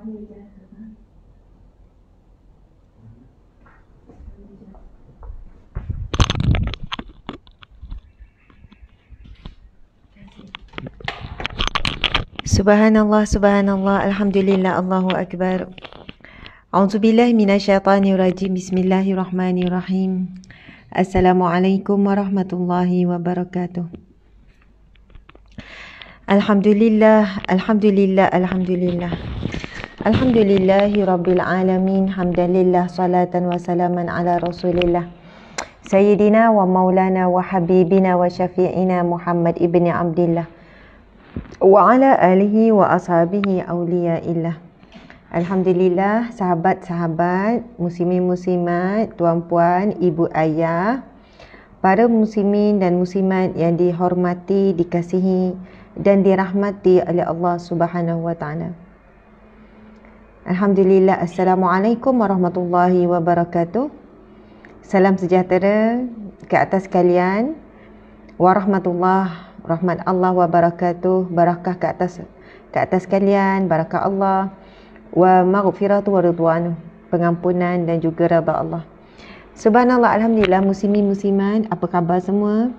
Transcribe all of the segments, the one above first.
سبحان الله سبحان الله الحمد لله الله أكبر أعوذ بالله من الشيطان الرجيم بسم الله الرحمن الرحيم السلام عليكم ورحمة الله وبركاته الحمد لله الحمد لله الحمد لله Alhamdulillahirrabbilalamin Hamdalillah salatan wa salaman ala Rasulullah, Sayyidina wa maulana wa habibina wa syafi'ina Muhammad ibn Abdullah Wa ala alihi wa ashabihi awliya illah Alhamdulillah sahabat-sahabat Muslimin-muslimat Tuan-puan, ibu ayah Para muslimin dan muslimat yang dihormati, dikasihi dan dirahmati oleh Allah Subhanahu wa taala. Alhamdulillah. Assalamualaikum warahmatullahi wabarakatuh. Salam sejahtera ke atas kalian. Warahmatullah, rahmat Allah wabarakatuh. Barakah ke atas ke atas kalian, barakah Allah. Wa maghfiratu wa ridwan, pengampunan dan juga redha Allah. Subhanallah, alhamdulillah muslimin musiman, apa khabar semua?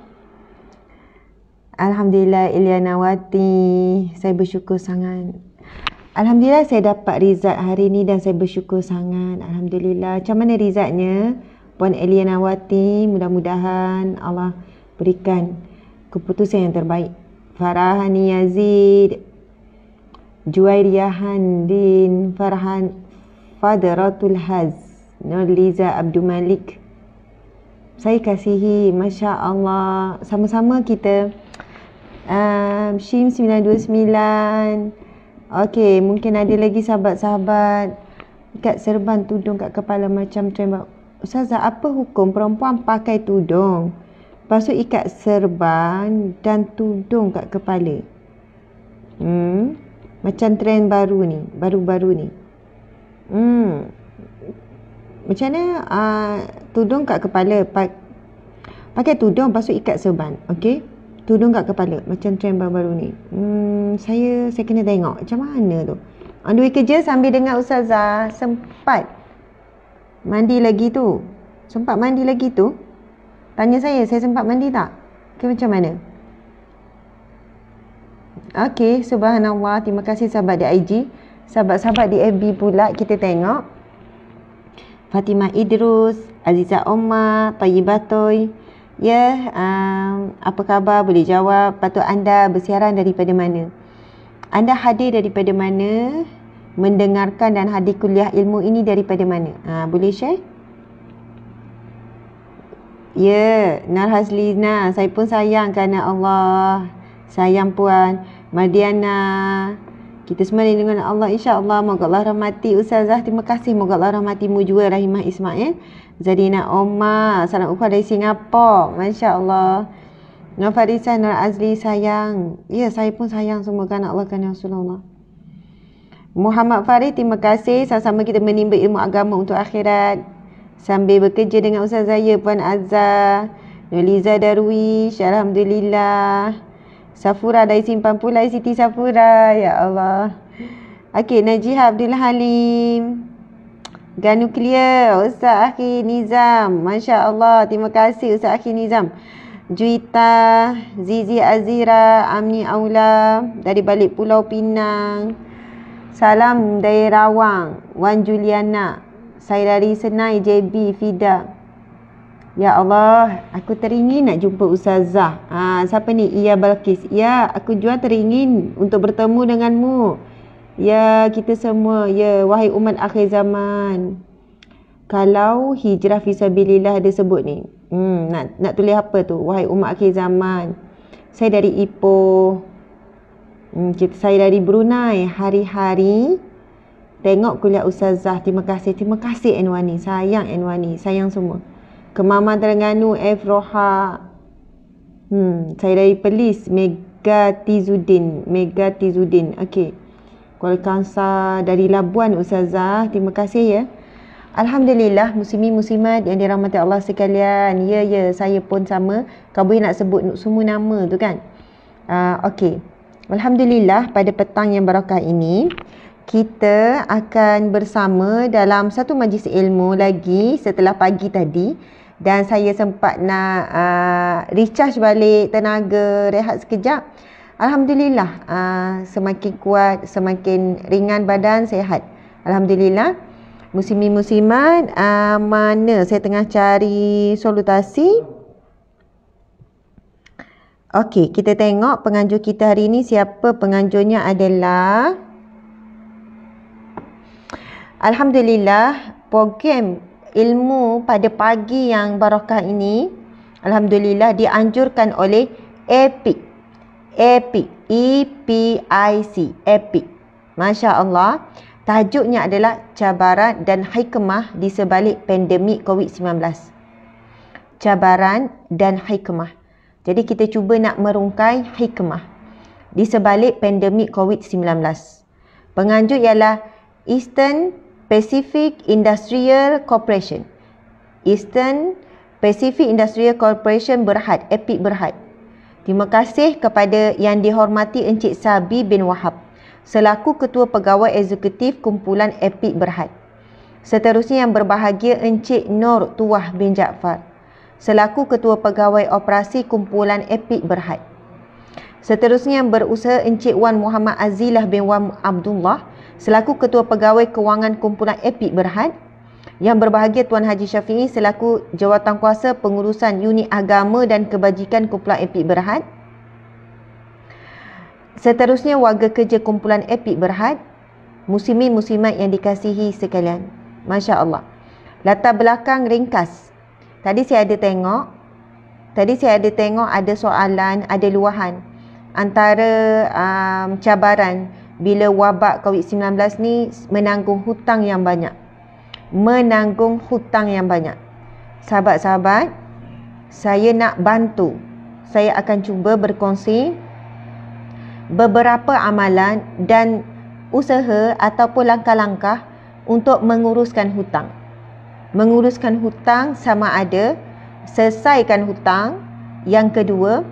Alhamdulillah Ilyana Wati, saya bersyukur sangat Alhamdulillah saya dapat result hari ni dan saya bersyukur sangat. Alhamdulillah. Macam mana resultnya? Puan Eliana Wati, mudah-mudahan Allah berikan keputusan yang terbaik. Farahan Yazid, Juwairiyahan Din, Farhan Fadratul Haz, Nurliza Abdul Malik. Saya kasihi, Masya Allah. Sama-sama kita. Um, Shim 929. Okey, mungkin ada lagi sahabat-sahabat kat serban tudung kat kepala macam tembak. Ustazah, apa hukum perempuan pakai tudung? pasu ikat serban dan tudung kat kepala. Hmm. Macam trend baru ni, baru-baru ni. Hmm. Macam mana uh, tudung kat kepala pak pakai tudung pasu ikat serban, okey? tudung kat kepala macam trend baru-baru ni hmm, saya saya kena tengok macam mana tu on the way kerja sambil dengar ustazah sempat mandi lagi tu sempat mandi lagi tu tanya saya saya sempat mandi tak ke macam mana Okey, subhanallah. Terima kasih sahabat di IG. Sahabat-sahabat di FB pula kita tengok. Fatimah Idrus, Aziza Omar, Tayyibatoy. Ya, um, apa khabar boleh jawab. Patut anda bersiaran daripada mana? Anda hadir daripada mana? Mendengarkan dan hadir kuliah ilmu ini daripada mana? Ha, boleh share? Ya, Narhazlina, saya pun sayang kerana Allah. Sayang puan. Madiana, kita semua dengan Allah insya-Allah. Moga Allah rahmati Ustazah. Terima kasih moga Allah rahmatimu juga Rahimah Ismail. Zadina Omar, salam ukhuwah dari Singapura. Masya-Allah. Nur Farisah Nur Azli sayang. Ya, saya pun sayang semua kan Allah kan Rasulullah. Muhammad Farid, terima kasih. Sama-sama kita menimba ilmu agama untuk akhirat. Sambil bekerja dengan Ustaz saya, Puan Azhar. Nuliza Darwish, Alhamdulillah. Safura dari Simpan Pulai, Siti Safura. Ya Allah. Okey, Najihah Abdul Halim. Gun nuklear Ustaz Akhi Nizam Masya Allah Terima kasih Ustaz Akhi Nizam Juita Zizi Azira Amni Aula Dari balik Pulau Pinang Salam dari Rawang Wan Juliana Saya dari Senai JB Fida Ya Allah, aku teringin nak jumpa Ustazah. Ha, ah, siapa ni? Ia Balkis. Ya, aku juga teringin untuk bertemu denganmu. Ya kita semua, ya wahai umat akhir zaman. Kalau hijrah fisabilillah ada sebut ni. Hmm, nak nak tulis apa tu? Wahai umat akhir zaman. Saya dari Ipoh. Hmm, kita, saya dari Brunei. Hari-hari tengok kuliah Ustazah. Terima kasih. Terima kasih Enwani. Sayang Enwani. Sayang semua. Kemama Terengganu, Efroha. Hmm, saya dari Pelis. Megatizudin. Megatizudin. Okey. Kuala Kangsar dari Labuan Ustazah. Terima kasih ya. Alhamdulillah muslimi muslimat yang dirahmati Allah sekalian. Ya ya saya pun sama. Kau boleh nak sebut semua nama tu kan? Uh, ah, okay. Alhamdulillah pada petang yang barakah ini kita akan bersama dalam satu majlis ilmu lagi setelah pagi tadi dan saya sempat nak uh, recharge balik tenaga rehat sekejap. Alhamdulillah uh, semakin kuat, semakin ringan badan, sehat. Alhamdulillah. Musim-musiman uh, ah, mana saya tengah cari solutasi. Okey, kita tengok penganjur kita hari ini siapa penganjurnya adalah Alhamdulillah program ilmu pada pagi yang barakah ini Alhamdulillah dianjurkan oleh Epic EPIC. E E-P-I-C. EPIC. Masya Allah. Tajuknya adalah cabaran dan hikmah di sebalik pandemik COVID-19. Cabaran dan hikmah. Jadi kita cuba nak merungkai hikmah di sebalik pandemik COVID-19. Penganjur ialah Eastern Pacific Industrial Corporation. Eastern Pacific Industrial Corporation Berhad, EPIC Berhad. Terima kasih kepada yang dihormati Encik Sabi bin Wahab selaku Ketua Pegawai Eksekutif Kumpulan Epic Berhad. Seterusnya yang berbahagia Encik Nur Tuah bin Jaafar selaku Ketua Pegawai Operasi Kumpulan Epic Berhad. Seterusnya yang berusaha Encik Wan Muhammad Azilah bin Wan Abdullah selaku Ketua Pegawai Kewangan Kumpulan Epic Berhad yang berbahagia Tuan Haji Syafi'i selaku jawatankuasa pengurusan unit agama dan kebajikan Kumpulan Epik Berhad. Seterusnya warga kerja Kumpulan Epik Berhad, muslimin-muslimat yang dikasihi sekalian. Masya Allah. Latar belakang ringkas. Tadi saya ada tengok, tadi saya ada tengok ada soalan, ada luahan antara um, cabaran bila wabak COVID-19 ni menanggung hutang yang banyak menanggung hutang yang banyak. Sahabat-sahabat, saya nak bantu. Saya akan cuba berkongsi beberapa amalan dan usaha ataupun langkah-langkah untuk menguruskan hutang. Menguruskan hutang sama ada selesaikan hutang. Yang kedua,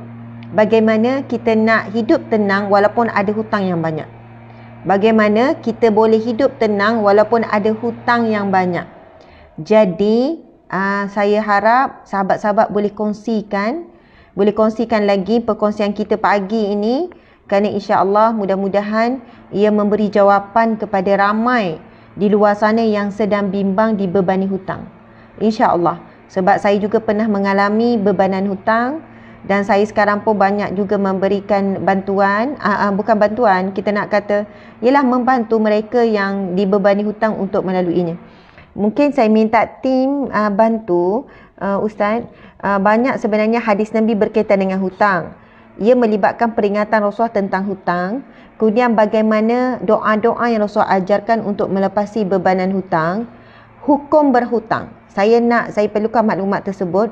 bagaimana kita nak hidup tenang walaupun ada hutang yang banyak bagaimana kita boleh hidup tenang walaupun ada hutang yang banyak. Jadi uh, saya harap sahabat-sahabat boleh kongsikan, boleh kongsikan lagi perkongsian kita pagi ini kerana insya-Allah mudah-mudahan ia memberi jawapan kepada ramai di luar sana yang sedang bimbang dibebani hutang. Insya-Allah sebab saya juga pernah mengalami bebanan hutang dan saya sekarang pun banyak juga memberikan bantuan uh, uh, bukan bantuan kita nak kata ialah membantu mereka yang dibebani hutang untuk melaluinya mungkin saya minta tim uh, bantu uh, ustaz uh, banyak sebenarnya hadis nabi berkaitan dengan hutang ia melibatkan peringatan rasulullah tentang hutang kemudian bagaimana doa-doa yang Rasulullah ajarkan untuk melepasi bebanan hutang hukum berhutang saya nak saya perlukan maklumat tersebut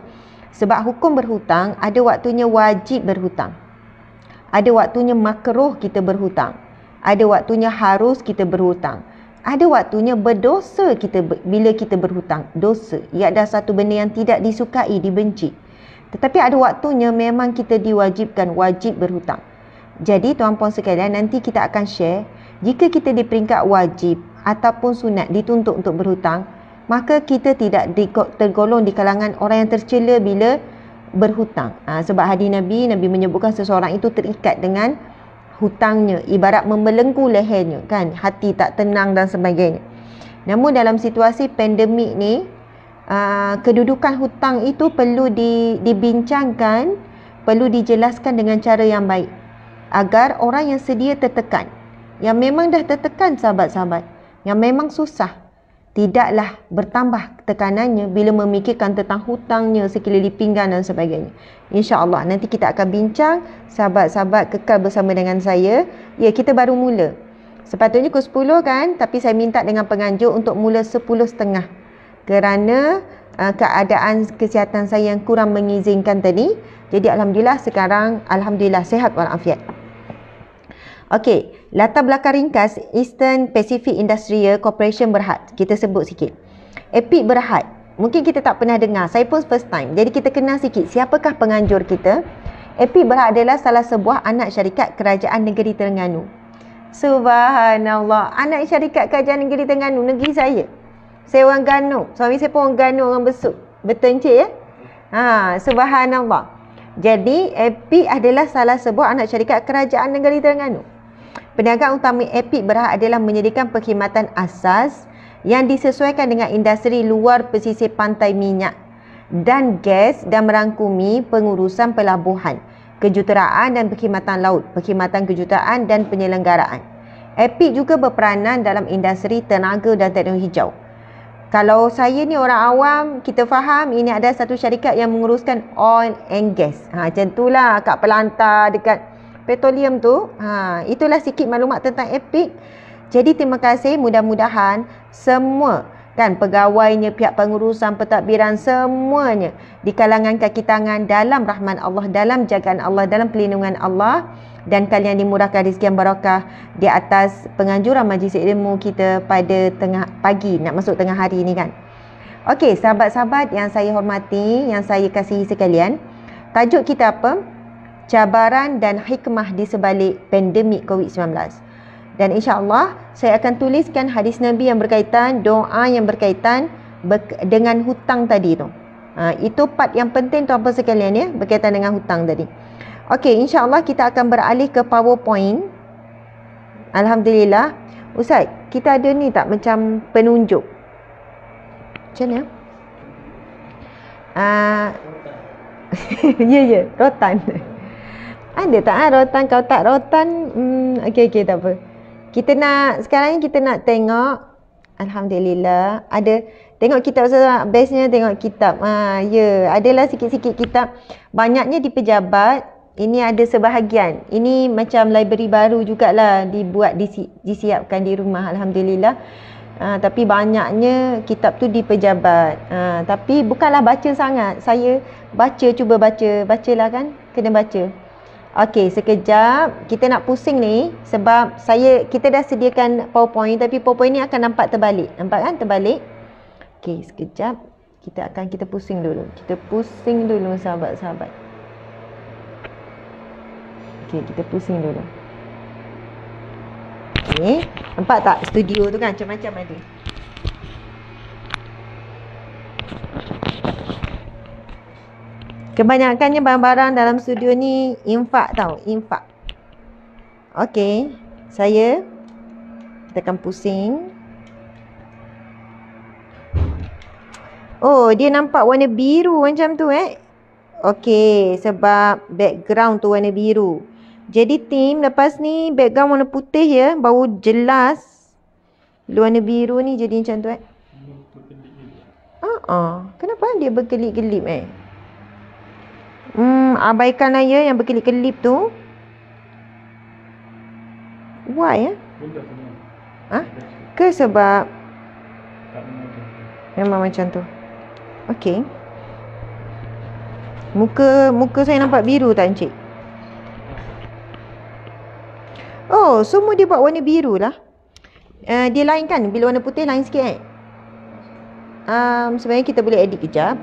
sebab hukum berhutang, ada waktunya wajib berhutang. Ada waktunya makruh kita berhutang. Ada waktunya harus kita berhutang. Ada waktunya berdosa kita bila kita berhutang. Dosa. Ia ada satu benda yang tidak disukai, dibenci. Tetapi ada waktunya memang kita diwajibkan wajib berhutang. Jadi tuan puan sekalian nanti kita akan share jika kita di peringkat wajib ataupun sunat dituntut untuk berhutang, maka kita tidak tergolong di kalangan orang yang tercela bila berhutang. Ha, sebab hadi Nabi, Nabi menyebutkan seseorang itu terikat dengan hutangnya. Ibarat membelenggu lehernya kan. Hati tak tenang dan sebagainya. Namun dalam situasi pandemik ni, aa, ha, kedudukan hutang itu perlu di, dibincangkan, perlu dijelaskan dengan cara yang baik. Agar orang yang sedia tertekan, yang memang dah tertekan sahabat-sahabat, yang memang susah, tidaklah bertambah tekanannya bila memikirkan tentang hutangnya sekilili pinggan dan sebagainya. Insya Allah nanti kita akan bincang sahabat-sahabat kekal bersama dengan saya. Ya kita baru mula. Sepatutnya ke 10 kan tapi saya minta dengan penganjur untuk mula 10 setengah. Kerana uh, keadaan kesihatan saya yang kurang mengizinkan tadi. Jadi Alhamdulillah sekarang Alhamdulillah sehat walafiat. Well, Okey, latar belakang ringkas Eastern Pacific Industrial Corporation Berhad. Kita sebut sikit. Epic Berhad. Mungkin kita tak pernah dengar. Saya pun first time. Jadi kita kenal sikit siapakah penganjur kita. Epic Berhad adalah salah sebuah anak syarikat kerajaan negeri Terengganu. Subhanallah. Anak syarikat kerajaan negeri Terengganu. Negeri saya. Saya orang Ganu. Suami saya pun orang Ganu. Orang besuk. Betul Encik ya? Ha, subhanallah. Jadi, EPIC adalah salah sebuah anak syarikat kerajaan negeri Terengganu. Pendagang utama Epic berhak adalah menyediakan perkhidmatan asas yang disesuaikan dengan industri luar pesisir pantai minyak dan gas dan merangkumi pengurusan pelabuhan, kejuruteraan dan perkhidmatan laut, perkhidmatan kejuruteraan dan penyelenggaraan. Epic juga berperanan dalam industri tenaga dan teknologi hijau. Kalau saya ni orang awam, kita faham ini ada satu syarikat yang menguruskan oil and gas. Ha, macam tu lah kat Pelantar dekat petroleum tu. Ha, itulah sikit maklumat tentang EPIC. Jadi terima kasih mudah-mudahan semua kan pegawainya, pihak pengurusan, pentadbiran semuanya di kalangan kaki tangan dalam rahmat Allah, dalam jagaan Allah, dalam pelindungan Allah dan kalian dimurahkan rezeki yang barakah di atas penganjuran majlis ilmu kita pada tengah pagi nak masuk tengah hari ni kan. Okey, sahabat-sahabat yang saya hormati, yang saya kasihi sekalian. Tajuk kita apa? cabaran dan hikmah di sebalik pandemik COVID-19. Dan insya-Allah saya akan tuliskan hadis Nabi yang berkaitan doa yang berkaitan dengan hutang tadi tu. Ha, itu part yang penting tuan-tuan sekalian ya berkaitan dengan hutang tadi. Okey, insya-Allah kita akan beralih ke PowerPoint. Alhamdulillah. Ustaz, kita ada ni tak macam penunjuk? Macam mana? Ah, ya, ya. Rotan. yeah, yeah, rotan. Ada tak ah, rotan? Kau tak rotan, hmm, okey, okey, tak apa. Kita nak, sekarang ni kita nak tengok. Alhamdulillah. Ada, tengok kitab sahabat. Bestnya tengok kitab. Ha, ah, ya, yeah. adalah sikit-sikit kitab. Banyaknya di pejabat. Ini ada sebahagian. Ini macam library baru jugalah dibuat, disi, disiapkan di rumah. Alhamdulillah. Ha, tapi banyaknya kitab tu di pejabat. Ha, tapi bukanlah baca sangat. Saya baca, cuba baca. Bacalah kan. Kena Baca. Okey, sekejap. Kita nak pusing ni sebab saya kita dah sediakan PowerPoint tapi PowerPoint ni akan nampak terbalik. Nampak kan terbalik? Okey, sekejap. Kita akan kita pusing dulu. Kita pusing dulu sahabat-sahabat. Okey, kita pusing dulu. Okey. Nampak tak studio tu kan macam-macam ada? Kebanyakannya barang-barang dalam studio ni infak tau, infak. Okey, saya kita akan pusing. Oh, dia nampak warna biru macam tu eh. Okey, sebab background tu warna biru. Jadi team lepas ni background warna putih ya, baru jelas. Warna biru ni jadi macam tu eh. Ya? Ah, uh -uh. kenapa dia berkelip-kelip eh? Hmm, abaikan ayah yang berkelip-kelip tu. Why eh? Ha? Ke sebab? Memang macam tu. Okay. Muka muka saya nampak biru tak encik? Oh, semua dia buat warna biru lah. Uh, dia lain kan? Bila warna putih lain sikit kan? Um, sebenarnya kita boleh edit kejap.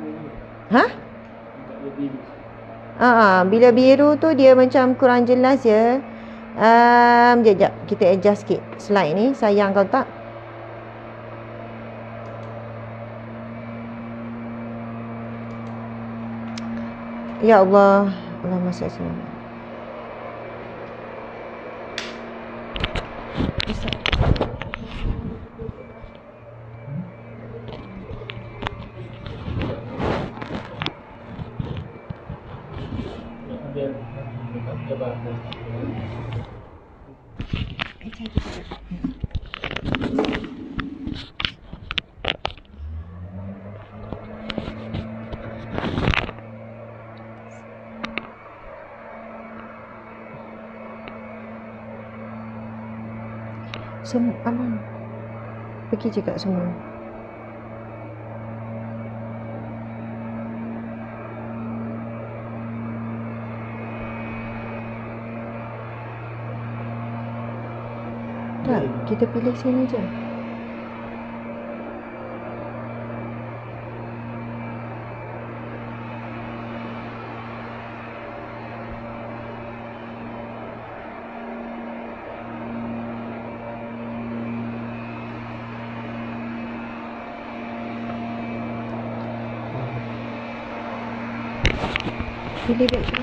Ha? Huh? Aa, ha, bila biru tu dia macam kurang jelas ya. Um, jap, jap. Kita adjust sikit slide ni. Sayang kau tak. Ya Allah. Allah masak sini. Thank Semua aman Pergi cakap semua Tak, kita pilih sini je. Pilih beg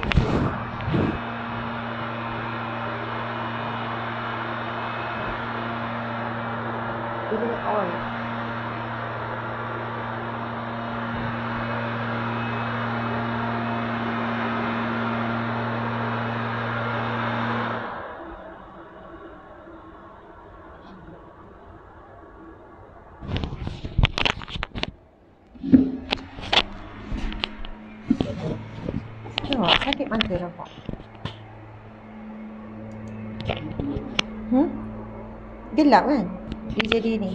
silap kan dia jadi ni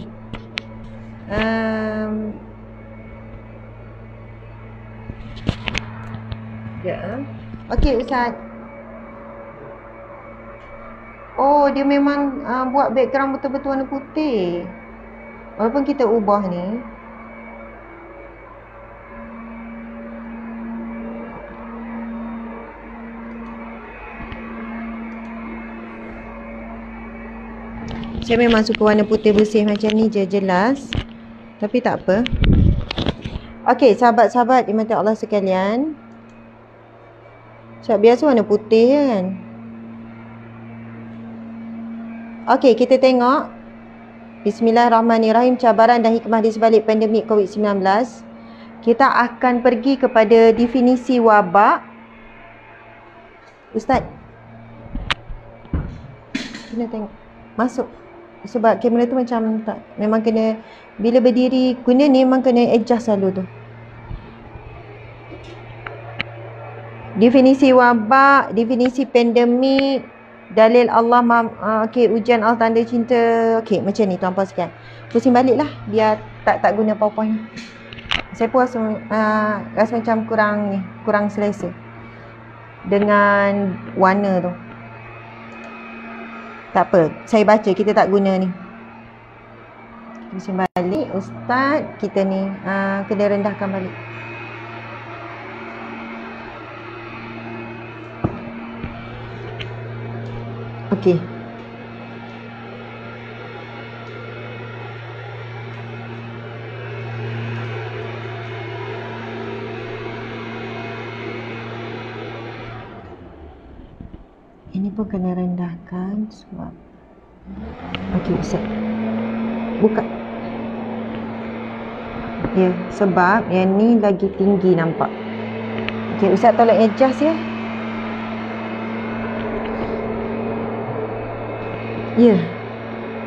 um, ya ah. okey ustaz oh dia memang uh, buat background betul-betul warna putih walaupun kita ubah ni Saya memang suka warna putih bersih macam ni je jelas. Tapi tak apa. Okey, sahabat-sahabat di mata Allah sekalian. Sebab biasa warna putih je kan. Okey, kita tengok. Bismillahirrahmanirrahim. Cabaran dan hikmah di sebalik pandemik COVID-19. Kita akan pergi kepada definisi wabak. Ustaz. Kita tengok. Masuk sebab kamera tu macam tak memang kena bila berdiri guna ni memang kena adjust selalu tu definisi wabak definisi pandemik dalil Allah ma- uh, okey ujian Allah tanda cinta okey macam ni tuan puan sekian pusing baliklah biar tak tak guna powerpoint saya pun rasa, uh, rasa macam kurang ni kurang selesa dengan warna tu tak apa, saya baca kita tak guna ni. Mesti balik ustaz kita ni uh, kena rendahkan balik. Okey. ni pun kena rendahkan sebab okey ustaz buka ya yeah, sebab yang ni lagi tinggi nampak okey ustaz tolong adjust ya ya yeah.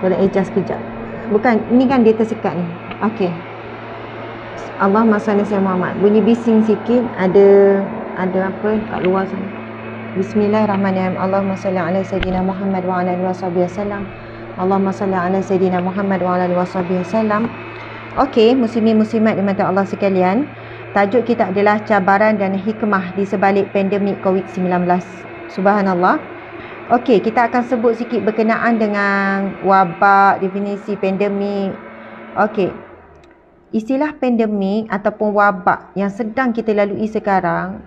boleh adjust kejap bukan ni kan dia tersekat ni okey Allah masa ni saya Muhammad bunyi bising sikit ada ada apa kat luar sana Bismillahirrahmanirrahim. Allahumma salli ala sayidina Muhammad wa ala alihi washabihi wasallam. Allahumma salli ala sayidina Muhammad wa ala alihi washabihi wasallam. Okey, muslimin muslimat di mata Allah sekalian. Tajuk kita adalah cabaran dan hikmah di sebalik pandemik COVID-19. Subhanallah. Okey, kita akan sebut sikit berkenaan dengan wabak, definisi pandemik. Okey. Istilah pandemik ataupun wabak yang sedang kita lalui sekarang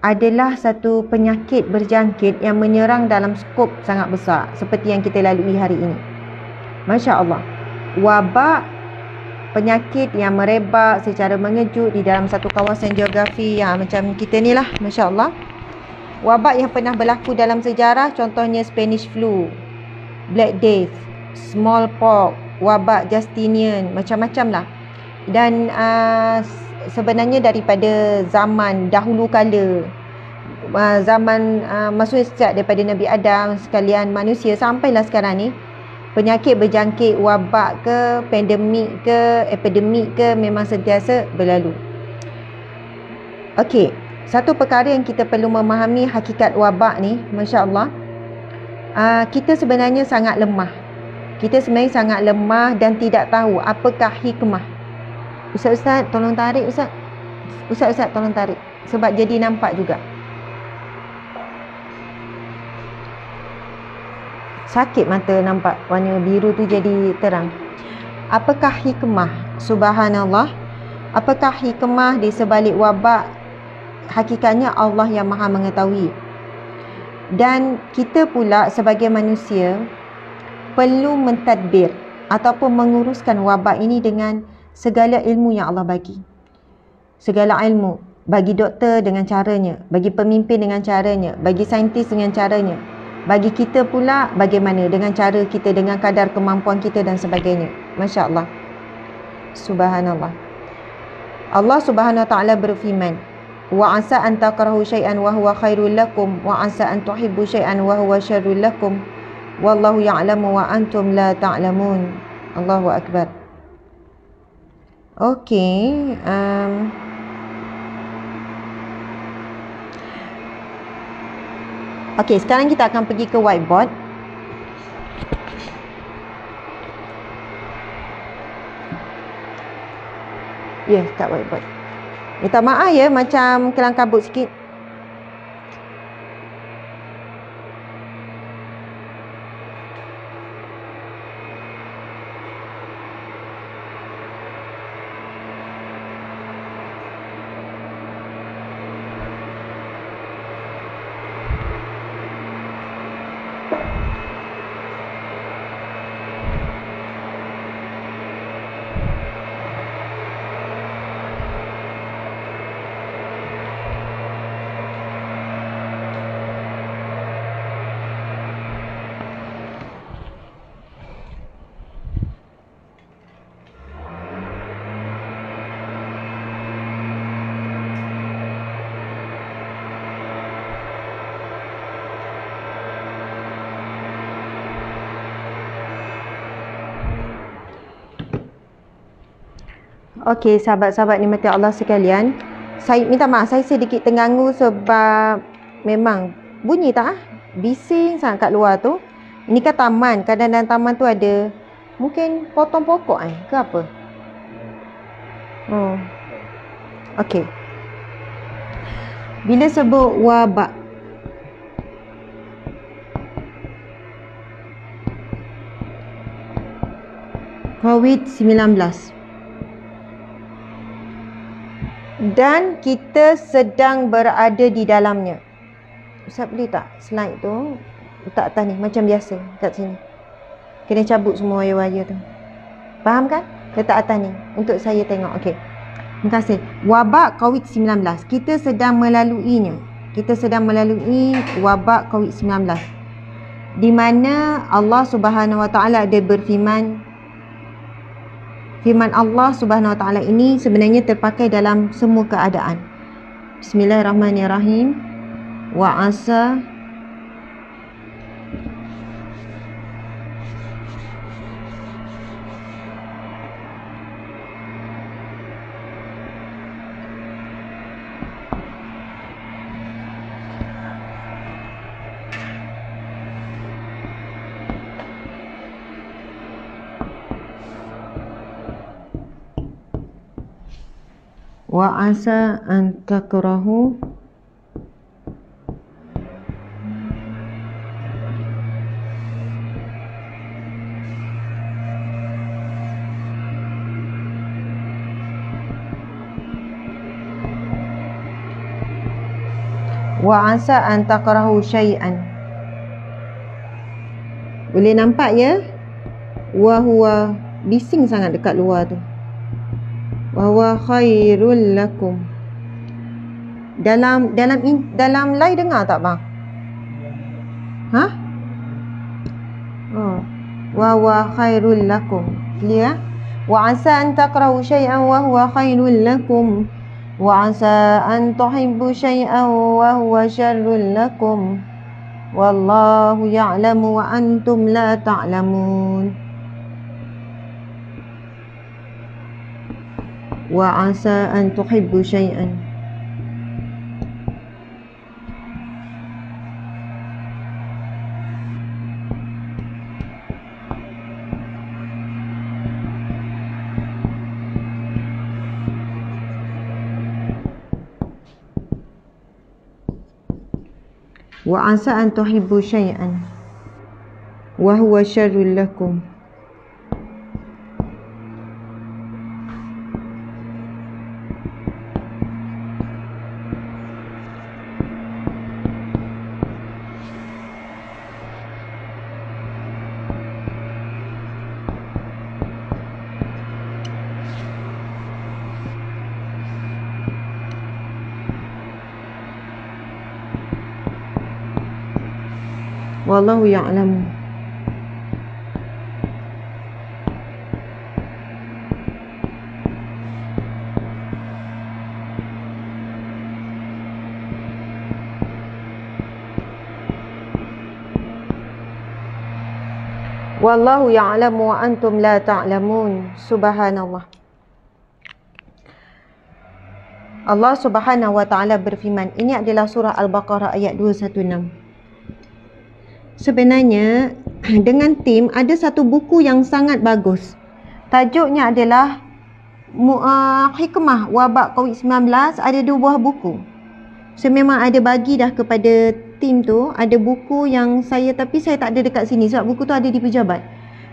adalah satu penyakit berjangkit yang menyerang dalam skop sangat besar seperti yang kita lalui hari ini. Masya Allah. Wabak penyakit yang merebak secara mengejut di dalam satu kawasan geografi yang macam kita ni lah. Masya Allah. Wabak yang pernah berlaku dalam sejarah contohnya Spanish Flu, Black Death, Smallpox, Wabak Justinian macam-macam lah. Dan uh, sebenarnya daripada zaman dahulu kala uh, zaman uh, maksudnya sejak daripada Nabi Adam sekalian manusia sampai lah sekarang ni penyakit berjangkit wabak ke pandemik ke epidemik ke memang sentiasa berlalu Okey, satu perkara yang kita perlu memahami hakikat wabak ni Masya Allah uh, kita sebenarnya sangat lemah kita sebenarnya sangat lemah dan tidak tahu apakah hikmah Ustaz-ustaz tolong tarik Ustaz Ustaz-ustaz tolong tarik Sebab jadi nampak juga Sakit mata nampak warna biru tu jadi terang Apakah hikmah Subhanallah Apakah hikmah di sebalik wabak Hakikatnya Allah yang maha mengetahui Dan kita pula sebagai manusia Perlu mentadbir Ataupun menguruskan wabak ini dengan Dengan segala ilmu yang Allah bagi. Segala ilmu bagi doktor dengan caranya, bagi pemimpin dengan caranya, bagi saintis dengan caranya. Bagi kita pula bagaimana dengan cara kita dengan kadar kemampuan kita dan sebagainya. Masya-Allah. Subhanallah. Allah Subhanahu taala berfirman, "Wa asa an takrahu shay'an wa huwa khairul lakum wa asa an tuhibbu shay'an wa huwa syarrul lakum." Wallahu ya'lamu wa antum la ta'lamun. Allahu akbar. Okay. Um, okay, sekarang kita akan pergi ke whiteboard. Ya, yeah, kat whiteboard. Minta maaf ya, macam kelang kabut sikit. Okey, sahabat-sahabat ni mati Allah sekalian. Saya minta maaf, saya sedikit tengganggu sebab memang bunyi tak? Ah? Bising sangat kat luar tu. Ini kat taman, kadang-kadang taman tu ada mungkin potong pokok eh, ke apa? Oh. Okey. Bila sebut wabak COVID-19 dan kita sedang berada di dalamnya. Ustaz boleh tak slide tu letak atas ni macam biasa kat sini. Kena cabut semua wayar-wayar tu. Faham kan? Letak atas ni untuk saya tengok. Okey. Terima kasih. Wabak COVID-19. Kita sedang melaluinya. Kita sedang melalui wabak COVID-19. Di mana Allah Subhanahu Wa Taala ada berfirman firman Allah Subhanahu Wa Taala ini sebenarnya terpakai dalam semua keadaan. Bismillahirrahmanirrahim. Wa asa wa asa an takrahu wa asa an takrahu shay'an boleh nampak ya wa huwa bising sangat dekat luar tu wa huwa khairul lakum dalam dalam in, dalam lain dengar tak bang ha oh wa huwa khairul lakum clear eh? wa asa an taqrahu shay'an wa huwa khairul lakum wa asa an tuhibbu shay'an wa huwa sharrul lakum wallahu ya'lamu wa antum la ta'lamun ta وعسى أن تحبوا شيئا وعسى أن تحبوا شيئا وهو شر لكم wallahu ya'lamu Wallahu ya'lamu wa antum la ta'lamun Subhanallah Allah subhanahu wa ta'ala berfirman Ini adalah surah Al-Baqarah ayat 216 sebenarnya dengan tim ada satu buku yang sangat bagus. Tajuknya adalah uh, Hikmah Wabak COVID-19 ada dua buah buku. So memang ada bagi dah kepada tim tu ada buku yang saya tapi saya tak ada dekat sini sebab buku tu ada di pejabat.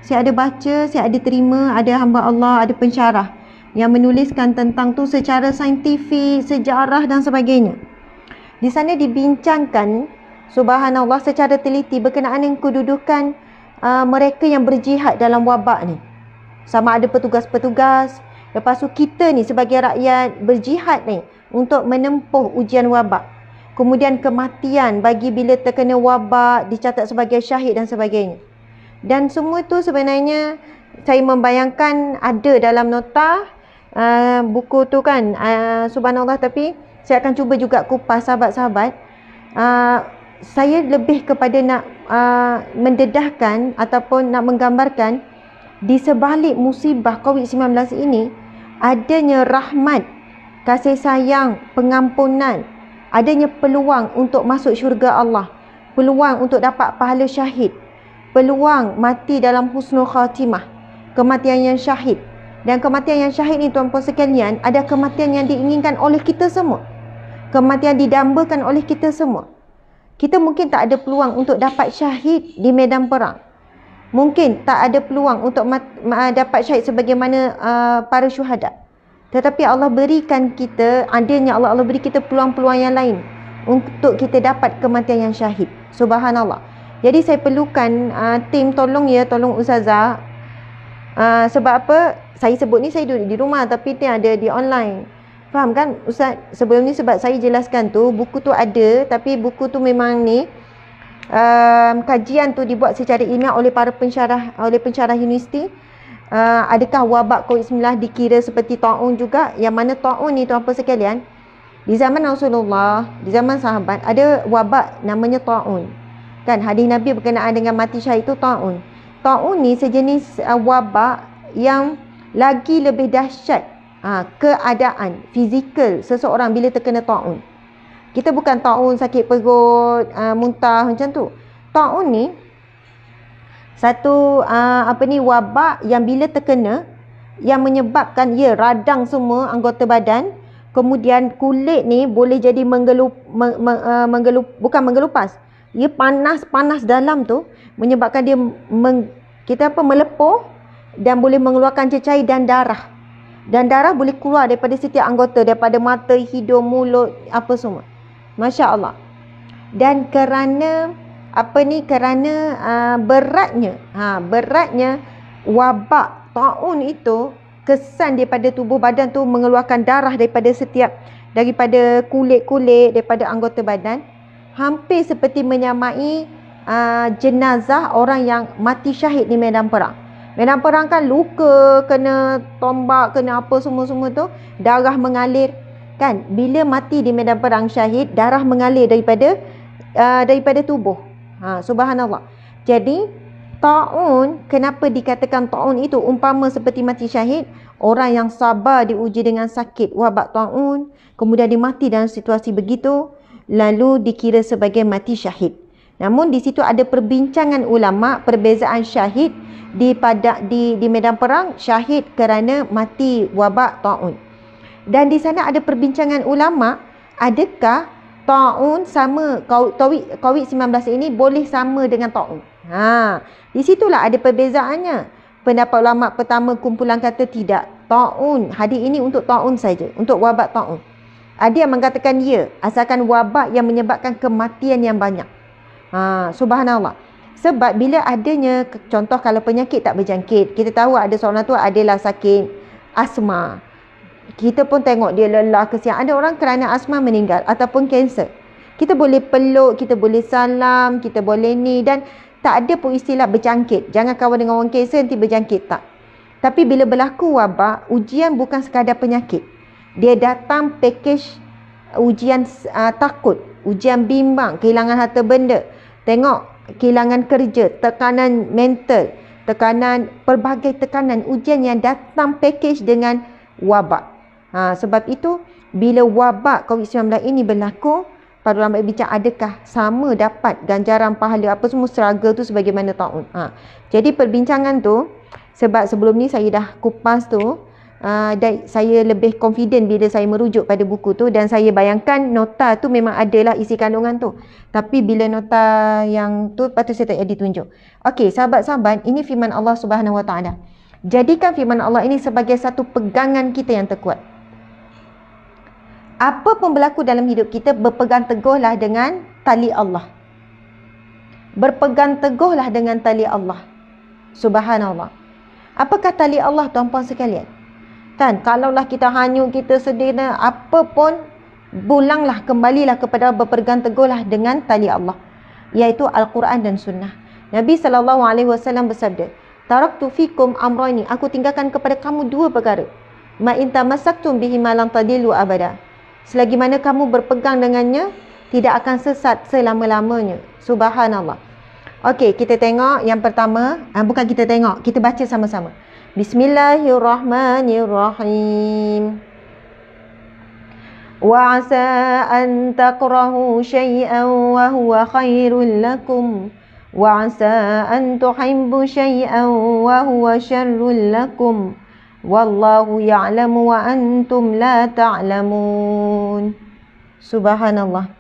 Saya ada baca, saya ada terima, ada hamba Allah, ada pensyarah yang menuliskan tentang tu secara saintifik, sejarah dan sebagainya. Di sana dibincangkan subhanallah secara teliti berkenaan dengan kedudukan uh, mereka yang berjihad dalam wabak ni sama ada petugas-petugas lepas tu kita ni sebagai rakyat berjihad ni untuk menempuh ujian wabak kemudian kematian bagi bila terkena wabak dicatat sebagai syahid dan sebagainya dan semua tu sebenarnya saya membayangkan ada dalam nota uh, buku tu kan uh, subhanallah tapi saya akan cuba juga kupas sahabat-sahabat uh, saya lebih kepada nak uh, mendedahkan ataupun nak menggambarkan di sebalik musibah COVID-19 ini adanya rahmat, kasih sayang, pengampunan, adanya peluang untuk masuk syurga Allah, peluang untuk dapat pahala syahid, peluang mati dalam husnul khatimah, kematian yang syahid. Dan kematian yang syahid ni tuan-puan sekalian ada kematian yang diinginkan oleh kita semua. Kematian didambakan oleh kita semua kita mungkin tak ada peluang untuk dapat syahid di medan perang. Mungkin tak ada peluang untuk dapat syahid sebagaimana uh, para syuhada. Tetapi Allah berikan kita, adanya Allah, Allah beri kita peluang-peluang yang lain untuk kita dapat kematian yang syahid. Subhanallah. Jadi saya perlukan uh, tim tolong ya, tolong Ustazah. Uh, sebab apa? Saya sebut ni saya duduk di rumah tapi ni ada di online. Faham kan Ustaz? Sebelum ni sebab saya jelaskan tu, buku tu ada tapi buku tu memang ni um, kajian tu dibuat secara ilmiah oleh para pensyarah oleh pensyarah universiti. Uh, adakah wabak COVID-19 dikira seperti ta'un juga? Yang mana ta'un ni tuan-tuan sekalian? Di zaman Rasulullah, di zaman sahabat, ada wabak namanya ta'un. Kan hadis Nabi berkenaan dengan mati syahid itu ta'un. Ta'un ni sejenis uh, wabak yang lagi lebih dahsyat ha, keadaan fizikal seseorang bila terkena taun. Kita bukan taun sakit perut, uh, muntah macam tu. Taun ni satu uh, apa ni wabak yang bila terkena yang menyebabkan ya radang semua anggota badan, kemudian kulit ni boleh jadi menggelup ha, meng, uh, menggelup bukan menggelupas. Ia panas-panas dalam tu menyebabkan dia meng, kita apa melepuh dan boleh mengeluarkan cecair dan darah dan darah boleh keluar daripada setiap anggota daripada mata, hidung, mulut, apa semua. Masya-Allah. Dan kerana apa ni? Kerana uh, beratnya, ha beratnya wabak taun itu kesan daripada tubuh badan tu mengeluarkan darah daripada setiap daripada kulit-kulit daripada anggota badan hampir seperti menyamai uh, jenazah orang yang mati syahid di medan perang. Medan perang kan luka, kena tombak, kena apa semua-semua tu, darah mengalir kan. Bila mati di medan perang syahid, darah mengalir daripada uh, daripada tubuh. Ha subhanallah. Jadi taun kenapa dikatakan taun itu umpama seperti mati syahid orang yang sabar diuji dengan sakit wabak taun kemudian dia mati dalam situasi begitu lalu dikira sebagai mati syahid Namun di situ ada perbincangan ulama perbezaan syahid di pada di di medan perang syahid kerana mati wabak taun. Dan di sana ada perbincangan ulama adakah taun sama COVID COVID-19 ini boleh sama dengan taun. Ha, di situlah ada perbezaannya. Pendapat ulama pertama kumpulan kata tidak. Taun hadis ini untuk taun saja, untuk wabak taun. Ada yang mengatakan ya, asalkan wabak yang menyebabkan kematian yang banyak. Ha, subhanallah. Sebab bila adanya contoh kalau penyakit tak berjangkit, kita tahu ada seorang tu adalah sakit asma. Kita pun tengok dia lelah kesian. Ada orang kerana asma meninggal ataupun kanser. Kita boleh peluk, kita boleh salam, kita boleh ni dan tak ada pun istilah berjangkit. Jangan kawan dengan orang kanser nanti berjangkit tak. Tapi bila berlaku wabak, ujian bukan sekadar penyakit. Dia datang package ujian uh, takut, ujian bimbang, kehilangan harta benda. Tengok kehilangan kerja, tekanan mental, tekanan pelbagai tekanan ujian yang datang package dengan wabak. Ha, sebab itu bila wabak COVID-19 ini berlaku, para ulama bincang adakah sama dapat ganjaran pahala apa semua struggle tu sebagaimana tahun. Ha. Jadi perbincangan tu sebab sebelum ni saya dah kupas tu Ah, dan saya lebih confident bila saya merujuk pada buku tu dan saya bayangkan nota tu memang adalah isi kandungan tu. Tapi bila nota yang tu patut saya tak edit tunjuk. Okey, sahabat-sahabat, ini firman Allah Subhanahu Wa Taala. Jadikan firman Allah ini sebagai satu pegangan kita yang terkuat. Apa pun berlaku dalam hidup kita, berpegang teguhlah dengan tali Allah. Berpegang teguhlah dengan tali Allah. Subhanallah. Apakah tali Allah tuan-puan sekalian? kan kalaulah kita hanyut kita sedih dan apa pun bulanglah kembalilah kepada berpegang teguhlah dengan tali Allah yaitu al-Quran dan sunnah Nabi sallallahu alaihi wasallam bersabda taraktu fikum ini aku tinggalkan kepada kamu dua perkara ma in tamassaktum bihi malang tadi lu abada selagi mana kamu berpegang dengannya tidak akan sesat selama-lamanya subhanallah Okey, kita tengok yang pertama, ah, bukan kita tengok, kita baca sama-sama. بسم الله الرحمن الرحيم وعسى أن تكرهوا شيئا وهو خير لكم وعسى أن تحبوا شيئا وهو شر لكم والله يعلم وأنتم لا تعلمون سبحان الله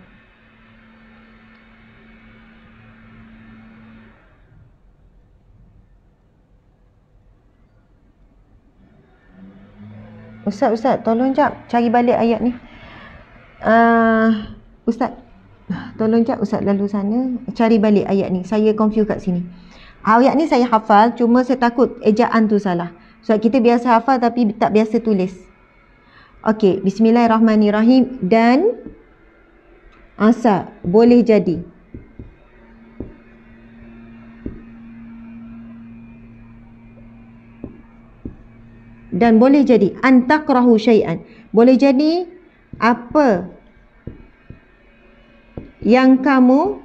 Ustaz, Ustaz, tolong jap cari balik ayat ni. Uh, Ustaz, tolong jap Ustaz lalu sana cari balik ayat ni. Saya confuse kat sini. Ayat ni saya hafal, cuma saya takut ejaan tu salah. Sebab kita biasa hafal tapi tak biasa tulis. Okey, bismillahirrahmanirrahim dan asa boleh jadi. dan boleh jadi antakrahu syai'an boleh jadi apa yang kamu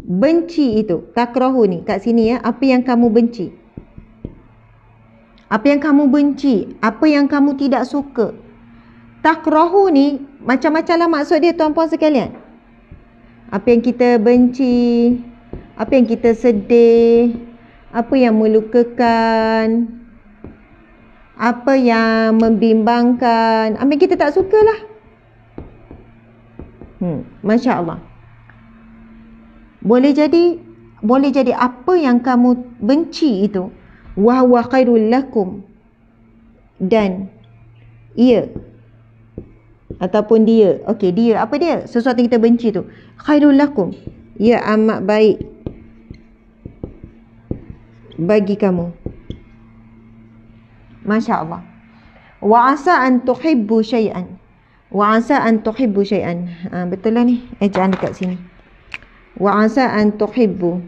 benci itu takrahu ni kat sini ya apa yang kamu benci apa yang kamu benci apa yang kamu tidak suka takrahu ni macam-macam lah maksud dia tuan-puan sekalian apa yang kita benci apa yang kita sedih apa yang melukakan apa yang membimbangkan ambil kita tak sukalah hmm Masya Allah boleh jadi boleh jadi apa yang kamu benci itu wahwa khairul lakum dan ia ataupun dia okay dia apa dia sesuatu yang kita benci tu khairul lakum ia amat baik bagi kamu Masya Allah. Wa asa an tuhibbu syai'an. Wa asa an tuhibbu syai'an. Ha, betul lah ni. Eh, jangan dekat sini. Wa asa an tuhibbu.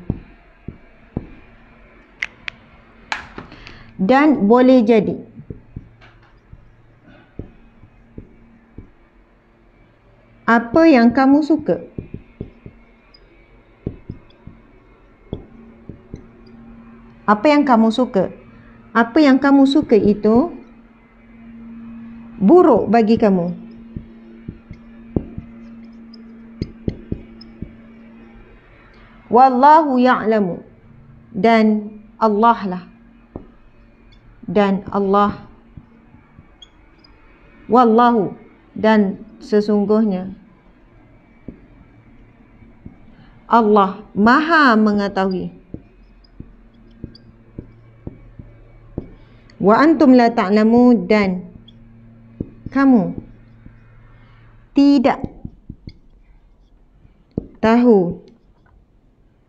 Dan boleh jadi. Apa yang kamu suka? Apa yang kamu suka? apa yang kamu suka itu buruk bagi kamu. Wallahu ya'lamu dan Allah lah dan Allah wallahu dan sesungguhnya Allah maha mengetahui wa antum la ta'lamu dan kamu tidak tahu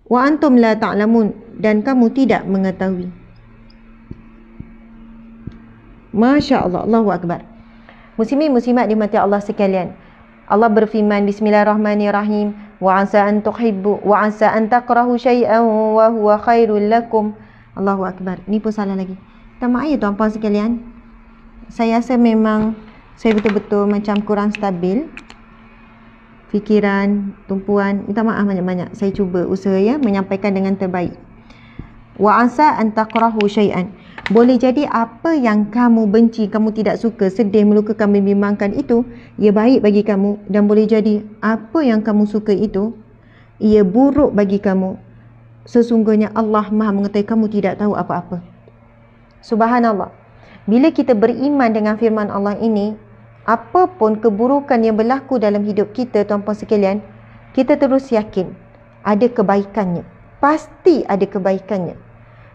wa antum la ta'lamun dan kamu tidak mengetahui Masya Allah Allahu Akbar Muslimin muslimat di mati Allah sekalian Allah berfirman Bismillahirrahmanirrahim Wa ansa an tuhibbu Wa ansa an taqrahu syai'an Wa khairul lakum Allahu Akbar Ini pun salah lagi Tamak air tuan-puan sekalian. Saya rasa memang saya betul-betul macam kurang stabil. Fikiran, tumpuan. Minta maaf banyak-banyak. Saya cuba usaha ya menyampaikan dengan terbaik. Wa asa antakrahu syai'an. Boleh jadi apa yang kamu benci, kamu tidak suka, sedih, melukakan, membimbangkan itu, ia baik bagi kamu. Dan boleh jadi apa yang kamu suka itu, ia buruk bagi kamu. Sesungguhnya Allah maha mengetahui kamu tidak tahu apa-apa. Subhanallah. Bila kita beriman dengan firman Allah ini, apapun keburukan yang berlaku dalam hidup kita, tuan-tuan sekalian, kita terus yakin ada kebaikannya. Pasti ada kebaikannya.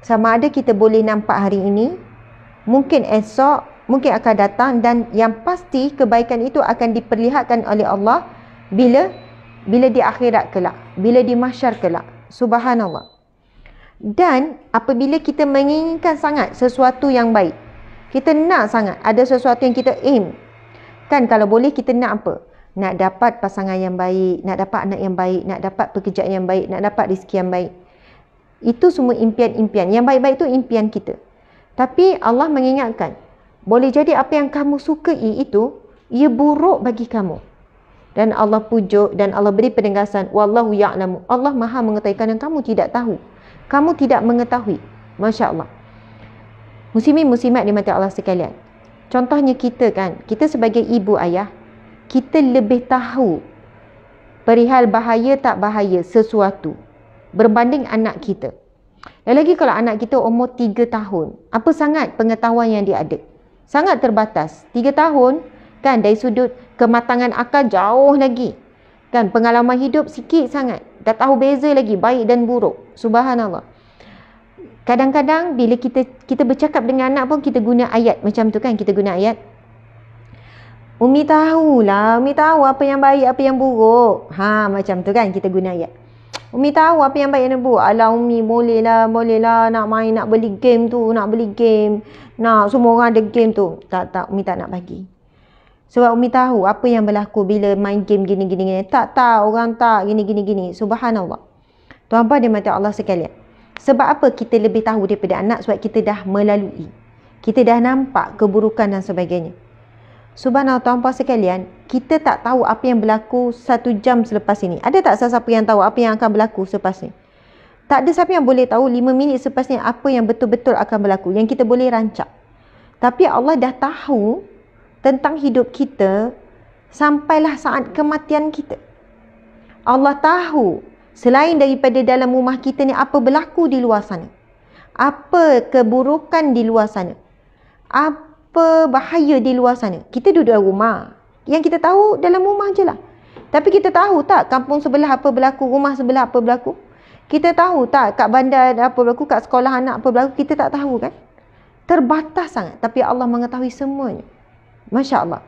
Sama ada kita boleh nampak hari ini, mungkin esok, mungkin akan datang dan yang pasti kebaikan itu akan diperlihatkan oleh Allah bila bila di akhirat kelak, bila di mahsyar kelak. Subhanallah dan apabila kita menginginkan sangat sesuatu yang baik kita nak sangat ada sesuatu yang kita aim kan kalau boleh kita nak apa nak dapat pasangan yang baik nak dapat anak yang baik nak dapat pekerjaan yang baik nak dapat rezeki yang baik itu semua impian-impian yang baik-baik itu impian kita tapi Allah mengingatkan boleh jadi apa yang kamu sukai itu ia buruk bagi kamu dan Allah pujuk dan Allah beri penegasan wallahu ya'lamu Allah maha mengetahui yang kamu tidak tahu kamu tidak mengetahui. Masya Allah. Muslimin muslimat di mata Allah sekalian. Contohnya kita kan, kita sebagai ibu ayah, kita lebih tahu perihal bahaya tak bahaya sesuatu berbanding anak kita. Dan lagi kalau anak kita umur 3 tahun, apa sangat pengetahuan yang dia ada? Sangat terbatas. 3 tahun kan dari sudut kematangan akal jauh lagi Kan pengalaman hidup sikit sangat. Tak tahu beza lagi baik dan buruk. Subhanallah. Kadang-kadang bila kita kita bercakap dengan anak pun kita guna ayat macam tu kan kita guna ayat. Umi tahulah, Umi tahu apa yang baik, apa yang buruk. Ha macam tu kan kita guna ayat. Umi tahu apa yang baik dan buruk. Alah Umi bolehlah, bolehlah nak main, nak beli game tu, nak beli game. Nak semua orang ada game tu. Tak, tak, Umi tak nak bagi. Sebab Umi tahu apa yang berlaku bila main game gini-gini. Tak tahu orang tak gini-gini. gini. Subhanallah. Tuan Abah dia mati Allah sekalian. Sebab apa kita lebih tahu daripada anak sebab kita dah melalui. Kita dah nampak keburukan dan sebagainya. Subhanallah Tuan Abah sekalian. Kita tak tahu apa yang berlaku satu jam selepas ini. Ada tak siapa yang tahu apa yang akan berlaku selepas ini? Tak ada siapa yang boleh tahu lima minit selepas ni apa yang betul-betul akan berlaku. Yang kita boleh rancak. Tapi Allah dah tahu tentang hidup kita sampailah saat kematian kita. Allah tahu selain daripada dalam rumah kita ni apa berlaku di luar sana. Apa keburukan di luar sana. Apa bahaya di luar sana. Kita duduk dalam rumah. Yang kita tahu dalam rumah je lah. Tapi kita tahu tak kampung sebelah apa berlaku, rumah sebelah apa berlaku. Kita tahu tak kat bandar apa berlaku, kat sekolah anak apa berlaku. Kita tak tahu kan. Terbatas sangat. Tapi Allah mengetahui semuanya. Masya Allah.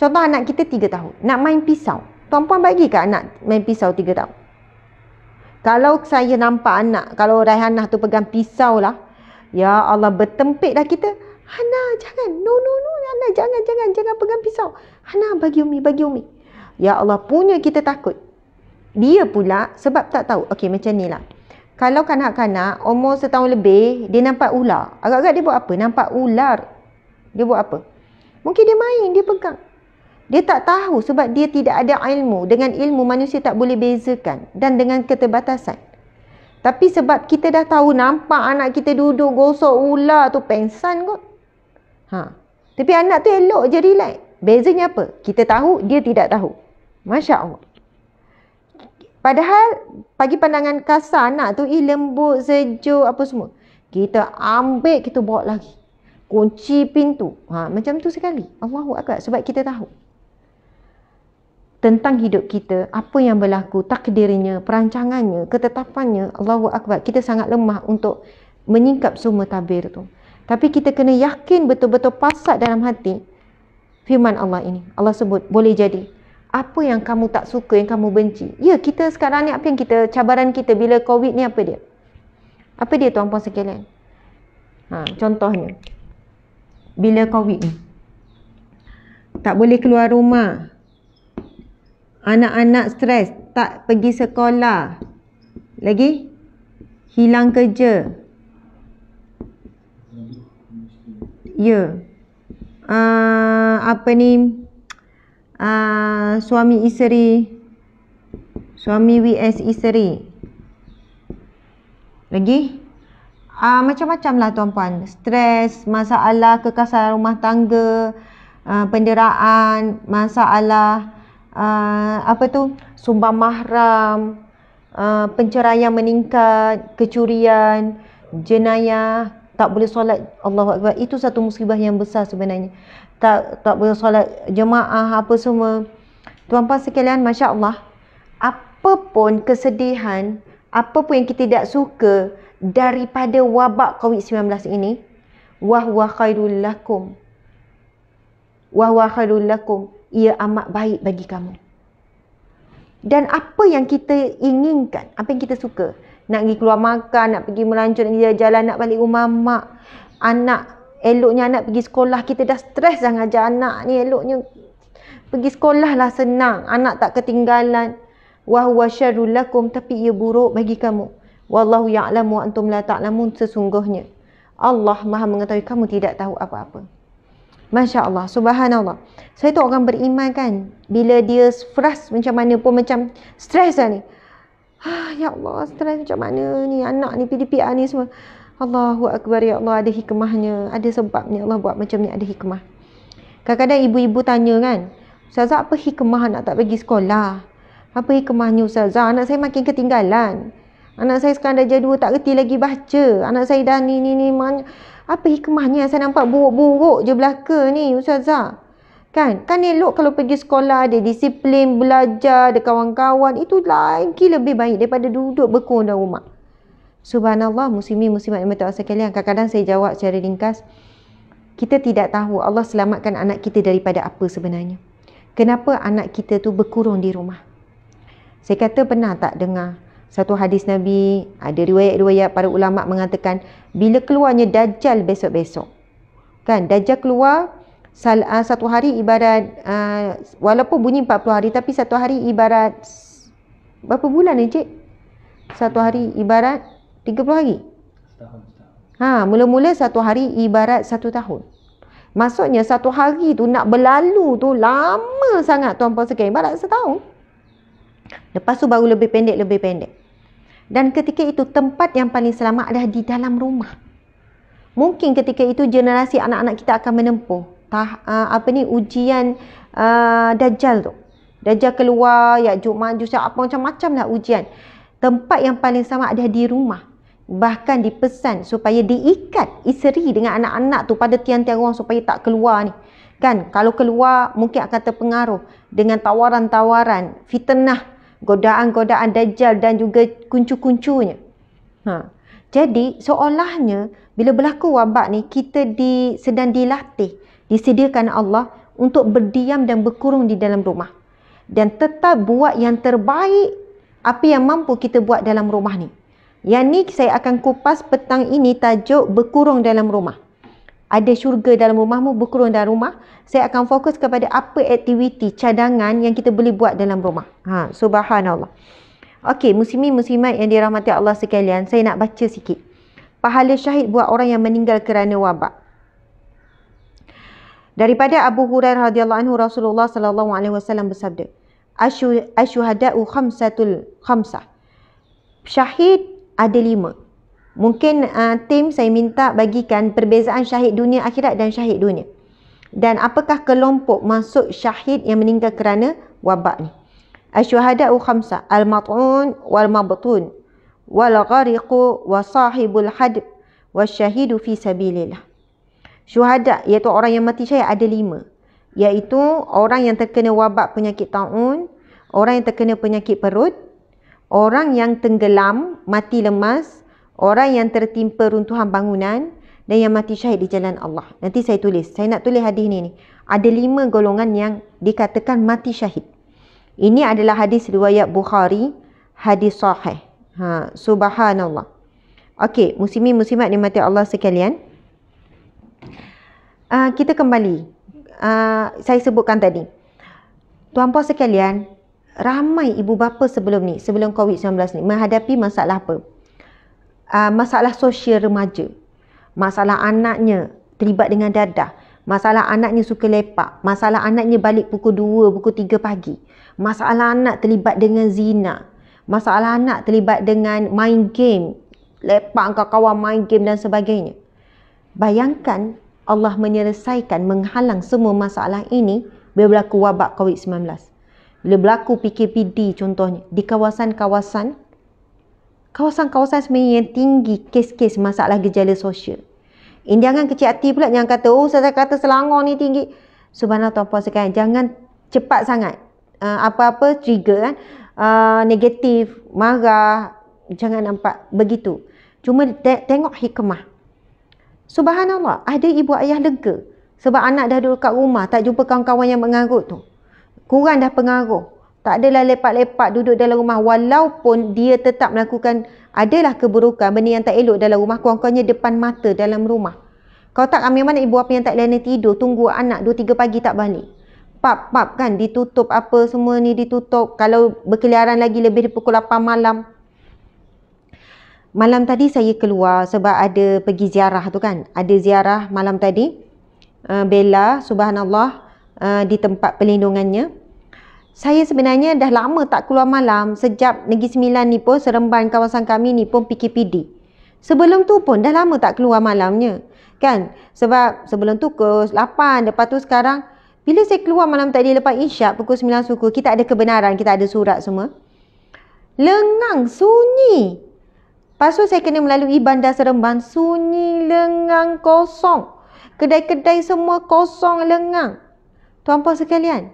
Contoh anak kita 3 tahun. Nak main pisau. Tuan-puan bagi ke anak main pisau 3 tahun? Kalau saya nampak anak, kalau Raihanah tu pegang pisau lah. Ya Allah, bertempik dah kita. Hana, jangan. No, no, no. Hana, jangan, jangan. Jangan pegang pisau. Hana, bagi Umi, bagi Umi. Ya Allah, punya kita takut. Dia pula sebab tak tahu. Okey, macam ni lah. Kalau kanak-kanak, umur setahun lebih, dia nampak ular. Agak-agak dia buat apa? Nampak ular. Dia buat apa? Mungkin dia main, dia pegang. Dia tak tahu sebab dia tidak ada ilmu. Dengan ilmu manusia tak boleh bezakan. Dan dengan keterbatasan. Tapi sebab kita dah tahu nampak anak kita duduk gosok ular tu pensan kot. Ha. Tapi anak tu elok je relax. Bezanya apa? Kita tahu, dia tidak tahu. Masya Allah. Padahal pagi pandangan kasar anak tu eh, lembut, sejuk apa semua. Kita ambil, kita bawa lagi kunci pintu. Ha, macam tu sekali. Allahu Akbar. Sebab kita tahu. Tentang hidup kita, apa yang berlaku, takdirnya, perancangannya, ketetapannya, Allahu Akbar. Kita sangat lemah untuk menyingkap semua tabir tu. Tapi kita kena yakin betul-betul pasak dalam hati firman Allah ini. Allah sebut, boleh jadi. Apa yang kamu tak suka, yang kamu benci. Ya, kita sekarang ni apa yang kita, cabaran kita bila COVID ni apa dia? Apa dia tuan-puan sekalian? Ha, contohnya, bila COVID ni. Tak boleh keluar rumah. Anak-anak stres, tak pergi sekolah. Lagi hilang kerja. Ya. Uh, apa ni? Uh, suami isteri suami vs isteri. Lagi? uh, ah, macam-macam lah tuan-puan. Stres, masalah kekasaran rumah tangga, uh, penderaan, masalah uh, apa tu sumbang mahram, uh, penceraian meningkat, kecurian, jenayah, tak boleh solat Allah Akbar. Itu satu musibah yang besar sebenarnya. Tak tak boleh solat jemaah apa semua. Tuan-puan sekalian, masya-Allah. Apa pun kesedihan, apa pun yang kita tidak suka, daripada wabak COVID-19 ini wahwa khairul lakum wahwa khairul lakum ia amat baik bagi kamu dan apa yang kita inginkan apa yang kita suka nak pergi keluar makan nak pergi melancong nak pergi jalan nak balik rumah mak anak eloknya anak pergi sekolah kita dah stres dah ajar anak ni eloknya pergi sekolah lah senang anak tak ketinggalan wahwa syarul lakum tapi ia buruk bagi kamu Wallahu ya'lamu wa antum la ta'lamun sesungguhnya. Allah maha mengetahui kamu tidak tahu apa-apa. Masya Allah, subhanallah. Saya tu orang beriman kan, bila dia stress, macam mana pun macam stress lah ni. Ah, ya Allah, stress macam mana ni anak ni, PDPR ni semua. Allahu Akbar, ya Allah ada hikmahnya, ada sebabnya Allah buat macam ni ada hikmah. Kadang-kadang ibu-ibu tanya kan, Ustazah apa hikmah anak tak pergi sekolah? Apa hikmahnya Ustazah? Anak saya makin ketinggalan. Anak saya sekarang dah jadual tak reti lagi baca. Anak saya dah ni ni ni man. Apa hikmahnya saya nampak buruk-buruk je belaka ni Ustazah. Kan? Kan elok kalau pergi sekolah ada disiplin belajar ada kawan-kawan. Itu lain lagi lebih baik daripada duduk berkurang dalam rumah. Subhanallah muslimi muslimat yang bertawasal kalian. Kadang-kadang saya jawab secara ringkas. Kita tidak tahu Allah selamatkan anak kita daripada apa sebenarnya. Kenapa anak kita tu berkurung di rumah? Saya kata pernah tak dengar satu hadis Nabi, ada riwayat-riwayat para ulama mengatakan bila keluarnya dajjal besok-besok. Kan dajjal keluar ah, satu hari ibarat ah, walaupun bunyi 40 hari tapi satu hari ibarat berapa bulan ni cik? Satu hari ibarat 30 hari. Ha, mula-mula satu hari ibarat satu tahun. Maksudnya satu hari tu nak berlalu tu lama sangat tuan-tuan sekalian. Ibarat setahun. Lepas tu baru lebih pendek, lebih pendek. Dan ketika itu tempat yang paling selamat adalah di dalam rumah. Mungkin ketika itu generasi anak-anak kita akan menempuh tah, uh, apa ni ujian uh, dajjal tu. Dajjal keluar, Yakjub Majus, apa macam-macam lah ujian. Tempat yang paling sama ada di rumah. Bahkan dipesan supaya diikat isteri dengan anak-anak tu pada tiang-tiang orang supaya tak keluar ni. Kan, kalau keluar mungkin akan terpengaruh dengan tawaran-tawaran, fitnah godaan-godaan dajjal dan juga kuncu-kuncunya. Ha. Jadi seolahnya bila berlaku wabak ni kita di, sedang dilatih, disediakan Allah untuk berdiam dan berkurung di dalam rumah dan tetap buat yang terbaik apa yang mampu kita buat dalam rumah ni. Yang ni saya akan kupas petang ini tajuk berkurung dalam rumah ada syurga dalam rumahmu, berkurung dalam rumah, saya akan fokus kepada apa aktiviti cadangan yang kita boleh buat dalam rumah. Ha, subhanallah. Okey, muslimi muslimat yang dirahmati Allah sekalian, saya nak baca sikit. Pahala syahid buat orang yang meninggal kerana wabak. Daripada Abu Hurairah radhiyallahu anhu Rasulullah sallallahu alaihi wasallam bersabda, "Asyuhada'u khamsatul khamsah." Syahid ada lima. Mungkin uh, tim saya minta bagikan perbezaan syahid dunia akhirat dan syahid dunia. Dan apakah kelompok masuk syahid yang meninggal kerana wabak ni? Asyuhada'u khamsa. Al-mat'un wal-mabtun. Wal-ghariqu wa sahibul hadb. Wasyahidu fi sabilillah. Syuhada iaitu orang yang mati syahid ada lima. Iaitu orang yang terkena wabak penyakit ta'un. Orang yang terkena penyakit perut. Orang yang tenggelam, mati lemas orang yang tertimpa runtuhan bangunan dan yang mati syahid di jalan Allah. Nanti saya tulis. Saya nak tulis hadis ni. Ada lima golongan yang dikatakan mati syahid. Ini adalah hadis riwayat Bukhari. Hadis sahih. Ha, subhanallah. Okey, muslimin muslimat ni mati Allah sekalian. Uh, kita kembali. Uh, saya sebutkan tadi. Tuan puan sekalian, ramai ibu bapa sebelum ni, sebelum COVID-19 ni, menghadapi masalah apa? uh, masalah sosial remaja. Masalah anaknya terlibat dengan dadah. Masalah anaknya suka lepak. Masalah anaknya balik pukul 2, pukul 3 pagi. Masalah anak terlibat dengan zina. Masalah anak terlibat dengan main game. Lepak kawan-kawan main game dan sebagainya. Bayangkan Allah menyelesaikan menghalang semua masalah ini bila berlaku wabak COVID-19. Bila berlaku PKPD contohnya di kawasan-kawasan kawasan-kawasan sebenarnya yang tinggi kes-kes masalah gejala sosial. Ini jangan kecil hati pula jangan kata oh saya kata Selangor ni tinggi. Subhanallah tuan puan sekalian jangan cepat sangat uh, apa-apa trigger kan uh, negatif, marah, jangan nampak begitu. Cuma te- tengok hikmah. Subhanallah, ada ibu ayah lega sebab anak dah duduk kat rumah, tak jumpa kawan-kawan yang mengarut tu. Kurang dah pengaruh. Tak adalah lepak-lepak duduk dalam rumah walaupun dia tetap melakukan adalah keburukan benda yang tak elok dalam rumah kurang-kurangnya depan mata dalam rumah. Kau tak ambil mana ibu apa yang tak lena tidur tunggu anak 2 3 pagi tak balik. Pap-pap kan ditutup apa semua ni ditutup kalau berkeliaran lagi lebih dari pukul 8 malam. Malam tadi saya keluar sebab ada pergi ziarah tu kan. Ada ziarah malam tadi. Uh, Bella subhanallah uh, di tempat pelindungannya saya sebenarnya dah lama tak keluar malam sejak Negeri Sembilan ni pun seremban kawasan kami ni pun PKPD. Sebelum tu pun dah lama tak keluar malamnya. Kan? Sebab sebelum tu ke 8, lepas tu sekarang bila saya keluar malam tadi lepas insyak pukul 9 suku, kita ada kebenaran, kita ada surat semua. Lengang, sunyi. Lepas tu saya kena melalui bandar seremban, sunyi, lengang, kosong. Kedai-kedai semua kosong, lengang. Tuan-puan sekalian,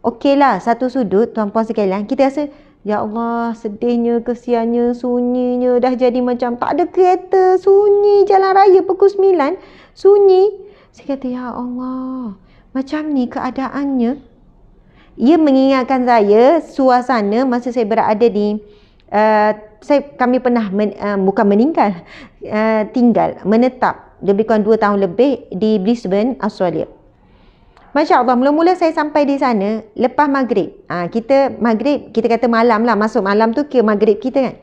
Okey lah satu sudut tuan-puan sekalian kita rasa ya Allah sedihnya kesiannya sunyinya dah jadi macam tak ada kereta sunyi jalan raya pukul 9 sunyi saya kata ya Allah macam ni keadaannya ia mengingatkan saya suasana masa saya berada di uh, saya kami pernah men, uh, bukan meninggal uh, tinggal menetap lebih kurang 2 tahun lebih di Brisbane Australia Masya Allah, mula-mula saya sampai di sana lepas maghrib. Ha, kita maghrib, kita kata malam lah. Masuk malam tu ke maghrib kita kan.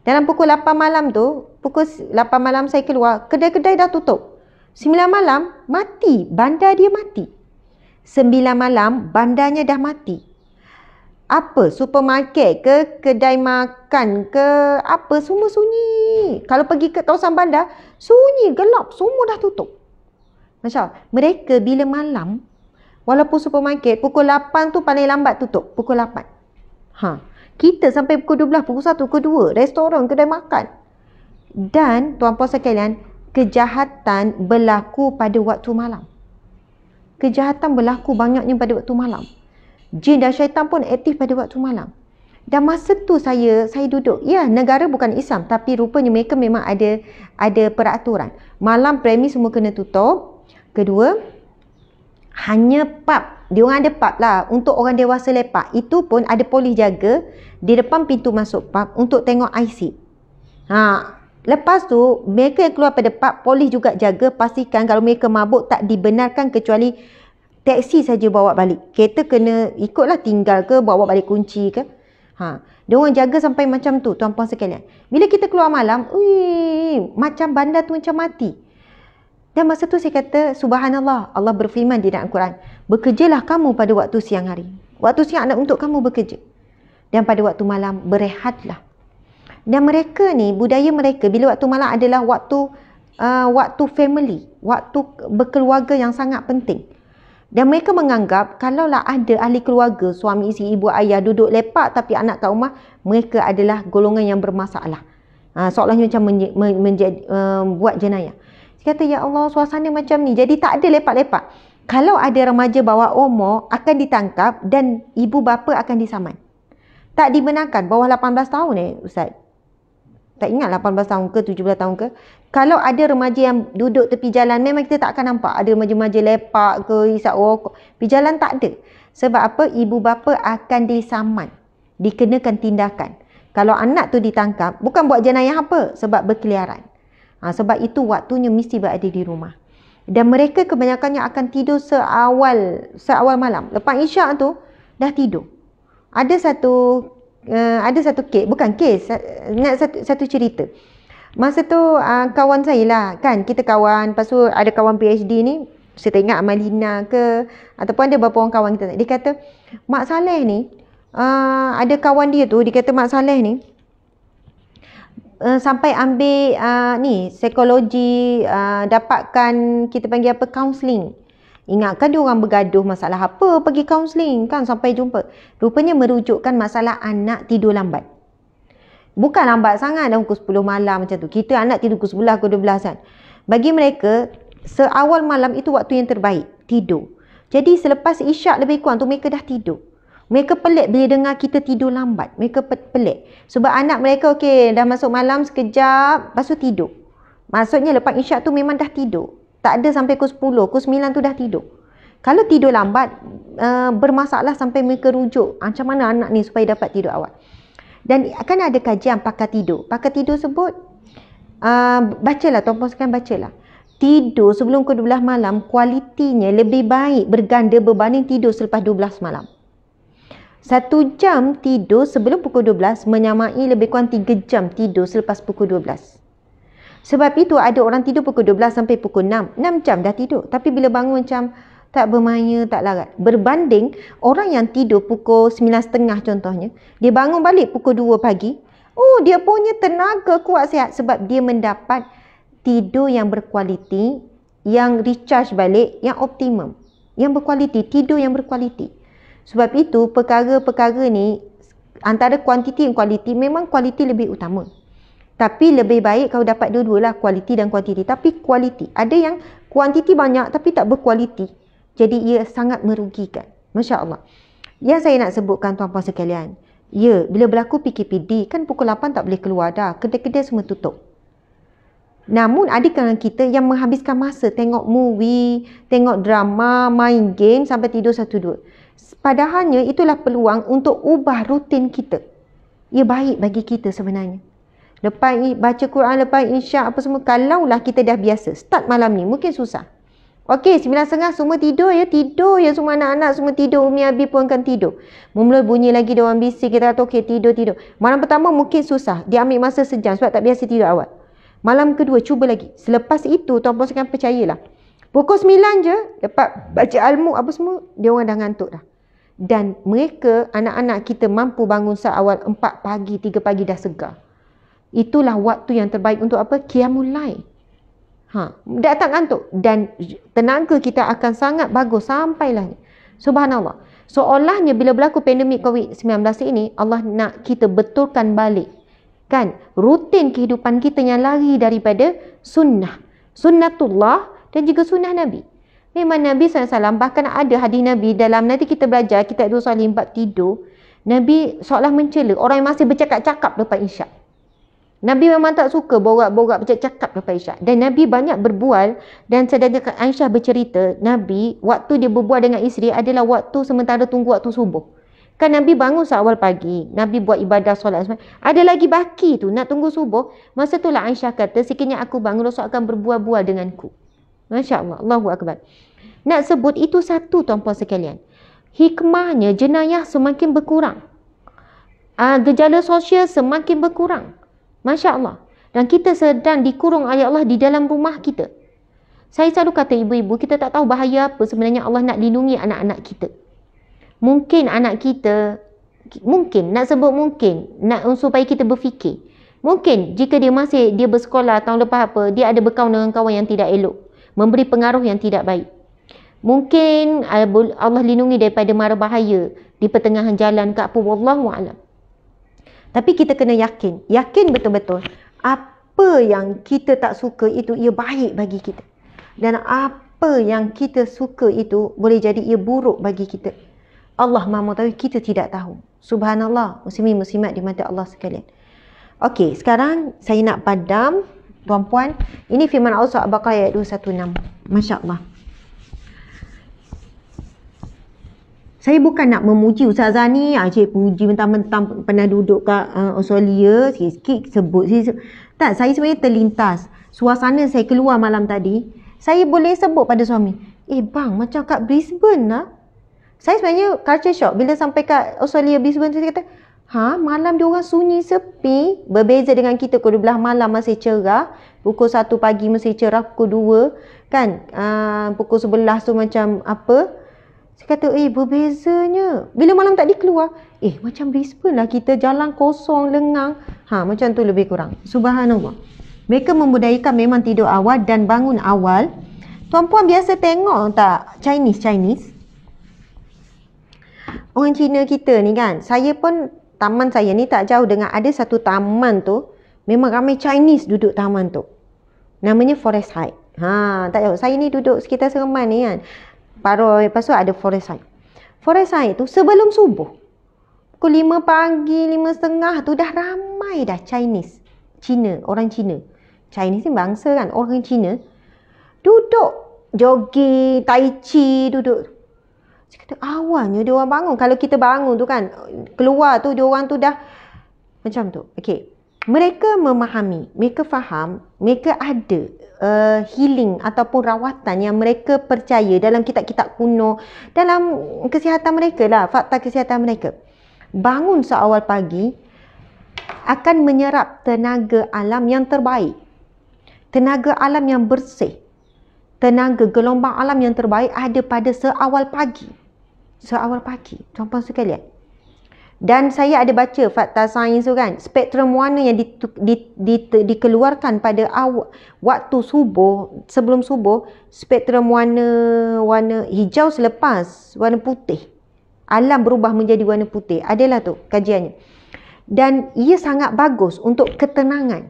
Dalam pukul 8 malam tu, pukul 8 malam saya keluar, kedai-kedai dah tutup. 9 malam, mati. Bandar dia mati. 9 malam, bandarnya dah mati. Apa? Supermarket ke? Kedai makan ke? Apa? Semua sunyi. Kalau pergi ke kawasan bandar, sunyi, gelap. Semua dah tutup. Masya Allah. Mereka bila malam, Walaupun supermarket pukul 8 tu paling lambat tutup. Pukul 8. Ha. Kita sampai pukul 12, pukul 1, pukul 2. Restoran, kedai makan. Dan tuan puan sekalian, kejahatan berlaku pada waktu malam. Kejahatan berlaku banyaknya pada waktu malam. Jin dan syaitan pun aktif pada waktu malam. Dan masa tu saya saya duduk. Ya, negara bukan Islam tapi rupanya mereka memang ada ada peraturan. Malam premis semua kena tutup. Kedua, hanya pub diorang ada pub lah untuk orang dewasa lepak itu pun ada polis jaga di depan pintu masuk pub untuk tengok IC ha lepas tu mereka yang keluar pada pub polis juga jaga pastikan kalau mereka mabuk tak dibenarkan kecuali teksi saja bawa balik kereta kena ikutlah tinggal ke bawa balik kunci ke ha dia orang jaga sampai macam tu tuan-tuan sekalian. Bila kita keluar malam, ui, macam bandar tu macam mati. Dan masa tu saya kata, subhanallah, Allah berfirman di dalam Quran. Bekerjalah kamu pada waktu siang hari. Waktu siang nak untuk kamu bekerja. Dan pada waktu malam, berehatlah. Dan mereka ni, budaya mereka, bila waktu malam adalah waktu uh, waktu family, waktu berkeluarga yang sangat penting. Dan mereka menganggap, kalaulah ada ahli keluarga, suami, isteri, ibu, ayah duduk lepak tapi anak kat rumah, mereka adalah golongan yang bermasalah. Uh, seolah-olah macam menjadi menje- uh, buat jenayah. Dia kata, Ya Allah, suasana macam ni. Jadi tak ada lepak-lepak. Kalau ada remaja bawa umur, akan ditangkap dan ibu bapa akan disaman. Tak dibenarkan. Bawah 18 tahun eh, Ustaz. Tak ingat 18 tahun ke, 17 tahun ke. Kalau ada remaja yang duduk tepi jalan, memang kita tak akan nampak. Ada remaja-remaja lepak ke, isap rokok. Tepi jalan tak ada. Sebab apa? Ibu bapa akan disaman. Dikenakan tindakan. Kalau anak tu ditangkap, bukan buat jenayah apa. Sebab berkeliaran. Ha, sebab itu waktunya mesti berada di rumah. Dan mereka kebanyakannya akan tidur seawal seawal malam. Lepas isyak tu dah tidur. Ada satu uh, ada satu kes, bukan kes, nak satu, satu cerita. Masa tu uh, kawan saya lah kan, kita kawan. Lepas tu ada kawan PhD ni, saya tak ingat Malina ke. Ataupun ada beberapa orang kawan kita. Dia kata, Mak Saleh ni, uh, ada kawan dia tu, dia kata Mak Saleh ni, uh, sampai ambil uh, ni psikologi uh, dapatkan kita panggil apa counselling? Ingatkan dia orang bergaduh masalah apa pergi counselling kan sampai jumpa. Rupanya merujukkan masalah anak tidur lambat. Bukan lambat sangat dah pukul 10 malam macam tu. Kita anak tidur pukul 11 pukul 12 kan. Bagi mereka seawal malam itu waktu yang terbaik tidur. Jadi selepas isyak lebih kurang tu mereka dah tidur. Mereka pelik bila dengar kita tidur lambat. Mereka pelik. Sebab anak mereka okey dah masuk malam sekejap, lepas tu tidur. Maksudnya lepas isyak tu memang dah tidur. Tak ada sampai ke 10, ke 9 tu dah tidur. Kalau tidur lambat, uh, bermasalah sampai mereka rujuk. Ah, macam mana anak ni supaya dapat tidur awal. Dan akan ada kajian pakar tidur. Pakar tidur sebut, uh, bacalah, Tuan Puan bacalah. Tidur sebelum ke 12 malam, kualitinya lebih baik berganda berbanding tidur selepas 12 malam. Satu jam tidur sebelum pukul 12 menyamai lebih kurang tiga jam tidur selepas pukul 12. Sebab itu ada orang tidur pukul 12 sampai pukul 6. 6 jam dah tidur. Tapi bila bangun macam tak bermaya, tak larat. Berbanding orang yang tidur pukul 9.30 contohnya. Dia bangun balik pukul 2 pagi. Oh dia punya tenaga kuat sihat sebab dia mendapat tidur yang berkualiti. Yang recharge balik, yang optimum. Yang berkualiti, tidur yang berkualiti. Sebab itu perkara-perkara ni antara kuantiti dan kualiti memang kualiti lebih utama. Tapi lebih baik kau dapat dua-dua lah kualiti dan kuantiti. Tapi kualiti. Ada yang kuantiti banyak tapi tak berkualiti. Jadi ia sangat merugikan. Masya Allah. Yang saya nak sebutkan tuan-puan sekalian. Ya, bila berlaku PKPD kan pukul 8 tak boleh keluar dah. Kedai-kedai semua tutup. Namun ada kalangan kita yang menghabiskan masa tengok movie, tengok drama, main game sampai tidur satu dua. Padahalnya itulah peluang untuk ubah rutin kita. Ia baik bagi kita sebenarnya. Lepas baca Quran, lepas insya apa semua. Kalaulah kita dah biasa. Start malam ni. Mungkin susah. Okey, sembilan setengah semua tidur ya. Tidur ya semua anak-anak semua tidur. Umi Abi pun akan tidur. Mula bunyi lagi dia orang bisik. Kita kata okey, tidur, tidur. Malam pertama mungkin susah. Dia ambil masa sejam sebab tak biasa tidur awal. Malam kedua, cuba lagi. Selepas itu, tuan-tuan percayalah. Pukul 9 je, dapat baca almu apa semua, dia orang dah ngantuk dah. Dan mereka, anak-anak kita mampu bangun saat awal 4 pagi, 3 pagi dah segar. Itulah waktu yang terbaik untuk apa? Qiyamulai. Ha, dah tak ngantuk. Dan tenaga kita akan sangat bagus sampailah ni. Subhanallah. Seolahnya bila berlaku pandemik COVID-19 ini, Allah nak kita betulkan balik. Kan? Rutin kehidupan kita yang lari daripada sunnah. Sunnatullah dan juga sunnah Nabi. Memang Nabi SAW bahkan ada hadis Nabi dalam nanti kita belajar kitab dua salim bab tidur. Nabi seolah mencela orang yang masih bercakap-cakap lepas isyak. Nabi memang tak suka borak-borak bercakap-cakap lepas isyak. Dan Nabi banyak berbual dan sedangkan Aisyah bercerita Nabi waktu dia berbual dengan isteri adalah waktu sementara tunggu waktu subuh. Kan Nabi bangun seawal pagi. Nabi buat ibadah solat. Ada lagi baki tu nak tunggu subuh. Masa tu lah Aisyah kata sekiranya aku bangun Rasul akan berbual-bual denganku. Masya Allah. Allahu Akbar. Nak sebut itu satu tuan-puan sekalian. Hikmahnya jenayah semakin berkurang. Uh, gejala sosial semakin berkurang. Masya Allah. Dan kita sedang dikurung oleh Allah di dalam rumah kita. Saya selalu kata ibu-ibu, kita tak tahu bahaya apa sebenarnya Allah nak lindungi anak-anak kita. Mungkin anak kita, mungkin, nak sebut mungkin, nak supaya kita berfikir. Mungkin jika dia masih, dia bersekolah tahun lepas apa, dia ada berkawan dengan kawan yang tidak elok memberi pengaruh yang tidak baik. Mungkin eh, Allah lindungi daripada mara bahaya di pertengahan jalan ke apa wallahu alam. Tapi kita kena yakin, yakin betul-betul apa yang kita tak suka itu ia baik bagi kita. Dan apa yang kita suka itu boleh jadi ia buruk bagi kita. Allah Maha tahu kita tidak tahu. Subhanallah, muslimin muslimat di mata Allah sekalian. Okey, sekarang saya nak padam tuan-puan. Ini firman Allah surah Al-Baqarah ayat 216. Masya-Allah. Saya bukan nak memuji Ustazah ni, Encik puji mentang-mentang pernah duduk kat ah, Australia, uh, sikit-sikit sebut, sikit Tak, saya sebenarnya terlintas. Suasana saya keluar malam tadi, saya boleh sebut pada suami, eh bang, macam kat Brisbane lah. Saya sebenarnya culture shock bila sampai kat Australia, Brisbane, saya kata, Ha, malam dia orang sunyi sepi, berbeza dengan kita pukul 12 malam masih cerah, pukul 1 pagi masih cerah, pukul 2 kan, uh, pukul sebelah tu macam apa. Saya kata, eh berbezanya. Bila malam tadi keluar, eh macam Brisbane lah kita jalan kosong, lengang. Ha, macam tu lebih kurang. Subhanallah. Mereka membudayakan memang tidur awal dan bangun awal. Tuan-puan biasa tengok tak Chinese-Chinese? Orang Cina kita ni kan, saya pun taman saya ni tak jauh dengan ada satu taman tu memang ramai Chinese duduk taman tu. Namanya Forest High. Ha, tak jauh. Saya ni duduk sekitar Seremban ni kan. Baru lepas tu ada Forest High. Forest High tu sebelum subuh. Pukul 5 pagi, 5.30 tu dah ramai dah Chinese. Cina, orang Cina. Chinese ni bangsa kan, orang Cina. Duduk jogging, tai chi duduk. Saya kata awalnya dia orang bangun. Kalau kita bangun tu kan, keluar tu dia orang tu dah macam tu. Okey. Mereka memahami, mereka faham, mereka ada uh, healing ataupun rawatan yang mereka percaya dalam kitab-kitab kuno, dalam kesihatan mereka lah, fakta kesihatan mereka. Bangun seawal pagi akan menyerap tenaga alam yang terbaik. Tenaga alam yang bersih. Tenaga gelombang alam yang terbaik ada pada seawal pagi seawal pagi. Tuan-tuan sekalian. Dan saya ada baca fakta sains tu kan. Spektrum warna yang dikeluarkan pada awal, waktu subuh, sebelum subuh, spektrum warna warna hijau selepas warna putih. Alam berubah menjadi warna putih. Adalah tu kajiannya. Dan ia sangat bagus untuk ketenangan.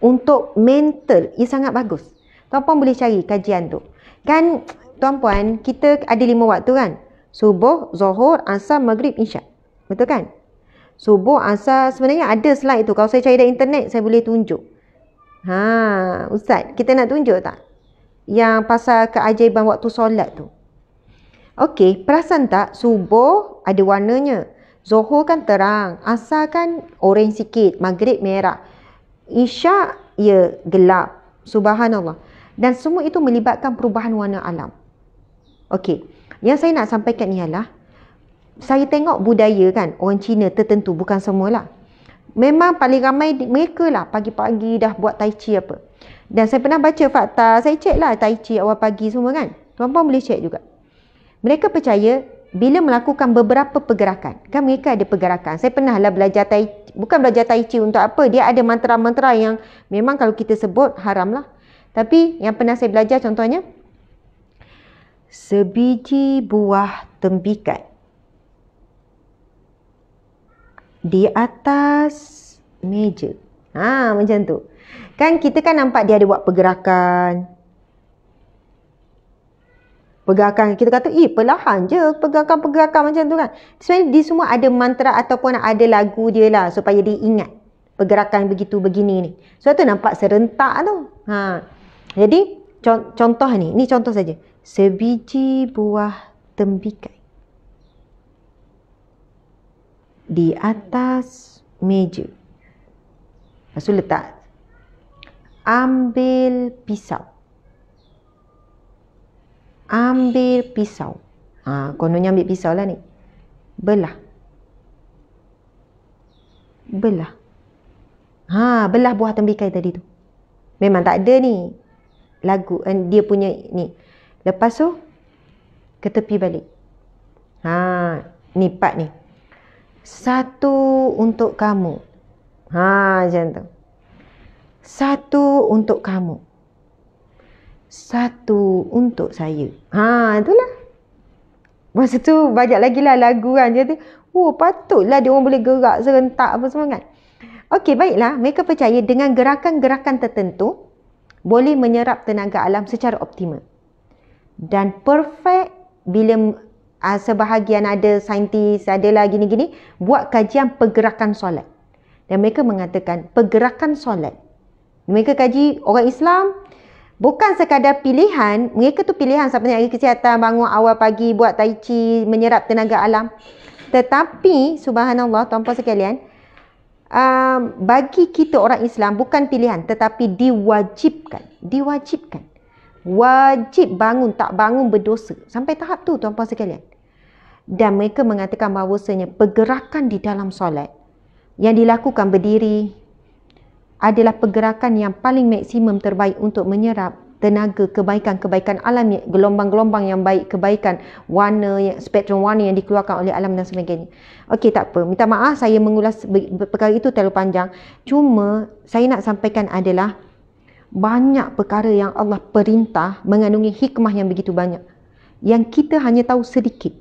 Untuk mental, ia sangat bagus. Tuan-puan boleh cari kajian tu. Kan, tuan-puan, kita ada lima waktu kan subuh, zohor, asar, maghrib, isyak. Betul kan? Subuh, asar, sebenarnya ada slide tu. Kalau saya cari dari internet, saya boleh tunjuk. Ha, Ustaz, kita nak tunjuk tak? Yang pasal keajaiban waktu solat tu. Okey, perasan tak subuh ada warnanya. Zohor kan terang, asar kan orange sikit, maghrib merah. Isyak ya gelap. Subhanallah. Dan semua itu melibatkan perubahan warna alam. Okey. Yang saya nak sampaikan ni ialah saya tengok budaya kan orang Cina tertentu bukan semualah. Memang paling ramai mereka lah pagi-pagi dah buat tai chi apa. Dan saya pernah baca fakta, saya cek lah tai chi awal pagi semua kan. Tuan-tuan boleh cek juga. Mereka percaya bila melakukan beberapa pergerakan, kan mereka ada pergerakan. Saya pernah lah belajar tai bukan belajar tai chi untuk apa, dia ada mantra-mantra yang memang kalau kita sebut haram lah. Tapi yang pernah saya belajar contohnya, sebiji buah tembikai di atas meja. Ha macam tu. Kan kita kan nampak dia ada buat pergerakan. Pergerakan kita kata eh perlahan je pergerakan-pergerakan macam tu kan. Sebenarnya di semua ada mantra ataupun ada lagu dia lah supaya dia ingat pergerakan begitu begini ni. Sebab tu nampak serentak tu. Ha. Jadi contoh ni, ni contoh saja sebiji buah tembikai di atas meja. Lepas letak. Ambil pisau. Ambil pisau. Ha, kononnya ambil pisau lah ni. Belah. Belah. Ha, belah buah tembikai tadi tu. Memang tak ada ni. Lagu, eh, dia punya ni. Lepas tu, ke tepi balik. Ha, ni part ni. Satu untuk kamu. Ha, macam tu. Satu untuk kamu. Satu untuk saya. Ha, itulah. Masa tu banyak lagi lah lagu kan. Dia kata, oh patutlah dia orang boleh gerak serentak apa semua kan. Okey, baiklah. Mereka percaya dengan gerakan-gerakan tertentu boleh menyerap tenaga alam secara optimal dan perfect bila uh, sebahagian ada saintis ada lagi ni gini buat kajian pergerakan solat dan mereka mengatakan pergerakan solat mereka kaji orang Islam bukan sekadar pilihan mereka tu pilihan seperti hari kesihatan bangun awal pagi buat tai chi menyerap tenaga alam tetapi subhanallah tuan-tuan sekalian um, bagi kita orang Islam bukan pilihan tetapi diwajibkan diwajibkan wajib bangun tak bangun berdosa sampai tahap tu tuan-tuan sekalian dan mereka mengatakan bahawasanya pergerakan di dalam solat yang dilakukan berdiri adalah pergerakan yang paling maksimum terbaik untuk menyerap tenaga kebaikan-kebaikan alam ya, gelombang-gelombang yang baik kebaikan warna yang, spektrum warna yang dikeluarkan oleh alam dan sebagainya Okey tak apa minta maaf saya mengulas perkara itu terlalu panjang cuma saya nak sampaikan adalah banyak perkara yang Allah perintah mengandungi hikmah yang begitu banyak yang kita hanya tahu sedikit.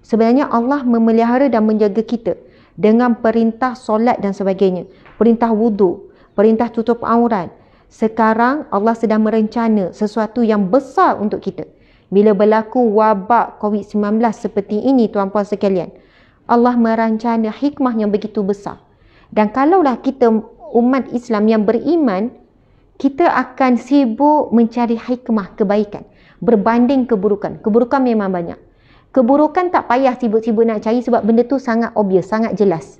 Sebenarnya Allah memelihara dan menjaga kita dengan perintah solat dan sebagainya, perintah wudhu, perintah tutup aurat. Sekarang Allah sedang merencana sesuatu yang besar untuk kita. Bila berlaku wabak COVID-19 seperti ini tuan-puan sekalian, Allah merancana hikmah yang begitu besar. Dan kalaulah kita umat Islam yang beriman, kita akan sibuk mencari hikmah kebaikan berbanding keburukan. Keburukan memang banyak. Keburukan tak payah sibuk-sibuk nak cari sebab benda tu sangat obvious, sangat jelas.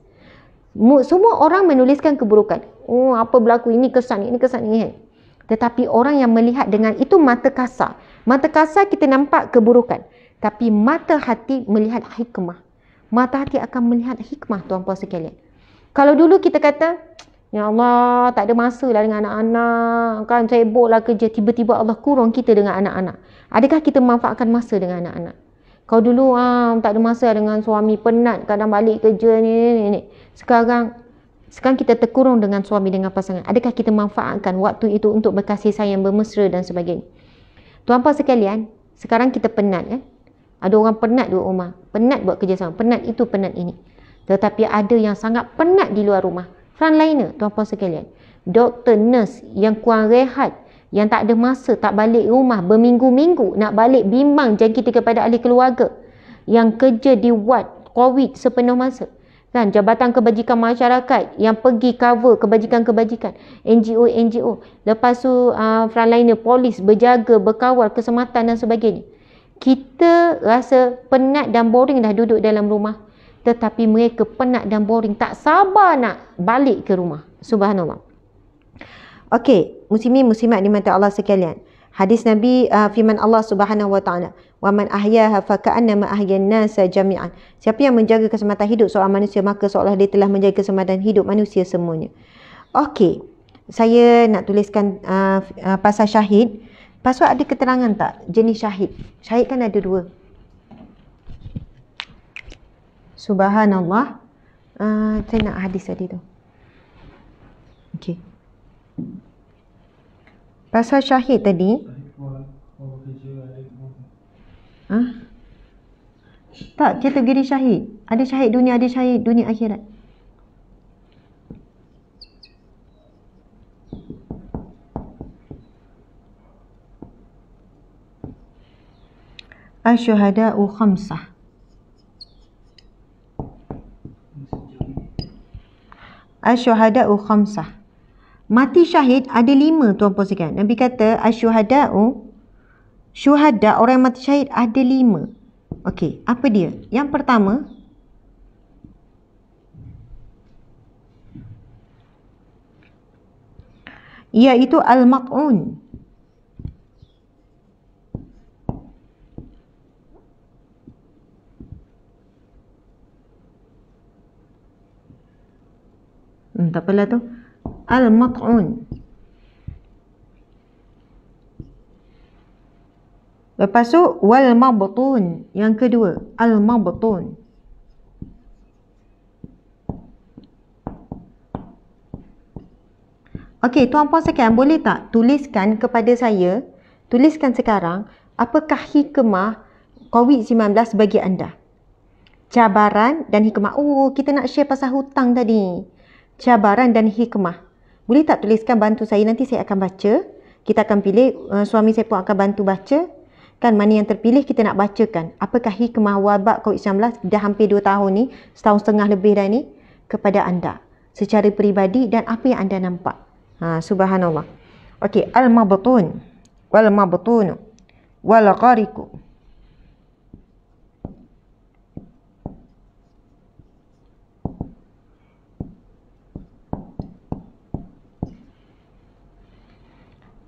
Semua orang menuliskan keburukan. Oh, apa berlaku ini kesan ini kesan ini. Eh. Tetapi orang yang melihat dengan itu mata kasar. Mata kasar kita nampak keburukan. Tapi mata hati melihat hikmah. Mata hati akan melihat hikmah tuan puan sekalian. Kalau dulu kita kata, Ya Allah, tak ada masa lah dengan anak-anak. Kan sibuk lah kerja. Tiba-tiba Allah kurung kita dengan anak-anak. Adakah kita manfaatkan masa dengan anak-anak? Kau dulu ah, tak ada masa dengan suami penat. Kadang balik kerja ni, ni, ni. Sekarang, sekarang kita terkurung dengan suami dengan pasangan. Adakah kita manfaatkan waktu itu untuk berkasih sayang, bermesra dan sebagainya? Tuan Puan sekalian, sekarang kita penat. Eh? Ada orang penat di rumah. Penat buat kerja sama, Penat itu, penat ini. Tetapi ada yang sangat penat di luar rumah frontliner tuan-puan sekalian doktor nurse yang kurang rehat yang tak ada masa tak balik rumah berminggu-minggu nak balik bimbang jangkiti kepada ahli keluarga yang kerja di ward covid sepenuh masa kan jabatan kebajikan masyarakat yang pergi cover kebajikan-kebajikan NGO-NGO lepas tu uh, frontliner polis berjaga berkawal kesematan dan sebagainya kita rasa penat dan boring dah duduk dalam rumah tetapi mereka penat dan boring tak sabar nak balik ke rumah subhanallah okey muslimin muslimat mata Allah sekalian hadis nabi uh, firman Allah subhanahu wa taala wa man ahyaha fa ka'annama ahyannasa jami'an siapa yang menjaga keselamatan hidup seorang manusia maka seolah dia telah menjaga keselamatan hidup manusia semuanya okey saya nak tuliskan uh, uh, pasal syahid Pasal ada keterangan tak jenis syahid? Syahid kan ada dua. Subhanallah. Uh, saya nak hadis tadi tu. Okey. Pasal syahid tadi. Huh? Ha? Tak, kita pergi syahid. Ada syahid dunia, ada syahid dunia akhirat. Asyuhada'u khamsah. Asyuhada'u khamsah. Mati syahid ada lima tuan puan sekalian. Nabi kata asyuhada'u syuhada orang mati syahid ada lima. Okey, apa dia? Yang pertama, iaitu al-maq'un. Unta hmm, pala to. Al-mat'un. Lepas tu, wal-mabutun. Yang kedua, al-mabutun. Okey, tuan puan sekian, boleh tak tuliskan kepada saya, tuliskan sekarang, apakah hikmah COVID-19 bagi anda? Cabaran dan hikmah. Oh, kita nak share pasal hutang tadi cabaran dan hikmah. Boleh tak tuliskan bantu saya nanti saya akan baca. Kita akan pilih uh, suami saya pun akan bantu baca. Kan mana yang terpilih kita nak bacakan. Apakah hikmah wabak COVID-19 dah hampir 2 tahun ni, setahun setengah lebih dah ni kepada anda secara peribadi dan apa yang anda nampak. Ha, subhanallah. Okey, al-mabtun wal-mabtun wal-qariqu. wal mabtun wal qariqu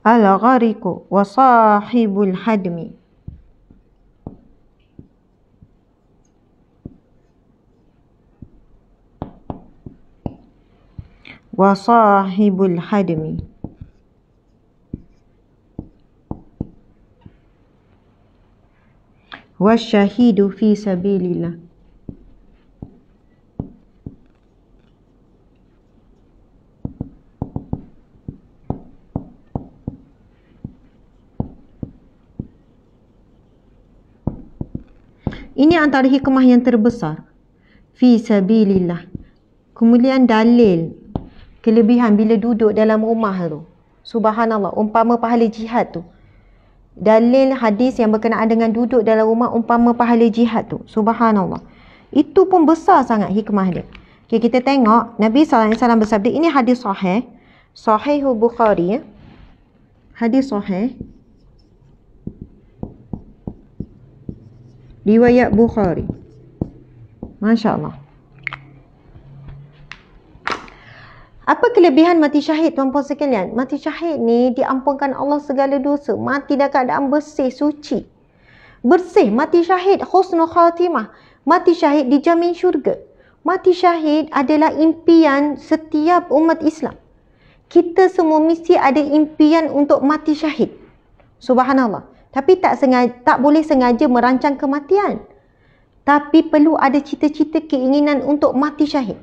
الغرق وصاحب الحدم وصاحب الحدم والشهيد في سبيل الله Ini antara hikmah yang terbesar. Fi sabilillah. Kemudian dalil. Kelebihan bila duduk dalam rumah tu. Subhanallah. Umpama pahala jihad tu. Dalil hadis yang berkenaan dengan duduk dalam rumah. Umpama pahala jihad tu. Subhanallah. Itu pun besar sangat hikmah dia. Okay, kita tengok. Nabi SAW bersabda. Ini hadis sahih. Sahih Bukhari. Ya. Hadis sahih. Riwayat Bukhari. Masya Allah. Apa kelebihan mati syahid tuan-puan sekalian? Mati syahid ni diampunkan Allah segala dosa. Mati dalam keadaan bersih, suci. Bersih, mati syahid, khusnul khatimah. Mati syahid dijamin syurga. Mati syahid adalah impian setiap umat Islam. Kita semua mesti ada impian untuk mati syahid. Subhanallah tapi tak sengaja tak boleh sengaja merancang kematian tapi perlu ada cita-cita keinginan untuk mati syahid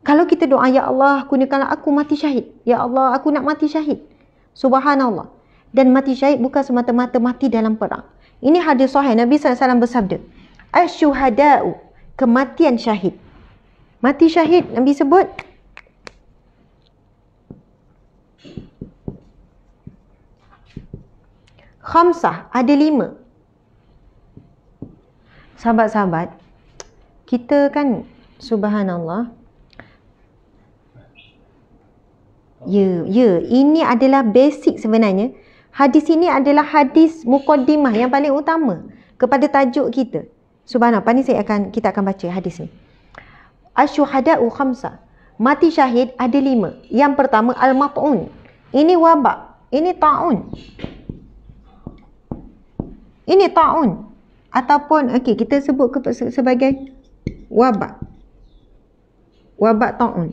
kalau kita doa ya Allah gunakanlah aku mati syahid ya Allah aku nak mati syahid subhanallah dan mati syahid bukan semata-mata mati dalam perang ini hadis sahih Nabi Sallallahu Alaihi Wasallam bersabda asyuhadau kematian syahid mati syahid Nabi sebut khamsah ada lima. Sahabat-sahabat, kita kan subhanallah. Ya, ya, ini adalah basic sebenarnya. Hadis ini adalah hadis mukaddimah yang paling utama kepada tajuk kita. Subhanallah, ni saya akan kita akan baca hadis ni, Asyuhada'u khamsah. Mati syahid ada lima. Yang pertama, al matun, Ini wabak. Ini ta'un. Ini ta'un. Ataupun okay, kita sebut ke, sebagai wabak. Wabak ta'un.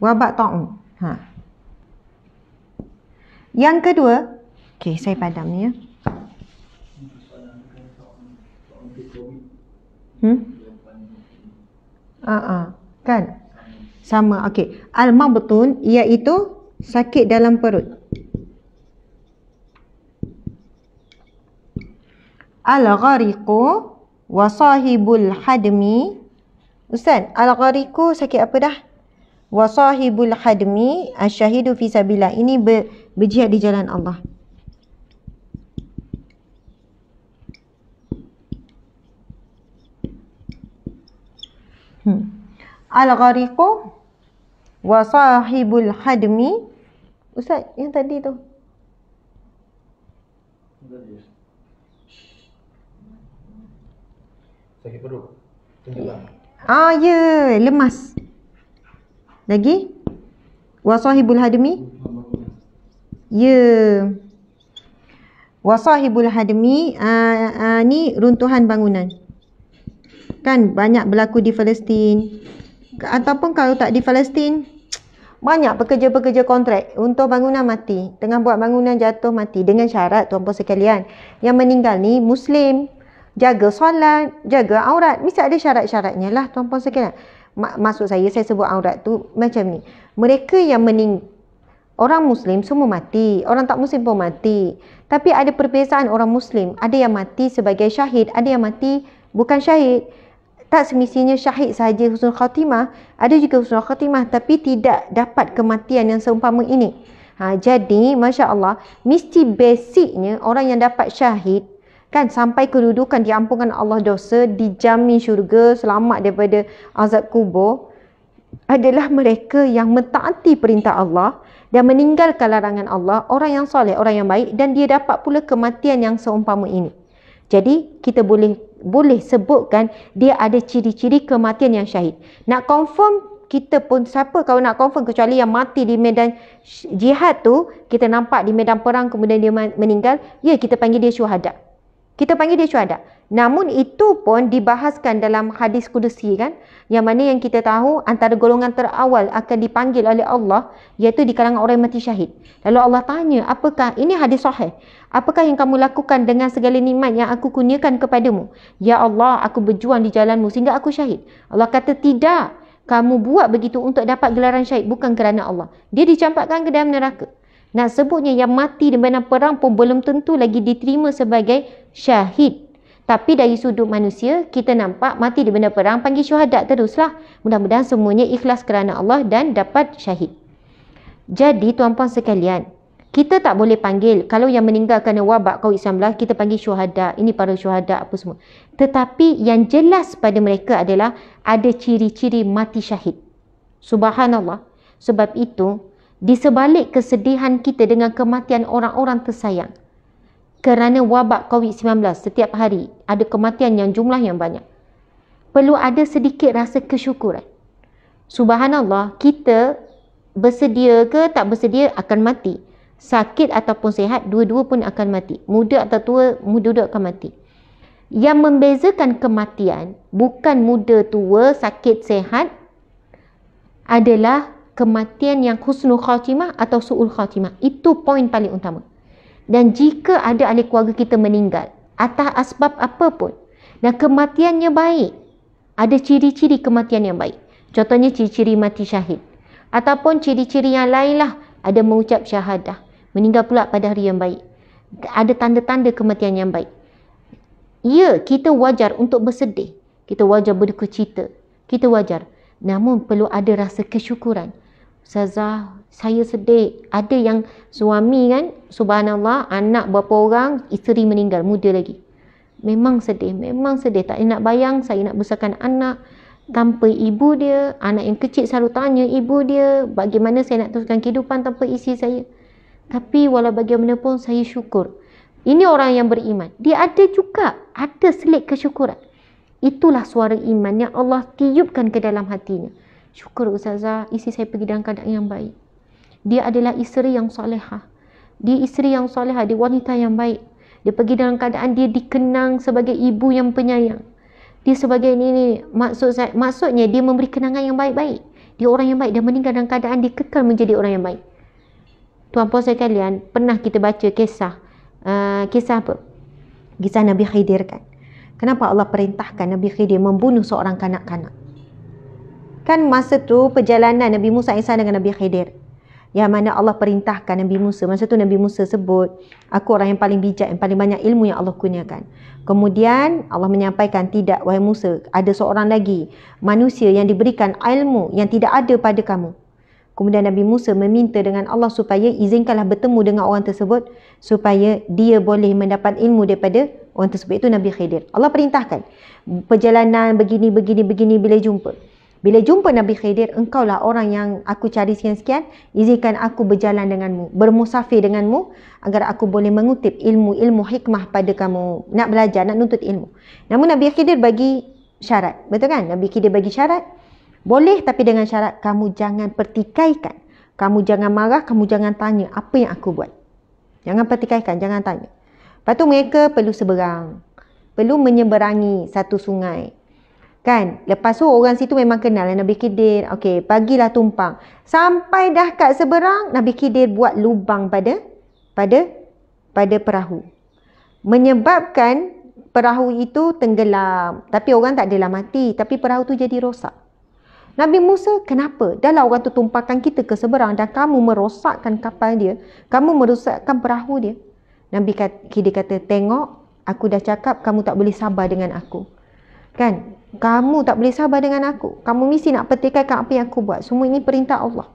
Wabak ta'un. Ha. Yang kedua, okay, saya padam ni ya. Hmm? Ah, uh kan? Sama, okay. Al-mabtun iaitu sakit dalam perut. Hmm? Al-Ghariqu wa sahibul hadmi. Ustaz, Al-Ghariqu sakit apa dah? Wa sahibul hadmi asyahidu fi sabila. Ini ber, berjihad di jalan Allah. Hmm. Al-Ghariqu wa sahibul hadmi. Ustaz, yang tadi tu. Sakit perut. Tenggelam. Ah, ya. Lemas. Lagi? Wasahibul hadmi? Ya. Wasahibul hadmi uh, uh, ni runtuhan bangunan. Kan banyak berlaku di Palestin. Ataupun kalau tak di Palestin, banyak pekerja-pekerja kontrak untuk bangunan mati. Tengah buat bangunan jatuh mati. Dengan syarat tuan-puan sekalian. Yang meninggal ni Muslim jaga solat, jaga aurat. Mesti ada syarat-syaratnya lah tuan-puan sekalian. Maksud saya, saya sebut aurat tu macam ni. Mereka yang mening... Orang Muslim semua mati. Orang tak Muslim pun mati. Tapi ada perbezaan orang Muslim. Ada yang mati sebagai syahid. Ada yang mati bukan syahid. Tak semestinya syahid sahaja husnul khatimah. Ada juga husnul khatimah. Tapi tidak dapat kematian yang seumpama ini. Ha, jadi, Masya Allah, mesti basicnya orang yang dapat syahid kan sampai kedudukan diampunkan Allah dosa dijamin syurga selamat daripada azab kubur adalah mereka yang mentaati perintah Allah dan meninggalkan larangan Allah orang yang soleh orang yang baik dan dia dapat pula kematian yang seumpama ini jadi kita boleh boleh sebutkan dia ada ciri-ciri kematian yang syahid nak confirm kita pun siapa kalau nak confirm kecuali yang mati di medan jihad tu kita nampak di medan perang kemudian dia meninggal ya kita panggil dia syuhada kita panggil dia syuhada. Namun itu pun dibahaskan dalam hadis kudusi kan. Yang mana yang kita tahu antara golongan terawal akan dipanggil oleh Allah. Iaitu di kalangan orang mati syahid. Lalu Allah tanya apakah ini hadis sahih. Apakah yang kamu lakukan dengan segala nikmat yang aku kurniakan kepadamu. Ya Allah aku berjuang di jalanmu sehingga aku syahid. Allah kata tidak. Kamu buat begitu untuk dapat gelaran syahid bukan kerana Allah. Dia dicampakkan ke dalam neraka. Nah sebutnya yang mati di medan perang pun belum tentu lagi diterima sebagai syahid. Tapi dari sudut manusia, kita nampak mati di medan perang panggil syuhadat teruslah. Mudah-mudahan semuanya ikhlas kerana Allah dan dapat syahid. Jadi tuan-puan sekalian, kita tak boleh panggil kalau yang meninggal kerana wabak kau Islam lah kita panggil syuhada. Ini para syuhada apa semua. Tetapi yang jelas pada mereka adalah ada ciri-ciri mati syahid. Subhanallah. Sebab itu di sebalik kesedihan kita dengan kematian orang-orang tersayang. Kerana wabak COVID-19 setiap hari ada kematian yang jumlah yang banyak. Perlu ada sedikit rasa kesyukuran. Subhanallah, kita bersedia ke tak bersedia akan mati. Sakit ataupun sehat, dua-dua pun akan mati. Muda atau tua, muda-muda akan mati. Yang membezakan kematian, bukan muda, tua, sakit, sehat, adalah kematian yang khusnul khatimah atau su'ul khatimah. Itu poin paling utama. Dan jika ada ahli keluarga kita meninggal atas asbab apa pun dan kematiannya baik, ada ciri-ciri kematian yang baik. Contohnya ciri-ciri mati syahid. Ataupun ciri-ciri yang lainlah ada mengucap syahadah. Meninggal pula pada hari yang baik. Ada tanda-tanda kematian yang baik. Ya, kita wajar untuk bersedih. Kita wajar berduka cita. Kita wajar. Namun perlu ada rasa kesyukuran. Ustazah, saya sedih. Ada yang suami kan, subhanallah, anak berapa orang, isteri meninggal, muda lagi. Memang sedih, memang sedih. Tak nak bayang saya nak besarkan anak tanpa ibu dia. Anak yang kecil selalu tanya ibu dia, bagaimana saya nak teruskan kehidupan tanpa isi saya. Tapi walau bagaimanapun saya syukur. Ini orang yang beriman. Dia ada juga, ada selit kesyukuran. Itulah suara iman yang Allah tiupkan ke dalam hatinya. Syukur Ustazah, isi saya pergi dalam keadaan yang baik. Dia adalah isteri yang soleha. Dia isteri yang soleha, dia wanita yang baik. Dia pergi dalam keadaan dia dikenang sebagai ibu yang penyayang. Dia sebagai ini, ini maksud saya, maksudnya dia memberi kenangan yang baik-baik. Dia orang yang baik, dia meninggal dalam keadaan dia kekal menjadi orang yang baik. Tuan puan saya kalian pernah kita baca kisah, uh, kisah apa? Kisah Nabi Khidir kan? Kenapa Allah perintahkan Nabi Khidir membunuh seorang kanak-kanak? Kan masa tu perjalanan Nabi Musa Ihsan dengan Nabi Khidir. Yang mana Allah perintahkan Nabi Musa. Masa tu Nabi Musa sebut, aku orang yang paling bijak, yang paling banyak ilmu yang Allah kurniakan. Kemudian Allah menyampaikan, tidak wahai Musa, ada seorang lagi manusia yang diberikan ilmu yang tidak ada pada kamu. Kemudian Nabi Musa meminta dengan Allah supaya izinkanlah bertemu dengan orang tersebut supaya dia boleh mendapat ilmu daripada orang tersebut. Itu Nabi Khidir. Allah perintahkan perjalanan begini, begini, begini bila jumpa. Bila jumpa Nabi Khidir, engkau lah orang yang aku cari sekian-sekian. Izinkan aku berjalan denganmu, bermusafir denganmu agar aku boleh mengutip ilmu-ilmu hikmah pada kamu. Nak belajar, nak nuntut ilmu. Namun Nabi Khidir bagi syarat. Betul kan? Nabi Khidir bagi syarat. Boleh tapi dengan syarat kamu jangan pertikaikan. Kamu jangan marah, kamu jangan tanya apa yang aku buat. Jangan pertikaikan, jangan tanya. Lepas tu mereka perlu seberang. Perlu menyeberangi satu sungai. Kan? Lepas tu orang situ memang kenal Nabi Khidir. Okey, pagilah tumpang. Sampai dah kat seberang, Nabi Khidir buat lubang pada pada pada perahu. Menyebabkan perahu itu tenggelam. Tapi orang tak adalah mati. Tapi perahu tu jadi rosak. Nabi Musa, kenapa? dah Dahlah orang tu tumpahkan kita ke seberang dan kamu merosakkan kapal dia. Kamu merosakkan perahu dia. Nabi Khidir kata, tengok, aku dah cakap kamu tak boleh sabar dengan aku. Kan? Kamu tak boleh sabar dengan aku. Kamu mesti nak petikan apa yang aku buat. Semua ini perintah Allah.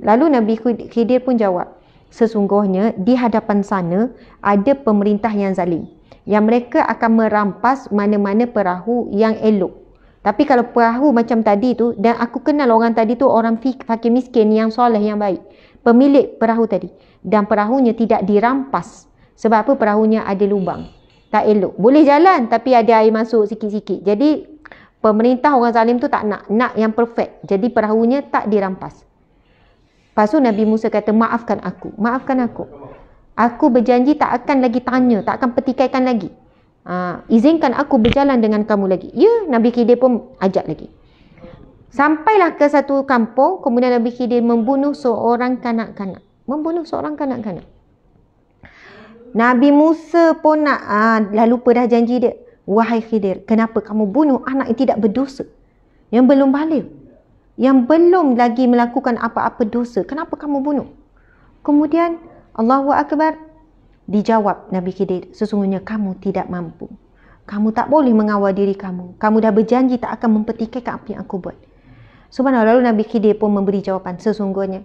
Lalu Nabi Khidir pun jawab, sesungguhnya di hadapan sana ada pemerintah yang zalim. Yang mereka akan merampas mana-mana perahu yang elok. Tapi kalau perahu macam tadi tu, dan aku kenal orang tadi tu orang fakir miskin yang soleh, yang baik. Pemilik perahu tadi. Dan perahunya tidak dirampas. Sebab apa perahunya ada lubang tak elok. Boleh jalan tapi ada air masuk sikit-sikit. Jadi pemerintah orang zalim tu tak nak. Nak yang perfect. Jadi perahunya tak dirampas. Lepas tu Nabi Musa kata maafkan aku. Maafkan aku. Aku berjanji tak akan lagi tanya. Tak akan petikaikan lagi. Ha, izinkan aku berjalan dengan kamu lagi. Ya Nabi Khidir pun ajak lagi. Sampailah ke satu kampung. Kemudian Nabi Khidir membunuh seorang kanak-kanak. Membunuh seorang kanak-kanak. Nabi Musa pun nak ah, dah lupa dah janji dia. Wahai Khidir, kenapa kamu bunuh anak yang tidak berdosa? Yang belum balik. Yang belum lagi melakukan apa-apa dosa. Kenapa kamu bunuh? Kemudian Allahu Akbar dijawab Nabi Khidir, sesungguhnya kamu tidak mampu. Kamu tak boleh mengawal diri kamu. Kamu dah berjanji tak akan mempertikaikan apa yang aku buat. Subhanallah, lalu Nabi Khidir pun memberi jawapan sesungguhnya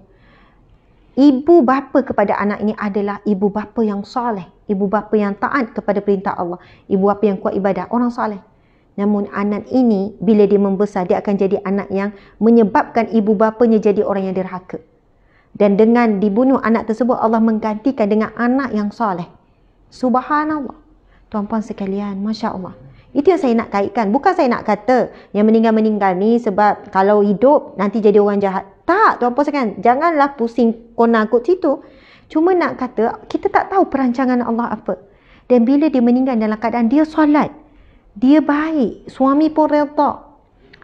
ibu bapa kepada anak ini adalah ibu bapa yang soleh. Ibu bapa yang taat kepada perintah Allah. Ibu bapa yang kuat ibadah. Orang soleh. Namun anak ini bila dia membesar dia akan jadi anak yang menyebabkan ibu bapanya jadi orang yang derhaka. Dan dengan dibunuh anak tersebut Allah menggantikan dengan anak yang soleh. Subhanallah. Tuan-puan sekalian, Masya Allah. Itu yang saya nak kaitkan. Bukan saya nak kata yang meninggal-meninggal ni sebab kalau hidup nanti jadi orang jahat. Tak, tuan puan sekalian. Janganlah pusing kona kot situ. Cuma nak kata kita tak tahu perancangan Allah apa. Dan bila dia meninggal dalam keadaan dia solat. Dia baik. Suami pun reda.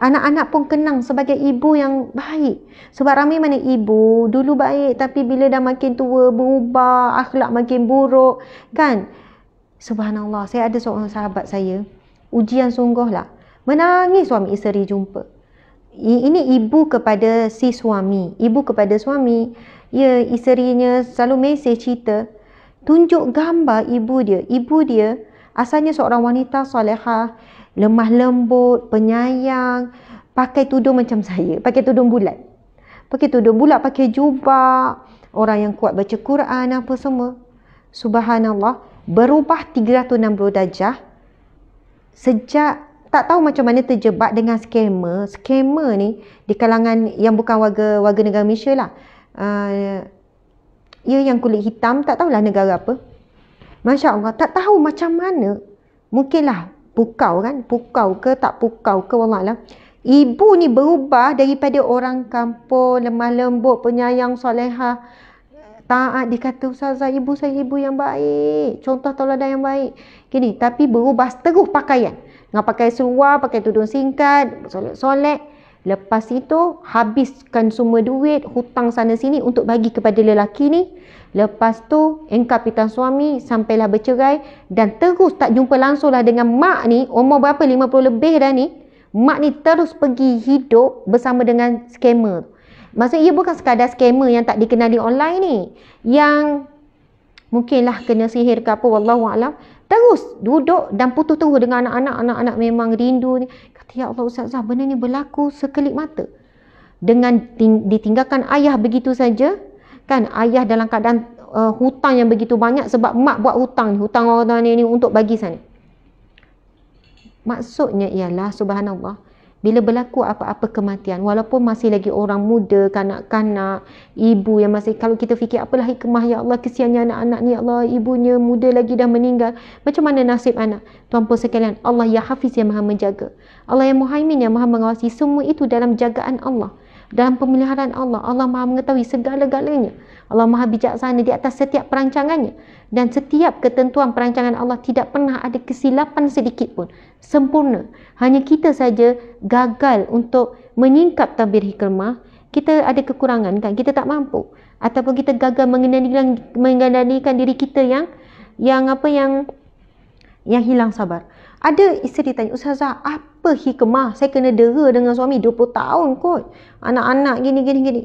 Anak-anak pun kenang sebagai ibu yang baik. Sebab ramai mana ibu dulu baik tapi bila dah makin tua berubah, akhlak makin buruk, kan? Subhanallah, saya ada seorang sahabat saya. Ujian sungguh sungguhlah. Menangis suami isteri jumpa. Ini ibu kepada si suami. Ibu kepada suami. Ya, isterinya selalu mesej cerita. Tunjuk gambar ibu dia. Ibu dia asalnya seorang wanita solehah. Lemah lembut, penyayang. Pakai tudung macam saya. Pakai tudung bulat. Pakai tudung bulat, pakai jubah. Orang yang kuat baca Quran, apa semua. Subhanallah. Berubah 360 darjah sejak tak tahu macam mana terjebak dengan skema skema ni di kalangan yang bukan warga warga negara Malaysia lah. Uh, ah, ia ya yang kulit hitam tak tahulah negara apa. Masya Allah tak tahu macam mana. Mungkinlah pukau kan. Pukau ke tak pukau ke Allah Ibu ni berubah daripada orang kampung, lemah lembut, penyayang, soleha. Taat dikata Ustazah, ibu saya ibu yang baik. Contoh tauladan yang baik. Kini, tapi berubah teruk pakaian. Dengan pakai seluar, pakai tudung singkat, solek-solek. Lepas itu, habiskan semua duit, hutang sana sini untuk bagi kepada lelaki ni. Lepas tu, engkau pitan suami, sampailah bercerai. Dan terus tak jumpa langsung lah dengan mak ni, umur berapa? 50 lebih dah ni. Mak ni terus pergi hidup bersama dengan scammer. Maksudnya, ia bukan sekadar scammer yang tak dikenali online ni. Yang mungkinlah kena sihir ke apa, Wallahualam. Terus duduk dan putus terus dengan anak-anak. Anak-anak memang rindu. Ni. Kata, Ya Allah Ustaz Zah, benda ni berlaku sekelip mata. Dengan ditinggalkan ayah begitu saja. Kan ayah dalam keadaan uh, hutang yang begitu banyak sebab mak buat hutang Hutang orang-orang ni, ni untuk bagi sana. Maksudnya ialah subhanallah bila berlaku apa-apa kematian walaupun masih lagi orang muda kanak-kanak ibu yang masih kalau kita fikir apalah hikmah ya Allah kesiannya anak-anak ni ya Allah ibunya muda lagi dah meninggal macam mana nasib anak tuan puan sekalian Allah yang Hafiz yang Maha menjaga Allah yang Muhaimin yang Maha mengawasi semua itu dalam jagaan Allah dalam pemeliharaan Allah. Allah Maha mengetahui segala-galanya. Allah Maha bijaksana di atas setiap perancangannya dan setiap ketentuan perancangan Allah tidak pernah ada kesilapan sedikit pun. Sempurna. Hanya kita saja gagal untuk menyingkap tabir hikmah, kita ada kekurangan kan? Kita tak mampu ataupun kita gagal mengendalikan, mengendalikan diri kita yang yang apa yang yang hilang sabar. Ada isteri tanya, "Ustazah, apa apa hikmah saya kena dera dengan suami 20 tahun kot. Anak-anak gini gini gini.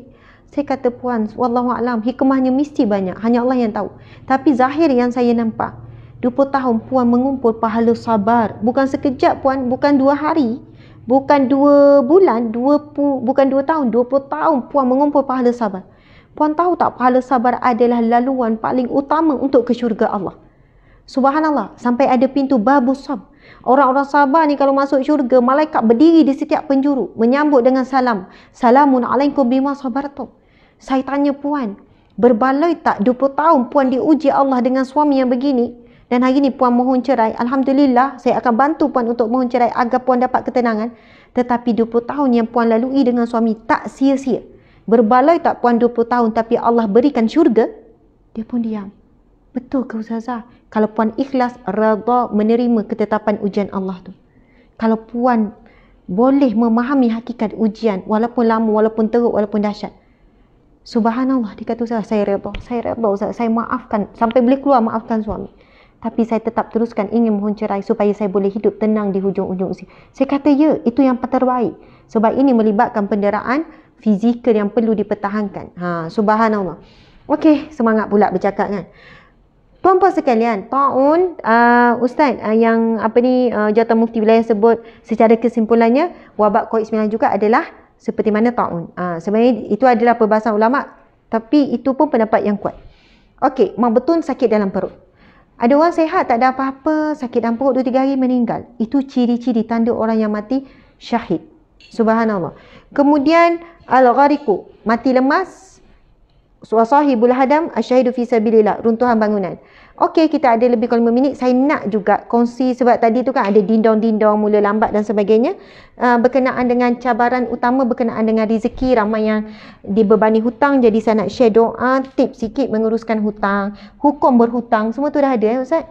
Saya kata puan, wallahu alam, hikmahnya mesti banyak, hanya Allah yang tahu. Tapi zahir yang saya nampak, 20 tahun puan mengumpul pahala sabar. Bukan sekejap puan, bukan 2 hari, bukan 2 bulan, 20 bukan 2 tahun, 20 tahun puan mengumpul pahala sabar. Puan tahu tak pahala sabar adalah laluan paling utama untuk ke syurga Allah. Subhanallah, sampai ada pintu babu sabar. Orang-orang sabar ni kalau masuk syurga, malaikat berdiri di setiap penjuru, menyambut dengan salam. Salamun alaikum bima sabartum. Saya tanya puan, berbaloi tak 20 tahun puan diuji Allah dengan suami yang begini? Dan hari ni puan mohon cerai. Alhamdulillah, saya akan bantu puan untuk mohon cerai agar puan dapat ketenangan. Tetapi 20 tahun yang puan lalui dengan suami tak sia-sia. Berbaloi tak puan 20 tahun tapi Allah berikan syurga? Dia pun diam. Betul ke Ustazah? kalau puan ikhlas redha menerima ketetapan ujian Allah tu kalau puan boleh memahami hakikat ujian walaupun lama walaupun teruk walaupun dahsyat subhanallah dia kata saya redha saya redha Ustaz saya maafkan sampai boleh keluar maafkan suami tapi saya tetap teruskan ingin mohon cerai supaya saya boleh hidup tenang di hujung-hujung usia. Saya kata ya, itu yang terbaik. Sebab ini melibatkan penderaan fizikal yang perlu dipertahankan. Ha, subhanallah. Okey, semangat pula bercakap kan. Puan-puan sekalian, Pa'un, uh, Ustaz uh, yang apa ni uh, jatuh mufti wilayah sebut secara kesimpulannya, wabak COVID-19 juga adalah seperti mana Pa'un. Uh, sebenarnya itu adalah perbahasan ulama' tapi itu pun pendapat yang kuat. Okey, mak betul sakit dalam perut. Ada orang sehat tak ada apa-apa, sakit dalam perut 2-3 hari meninggal. Itu ciri-ciri tanda orang yang mati syahid. Subhanallah. Kemudian al-ghariqu, mati lemas, wa bulah hadam asyhadu fi sabilillah runtuhan bangunan. Okey kita ada lebih kurang 5 minit saya nak juga kongsi sebab tadi tu kan ada dindong-dindong mula lambat dan sebagainya uh, berkenaan dengan cabaran utama berkenaan dengan rezeki ramai yang dibebani hutang jadi saya nak share doa tip sikit menguruskan hutang, hukum berhutang semua tu dah ada ya ustaz.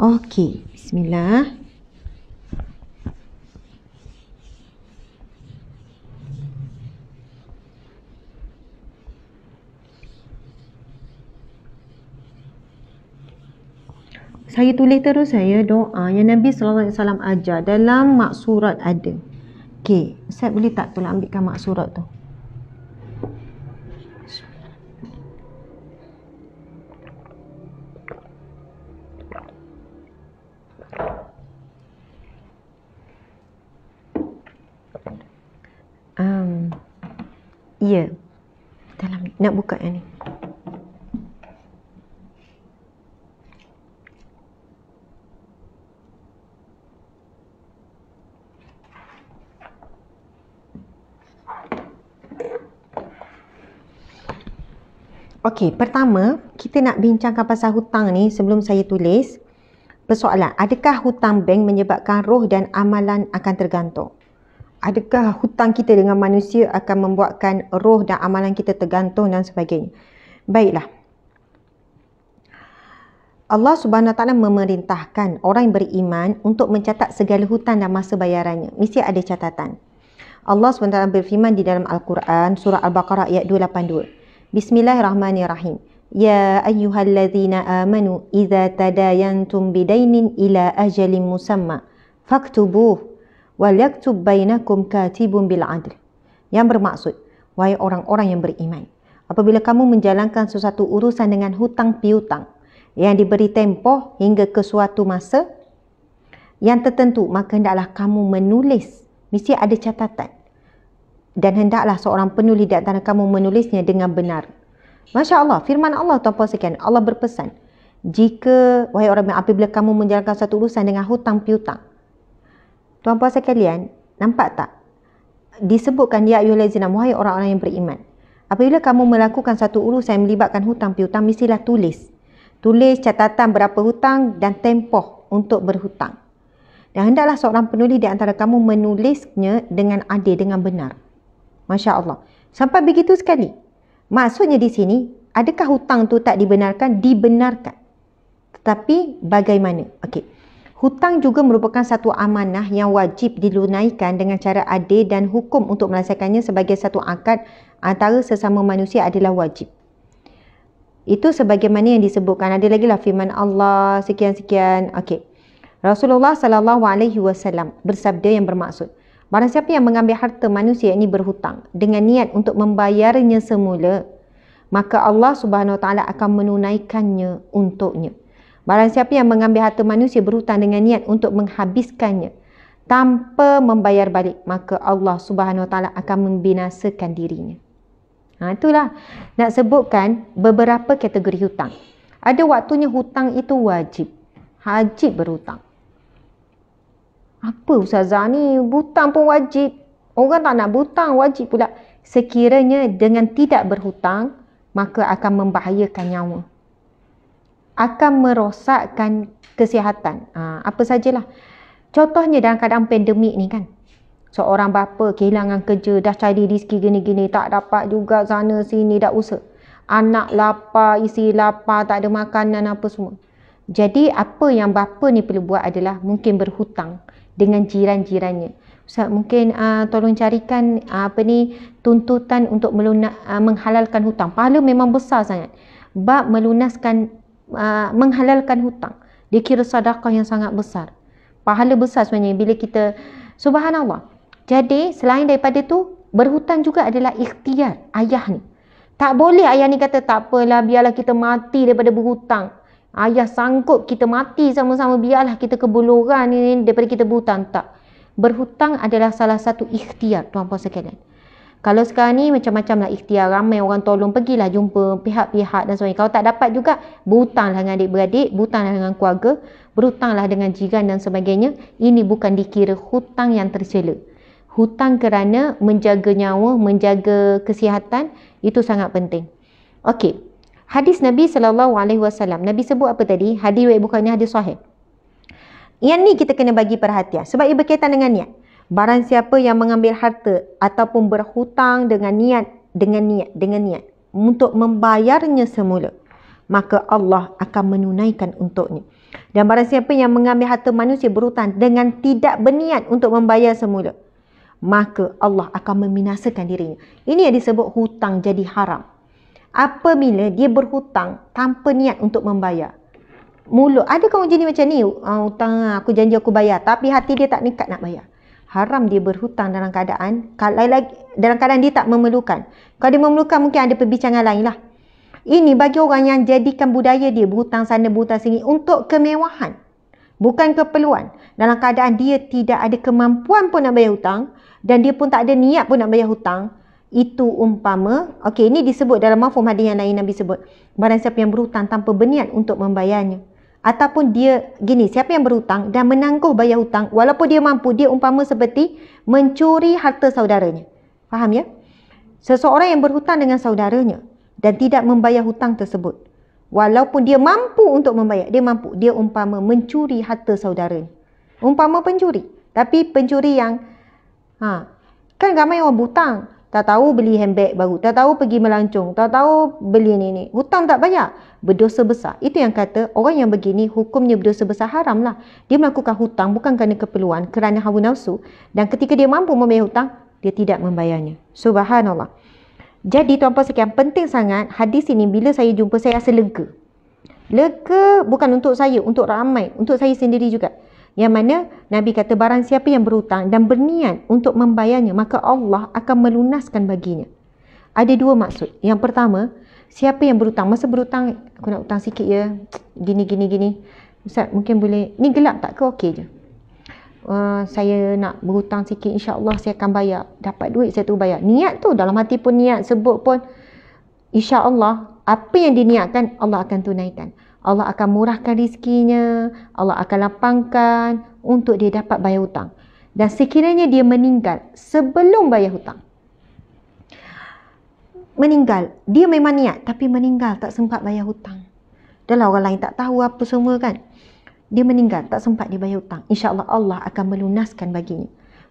Okey, bismillah. saya tulis terus saya doa yang Nabi sallallahu alaihi wasallam ajar dalam maksurat ada. Okey, saya boleh tak tolong ambilkan maksurat tu? Um, ya. Dalam nak buka yang ni. Okey, pertama, kita nak bincangkan pasal hutang ni sebelum saya tulis. Persoalan, adakah hutang bank menyebabkan roh dan amalan akan tergantung? Adakah hutang kita dengan manusia akan membuatkan roh dan amalan kita tergantung dan sebagainya? Baiklah. Allah Subhanahu Taala memerintahkan orang yang beriman untuk mencatat segala hutang dan masa bayarannya. Mesti ada catatan. Allah SWT berfirman di dalam Al-Quran surah Al-Baqarah ayat 282. Bismillahirrahmanirrahim. Ya ayyuhallazina amanu idza tadayantum bidainin ila ajalin musamma faktubuh wal yaktub bainakum katibun bil adl. Yang bermaksud wahai orang-orang yang beriman apabila kamu menjalankan sesuatu urusan dengan hutang piutang yang diberi tempoh hingga ke suatu masa yang tertentu maka hendaklah kamu menulis mesti ada catatan dan hendaklah seorang penulis di antara kamu menulisnya dengan benar. Masya Allah, firman Allah tuan puan Allah berpesan. Jika, wahai orang yang apabila kamu menjalankan satu urusan dengan hutang piutang. Tuan puan sekalian, nampak tak? Disebutkan, ya ayuh lezinam, wahai orang-orang yang beriman. Apabila kamu melakukan satu urusan yang melibatkan hutang piutang, mestilah tulis. Tulis catatan berapa hutang dan tempoh untuk berhutang. Dan hendaklah seorang penulis di antara kamu menulisnya dengan adil, dengan benar. Masya Allah. Sampai begitu sekali. Maksudnya di sini, adakah hutang tu tak dibenarkan? Dibenarkan. Tetapi bagaimana? Okey. Hutang juga merupakan satu amanah yang wajib dilunaikan dengan cara adil dan hukum untuk melaksanakannya sebagai satu akad antara sesama manusia adalah wajib. Itu sebagaimana yang disebutkan. Ada lagi lah firman Allah sekian-sekian. Okey. Rasulullah sallallahu alaihi wasallam bersabda yang bermaksud Barang siapa yang mengambil harta manusia ini berhutang dengan niat untuk membayarnya semula, maka Allah Subhanahu Wa Taala akan menunaikannya untuknya. Barang siapa yang mengambil harta manusia berhutang dengan niat untuk menghabiskannya tanpa membayar balik, maka Allah Subhanahu Wa Taala akan membinasakan dirinya. Ha, itulah nak sebutkan beberapa kategori hutang. Ada waktunya hutang itu wajib. Wajib berhutang. Apa ustazah ni? Butang pun wajib. Orang tak nak butang, wajib pula. Sekiranya dengan tidak berhutang, maka akan membahayakan nyawa. Akan merosakkan kesihatan. Ha, apa sajalah. Contohnya dalam keadaan pandemik ni kan. Seorang bapa kehilangan kerja, dah cari riski gini-gini, tak dapat juga sana sini, tak usah. Anak lapar, isi lapar, tak ada makanan apa semua. Jadi apa yang bapa ni perlu buat adalah mungkin berhutang dengan jiran-jirannya. Ustaz, mungkin uh, tolong carikan uh, apa ni tuntutan untuk melunak, uh, ah, menghalalkan hutang. Pahala memang besar sangat. Bab melunaskan uh, menghalalkan hutang. Dia kira sedekah yang sangat besar. Pahala besar sebenarnya bila kita subhanallah. Jadi selain daripada tu berhutang juga adalah ikhtiar ayah ni. Tak boleh ayah ni kata tak apalah biarlah kita mati daripada berhutang. Ayah sanggup kita mati sama-sama biarlah kita kebuluran ini daripada kita berhutang. Tak. Berhutang adalah salah satu ikhtiar tuan puan sekalian. Kalau sekarang ni macam-macam lah ikhtiar ramai orang tolong pergilah jumpa pihak-pihak dan sebagainya. Kalau tak dapat juga berhutanglah dengan adik-beradik, berhutanglah dengan keluarga, berhutanglah dengan jiran dan sebagainya. Ini bukan dikira hutang yang tercela. Hutang kerana menjaga nyawa, menjaga kesihatan itu sangat penting. Okey, hadis Nabi sallallahu alaihi wasallam. Nabi sebut apa tadi? Hadis riwayat bukannya hadis sahih. Yang ni kita kena bagi perhatian sebab ia berkaitan dengan niat. Barang siapa yang mengambil harta ataupun berhutang dengan niat dengan niat dengan niat untuk membayarnya semula maka Allah akan menunaikan untuknya. Dan barang siapa yang mengambil harta manusia berhutang dengan tidak berniat untuk membayar semula maka Allah akan membinasakan dirinya. Ini yang disebut hutang jadi haram apabila dia berhutang tanpa niat untuk membayar. Mulut. ada orang jenis macam ni? Oh, hutang aku janji aku bayar. Tapi hati dia tak nekat nak bayar. Haram dia berhutang dalam keadaan. Kalau lagi, dalam keadaan dia tak memerlukan. Kalau dia memerlukan mungkin ada perbincangan lain lah. Ini bagi orang yang jadikan budaya dia berhutang sana berhutang sini untuk kemewahan. Bukan keperluan. Dalam keadaan dia tidak ada kemampuan pun nak bayar hutang. Dan dia pun tak ada niat pun nak bayar hutang itu umpama okey ini disebut dalam mafhum hadis yang lain Nabi sebut barang siapa yang berhutang tanpa berniat untuk membayarnya ataupun dia gini siapa yang berhutang dan menangguh bayar hutang walaupun dia mampu dia umpama seperti mencuri harta saudaranya faham ya seseorang yang berhutang dengan saudaranya dan tidak membayar hutang tersebut walaupun dia mampu untuk membayar dia mampu dia umpama mencuri harta saudaranya umpama pencuri tapi pencuri yang ha kan ramai orang berhutang tak tahu beli handbag baru. Tak tahu pergi melancung, Tak tahu beli ni ni. Hutang tak banyak. Berdosa besar. Itu yang kata orang yang begini hukumnya berdosa besar haram lah. Dia melakukan hutang bukan kerana keperluan. Kerana hawa nafsu. Dan ketika dia mampu membayar hutang, dia tidak membayarnya. Subhanallah. Jadi tuan-puan sekian penting sangat hadis ini bila saya jumpa saya rasa lega. Lega bukan untuk saya, untuk ramai, untuk saya sendiri juga. Yang mana Nabi kata barang siapa yang berhutang dan berniat untuk membayarnya maka Allah akan melunaskan baginya. Ada dua maksud. Yang pertama, siapa yang berhutang? Masa berhutang, aku nak hutang sikit ya. Gini, gini, gini. Ustaz mungkin boleh. Ni gelap tak ke? Okey je. Uh, saya nak berhutang sikit insya Allah saya akan bayar dapat duit saya tu bayar niat tu dalam hati pun niat sebut pun insya Allah apa yang diniatkan Allah akan tunaikan Allah akan murahkan rizkinya, Allah akan lapangkan untuk dia dapat bayar hutang. Dan sekiranya dia meninggal sebelum bayar hutang. Meninggal, dia memang niat tapi meninggal tak sempat bayar hutang. Dahlah orang lain tak tahu apa semua kan. Dia meninggal tak sempat dia bayar hutang. InsyaAllah Allah akan melunaskan baginya.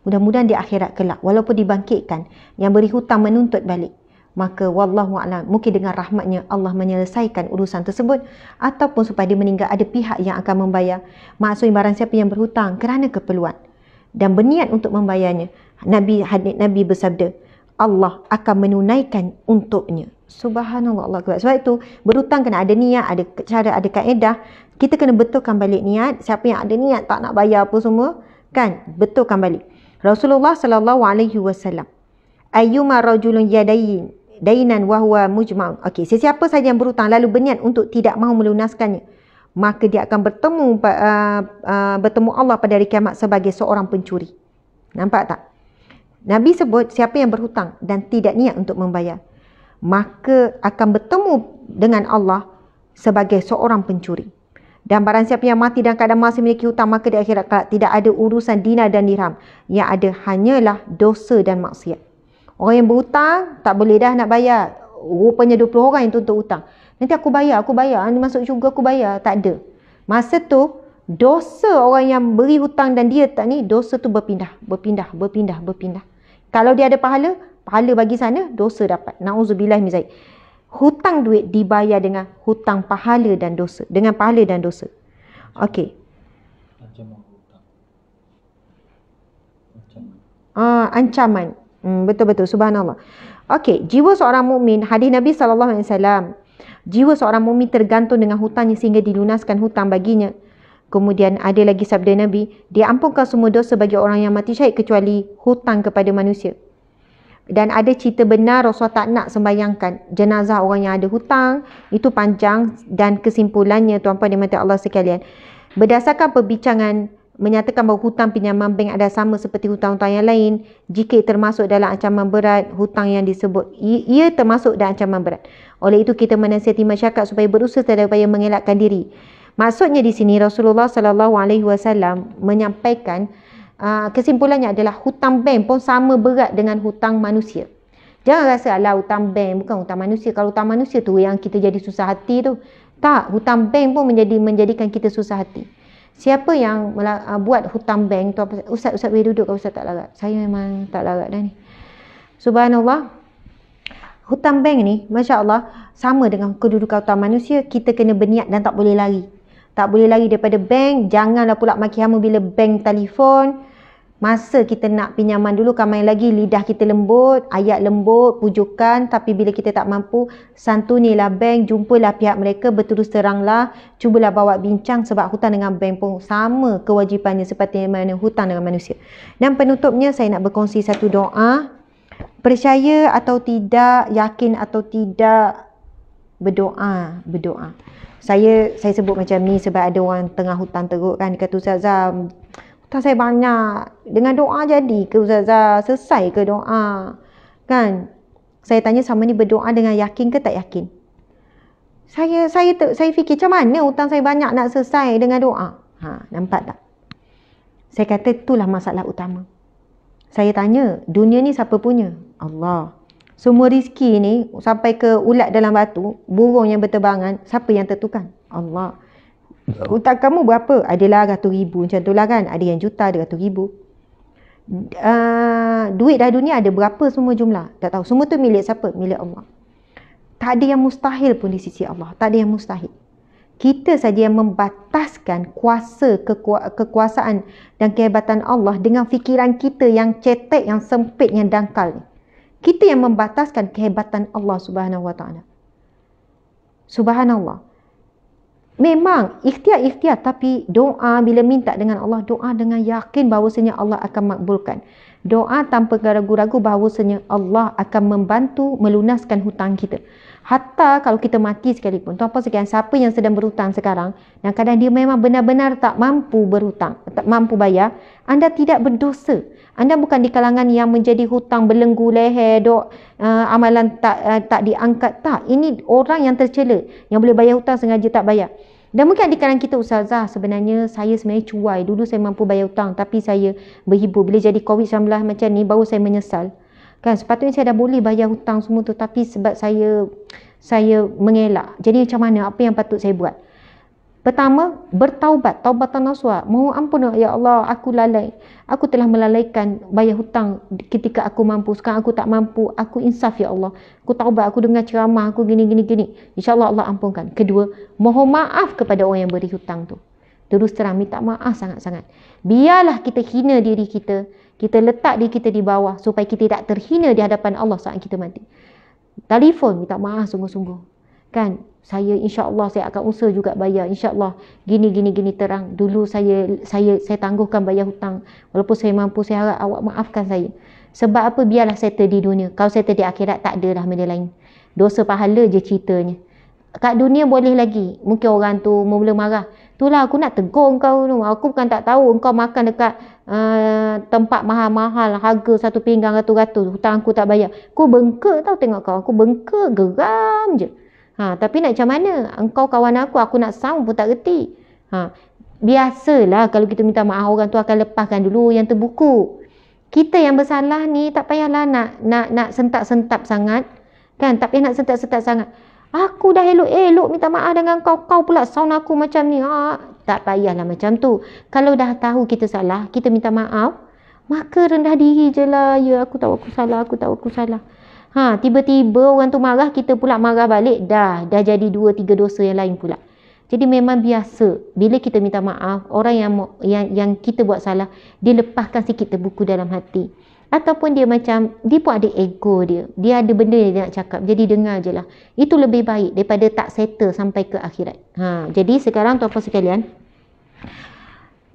Mudah-mudahan di akhirat kelak walaupun dibangkitkan yang beri hutang menuntut balik maka wallahu a'lam mungkin dengan rahmatnya Allah menyelesaikan urusan tersebut ataupun supaya dia meninggal ada pihak yang akan membayar maksudnya barang siapa yang berhutang kerana keperluan dan berniat untuk membayarnya Nabi hadith Nabi bersabda Allah akan menunaikan untuknya subhanallah Allah kuat sebab itu berhutang kena ada niat ada cara ada kaedah kita kena betulkan balik niat siapa yang ada niat tak nak bayar apa semua kan betulkan balik Rasulullah sallallahu alaihi wasallam ayyuma rajulun yadayyin dainan wahwa mujma'un. Okey, sesiapa saja yang berhutang lalu berniat untuk tidak mahu melunaskannya, maka dia akan bertemu uh, uh, bertemu Allah pada hari kiamat sebagai seorang pencuri. Nampak tak? Nabi sebut siapa yang berhutang dan tidak niat untuk membayar, maka akan bertemu dengan Allah sebagai seorang pencuri. Dan barang siapa yang mati dan keadaan masih memiliki hutang, maka di akhirat kelak tidak ada urusan dina dan dirham. Yang ada hanyalah dosa dan maksiat. Orang yang berhutang tak boleh dah nak bayar. Rupanya 20 orang yang tuntut hutang. Nanti aku bayar, aku bayar. Ini masuk juga aku bayar. Tak ada. Masa tu dosa orang yang beri hutang dan dia tak ni dosa tu berpindah, berpindah, berpindah, berpindah. Kalau dia ada pahala, pahala bagi sana, dosa dapat. Nauzubillah min zalik. Hutang duit dibayar dengan hutang pahala dan dosa, dengan pahala dan dosa. Okey. ancaman. Uh, ancaman. Hmm, betul betul subhanallah. Okey, jiwa seorang mukmin hadis Nabi saw. Jiwa seorang mukmin tergantung dengan hutangnya sehingga dilunaskan hutang baginya. Kemudian ada lagi sabda Nabi, diampunkan semua dosa bagi orang yang mati syahid kecuali hutang kepada manusia. Dan ada cerita benar Rasulullah tak nak sembayangkan jenazah orang yang ada hutang. Itu panjang dan kesimpulannya tuan-puan dan mata Allah sekalian. Berdasarkan perbincangan menyatakan bahawa hutang pinjaman bank adalah sama seperti hutang-hutang yang lain jika termasuk dalam ancaman berat hutang yang disebut ia termasuk dalam ancaman berat oleh itu kita menasihati masyarakat supaya berusaha dalam upaya mengelakkan diri maksudnya di sini Rasulullah sallallahu alaihi wasallam menyampaikan kesimpulannya adalah hutang bank pun sama berat dengan hutang manusia jangan rasa ala hutang bank bukan hutang manusia kalau hutang manusia tu yang kita jadi susah hati tu tak hutang bank pun menjadi menjadikan kita susah hati Siapa yang ah, buat hutang bank tu Ustaz, Ustaz boleh duduk ke Ustaz tak larat? Saya memang tak larat dah ni. Subhanallah. Hutang bank ni, Masya Allah, sama dengan kedudukan hutang manusia, kita kena berniat dan tak boleh lari. Tak boleh lari daripada bank, janganlah pula maki hama bila bank telefon, Masa kita nak pinjaman dulu kan main lagi lidah kita lembut, ayat lembut, pujukan tapi bila kita tak mampu santunilah bank, jumpalah pihak mereka berterus teranglah, cubalah bawa bincang sebab hutang dengan bank pun sama kewajipannya seperti mana hutang dengan manusia. Dan penutupnya saya nak berkongsi satu doa. Percaya atau tidak, yakin atau tidak berdoa, berdoa. Saya saya sebut macam ni sebab ada orang tengah hutang teruk kan dekat Ustazah tak saya banyak dengan doa jadi ke ustazah selesai ke doa kan saya tanya sama ni berdoa dengan yakin ke tak yakin saya saya ter, saya fikir macam mana hutang saya banyak nak selesai dengan doa ha nampak tak saya kata itulah masalah utama saya tanya dunia ni siapa punya Allah semua rizki ni sampai ke ulat dalam batu burung yang berterbangan siapa yang tentukan Allah Oh. Hutang kamu berapa? Adalah ratu ribu macam tu lah kan. Ada yang juta, ada ratu ribu. Uh, duit dah dunia ada berapa semua jumlah? Tak tahu. Semua tu milik siapa? Milik Allah. Tak ada yang mustahil pun di sisi Allah. Tak ada yang mustahil. Kita saja yang membataskan kuasa, keku- kekuasaan dan kehebatan Allah dengan fikiran kita yang cetek, yang sempit, yang dangkal. Kita yang membataskan kehebatan Allah subhanahu wa ta'ala. Subhanallah. Memang ikhtiar-ikhtiar tapi doa bila minta dengan Allah doa dengan yakin bahawasanya Allah akan makbulkan. Doa tanpa ragu-ragu bahawasanya Allah akan membantu melunaskan hutang kita. Hatta kalau kita mati sekalipun. Tuan Puan sekalian, siapa yang sedang berhutang sekarang, yang kadang dia memang benar-benar tak mampu berhutang, tak mampu bayar, anda tidak berdosa. Anda bukan di kalangan yang menjadi hutang belenggu leher dok uh, amalan tak uh, tak diangkat tak. Ini orang yang tercela yang boleh bayar hutang sengaja tak bayar. Dan mungkin di kalangan kita ustazah sebenarnya saya sebenarnya cuai. Dulu saya mampu bayar hutang tapi saya berhibur bila jadi Covid-19 macam ni baru saya menyesal. Kan sepatutnya saya dah boleh bayar hutang semua tu tapi sebab saya saya mengelak. Jadi macam mana apa yang patut saya buat? Pertama, bertaubat, taubatan nasuah. Mohon ampun, ya Allah, aku lalai. Aku telah melalaikan bayar hutang ketika aku mampu. Sekarang aku tak mampu, aku insaf, ya Allah. Aku taubat, aku dengar ceramah, aku gini, gini, gini. InsyaAllah Allah ampunkan. Kedua, mohon maaf kepada orang yang beri hutang tu. Terus terang, minta maaf sangat-sangat. Biarlah kita hina diri kita. Kita letak diri kita di bawah supaya kita tidak terhina di hadapan Allah saat kita mati. Telefon, minta maaf sungguh-sungguh. Kan? saya insyaallah saya akan usaha juga bayar insyaallah gini gini gini terang dulu saya saya saya tangguhkan bayar hutang walaupun saya mampu saya harap awak maafkan saya sebab apa biarlah saya terdi dunia kalau saya terdi akhirat tak ada dah benda lain dosa pahala je ceritanya kat dunia boleh lagi mungkin orang tu mula marah lah aku nak tegur kau tu aku bukan tak tahu kau makan dekat uh, tempat mahal-mahal harga satu pinggang ratus-ratus hutang aku tak bayar aku bengkak tau tengok kau aku bengkak geram je Ha, tapi nak macam mana? Engkau kawan aku, aku nak sound pun tak reti. Ha, biasalah kalau kita minta maaf orang tu akan lepaskan dulu yang terbuku. Kita yang bersalah ni tak payahlah nak nak nak sentak-sentap sangat. Kan? Tak payah nak sentak-sentap sangat. Aku dah elok-elok minta maaf dengan kau. Kau pula sound aku macam ni. Ha, tak payahlah macam tu. Kalau dah tahu kita salah, kita minta maaf. Maka rendah diri je lah. Ya, aku tahu aku salah. Aku tahu aku salah. Ha, tiba-tiba orang tu marah, kita pula marah balik. Dah, dah jadi dua, tiga dosa yang lain pula. Jadi memang biasa bila kita minta maaf orang yang yang yang kita buat salah dia lepaskan sikit terbuku dalam hati ataupun dia macam dia pun ada ego dia dia ada benda yang dia nak cakap jadi dengar je lah itu lebih baik daripada tak settle sampai ke akhirat ha, jadi sekarang tuan-tuan sekalian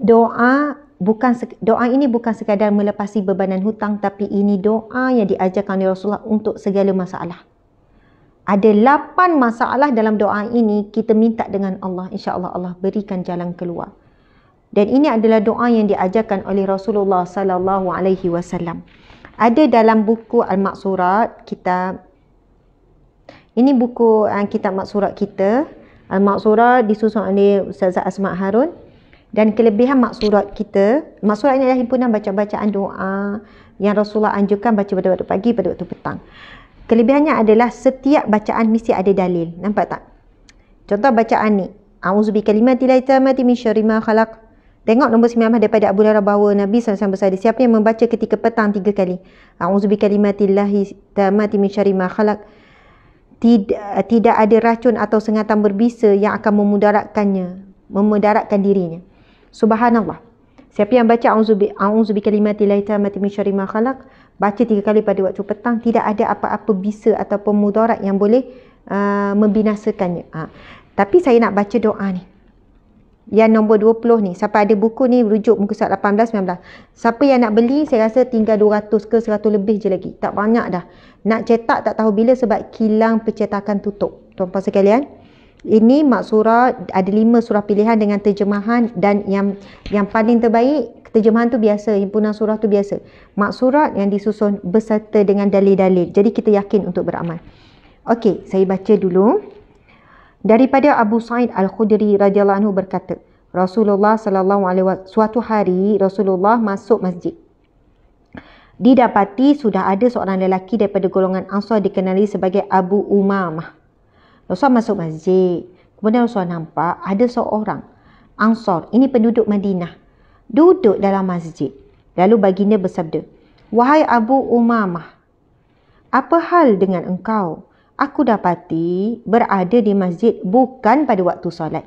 doa bukan doa ini bukan sekadar melepasi bebanan hutang tapi ini doa yang diajarkan oleh Rasulullah untuk segala masalah. Ada lapan masalah dalam doa ini kita minta dengan Allah. insya Allah Allah berikan jalan keluar. Dan ini adalah doa yang diajarkan oleh Rasulullah sallallahu alaihi wasallam. Ada dalam buku Al-Maksurat kita ini buku uh, kitab maksurat kita. Al-Maksurat disusun oleh Ustaz Asma Harun dan kelebihan mak surat kita maksurat ini adalah himpunan baca-bacaan doa yang Rasulullah anjurkan baca pada waktu pagi pada waktu petang kelebihannya adalah setiap bacaan mesti ada dalil nampak tak contoh bacaan ni auzubi kalimati la tamati min syarri khalaq Tengok nombor 19 daripada Abu Darah bahawa Nabi SAW bersabda. Siapa yang membaca ketika petang tiga kali. A'udzubi kalimatillahi tamati min syarri ma khalaq. Tidak, tidak ada racun atau sengatan berbisa yang akan memudaratkannya. Memudaratkan dirinya. Subhanallah. Siapa yang baca auzubi auzubi kalimatillahi tammati min syarri ma khalaq, baca tiga kali pada waktu petang tidak ada apa-apa bisa ataupun mudarat yang boleh uh, membinasakannya. Ha. Tapi saya nak baca doa ni. Yang nombor 20 ni. Siapa ada buku ni rujuk muka surat 18 19. Siapa yang nak beli saya rasa tinggal 200 ke 100 lebih je lagi. Tak banyak dah. Nak cetak tak tahu bila sebab kilang pencetakan tutup. Tuan-tuan sekalian. Ini maksura ada lima surah pilihan dengan terjemahan dan yang yang paling terbaik terjemahan tu biasa, himpunan surah tu biasa. Maksurat yang disusun berserta dengan dalil-dalil. Jadi kita yakin untuk beramal. Okey, saya baca dulu. Daripada Abu Sa'id Al-Khudri radhiyallahu anhu berkata, Rasulullah sallallahu alaihi wasallam suatu hari Rasulullah masuk masjid. Didapati sudah ada seorang lelaki daripada golongan Ansar dikenali sebagai Abu Umamah. Rasul masuk masjid. Kemudian Rasul nampak ada seorang Ansar, ini penduduk Madinah, duduk dalam masjid. Lalu baginda bersabda, "Wahai Abu Umamah, apa hal dengan engkau? Aku dapati berada di masjid bukan pada waktu solat."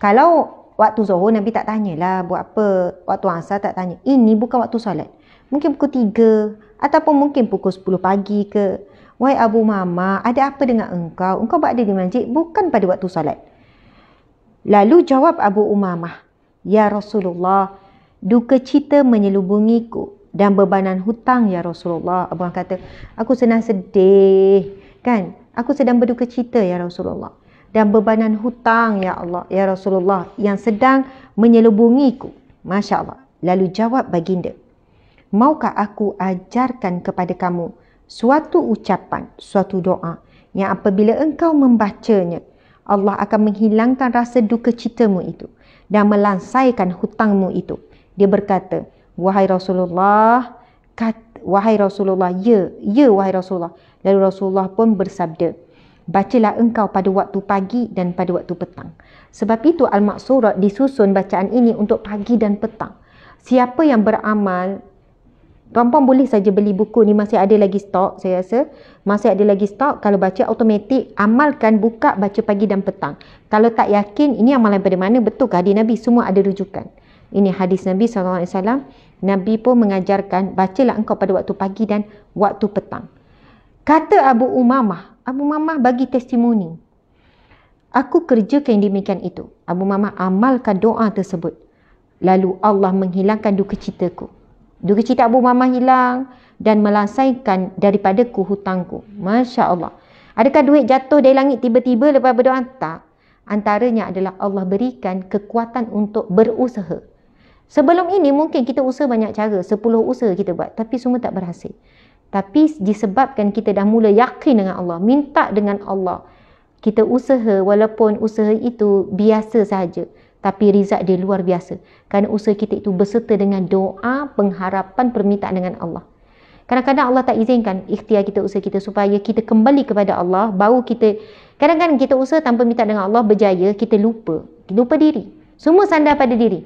Kalau waktu zuhur Nabi tak tanyalah buat apa, waktu asar tak tanya. Ini bukan waktu solat. Mungkin pukul 3 ataupun mungkin pukul 10 pagi ke. Wahai Abu Mama, ada apa dengan engkau? Engkau berada di masjid bukan pada waktu solat. Lalu jawab Abu Umamah, Ya Rasulullah, duka cita menyelubungiku dan bebanan hutang Ya Rasulullah. Abu Umamah kata, aku senang sedih. Kan? Aku sedang berduka cita Ya Rasulullah. Dan bebanan hutang Ya Allah, Ya Rasulullah yang sedang menyelubungiku. Masya Allah. Lalu jawab baginda, Maukah aku ajarkan kepada kamu? suatu ucapan, suatu doa yang apabila engkau membacanya, Allah akan menghilangkan rasa duka citamu itu dan melansaikan hutangmu itu. Dia berkata, Wahai Rasulullah, kat, Wahai Rasulullah, ya, ya Wahai Rasulullah. Lalu Rasulullah pun bersabda, Bacalah engkau pada waktu pagi dan pada waktu petang. Sebab itu Al-Maksurat disusun bacaan ini untuk pagi dan petang. Siapa yang beramal Tuan-puan boleh saja beli buku ni masih ada lagi stok saya rasa. Masih ada lagi stok kalau baca automatik amalkan buka baca pagi dan petang. Kalau tak yakin ini amalan pada mana betul ke hadis Nabi semua ada rujukan. Ini hadis Nabi SAW. Nabi pun mengajarkan bacalah engkau pada waktu pagi dan waktu petang. Kata Abu Umamah. Abu Umamah bagi testimoni. Aku kerjakan yang demikian itu. Abu Umamah amalkan doa tersebut. Lalu Allah menghilangkan duka citaku. Duga cita Abu Mama hilang dan melansaikan daripada ku hutangku. Masya Allah. Adakah duit jatuh dari langit tiba-tiba lepas berdoa? Tak. Antaranya adalah Allah berikan kekuatan untuk berusaha. Sebelum ini mungkin kita usaha banyak cara. sepuluh usaha kita buat. Tapi semua tak berhasil. Tapi disebabkan kita dah mula yakin dengan Allah. Minta dengan Allah. Kita usaha walaupun usaha itu biasa saja tapi rizab dia luar biasa kerana usaha kita itu berserta dengan doa pengharapan permintaan dengan Allah kadang-kadang Allah tak izinkan ikhtiar kita usaha kita supaya kita kembali kepada Allah baru kita kadang-kadang kita usaha tanpa minta dengan Allah berjaya kita lupa Kita lupa diri semua sandar pada diri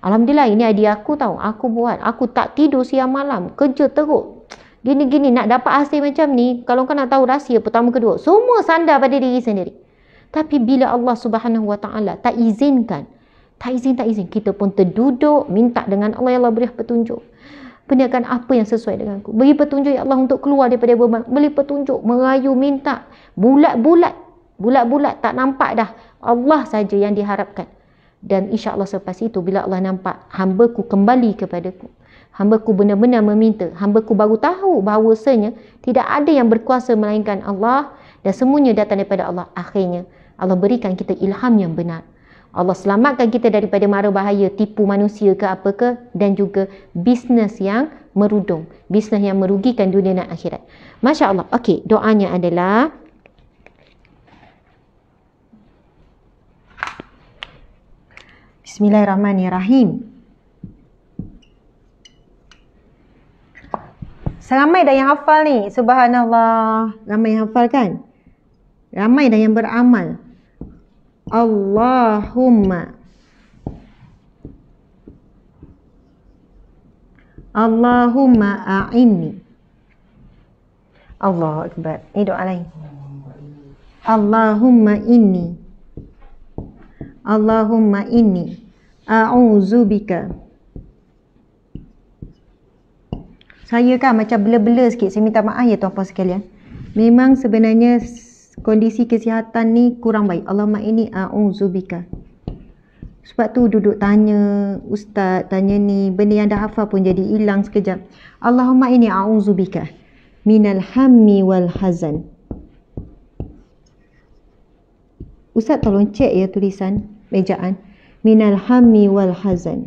Alhamdulillah ini idea aku tahu aku buat aku tak tidur siang malam kerja teruk gini-gini nak dapat hasil macam ni kalau kau nak tahu rahsia pertama kedua semua sandar pada diri sendiri tapi bila Allah Subhanahu Wa Taala tak izinkan, tak izin tak izin kita pun terduduk minta dengan Allah ya Allah beri petunjuk. Perniagaan apa yang sesuai denganku? Beri petunjuk ya Allah untuk keluar daripada beban. Beri petunjuk, merayu, minta. Bulat-bulat, bulat-bulat tak nampak dah. Allah saja yang diharapkan. Dan insya Allah selepas itu bila Allah nampak hamba ku kembali kepadaku. Hamba ku benar-benar meminta. Hamba ku baru tahu bahawasanya tidak ada yang berkuasa melainkan Allah. Dan semuanya datang daripada Allah. Akhirnya, Allah berikan kita ilham yang benar. Allah selamatkan kita daripada mara bahaya, tipu manusia ke apa ke dan juga bisnes yang merudung, bisnes yang merugikan dunia dan akhirat. Masya Allah. Okey, doanya adalah Bismillahirrahmanirrahim. Selamat dah yang hafal ni. Subhanallah. Ramai yang hafal kan? Ramai dah yang beramal. Allahumma Allahumma a'inni Allahu akbar ni doa lain Allahumma inni Allahumma inni a'udzu bika Saya kan macam bela-bela sikit saya minta maaf ya tuan-tuan sekalian memang sebenarnya kondisi kesihatan ni kurang baik. Allahumma ini a'udzubika. Sebab tu duduk tanya ustaz, tanya ni, benda yang dah hafal pun jadi hilang sekejap. Allahumma ini a'udzubika minal hammi wal hazan. Ustaz tolong cek ya tulisan mejaan. Minal hammi wal hazan.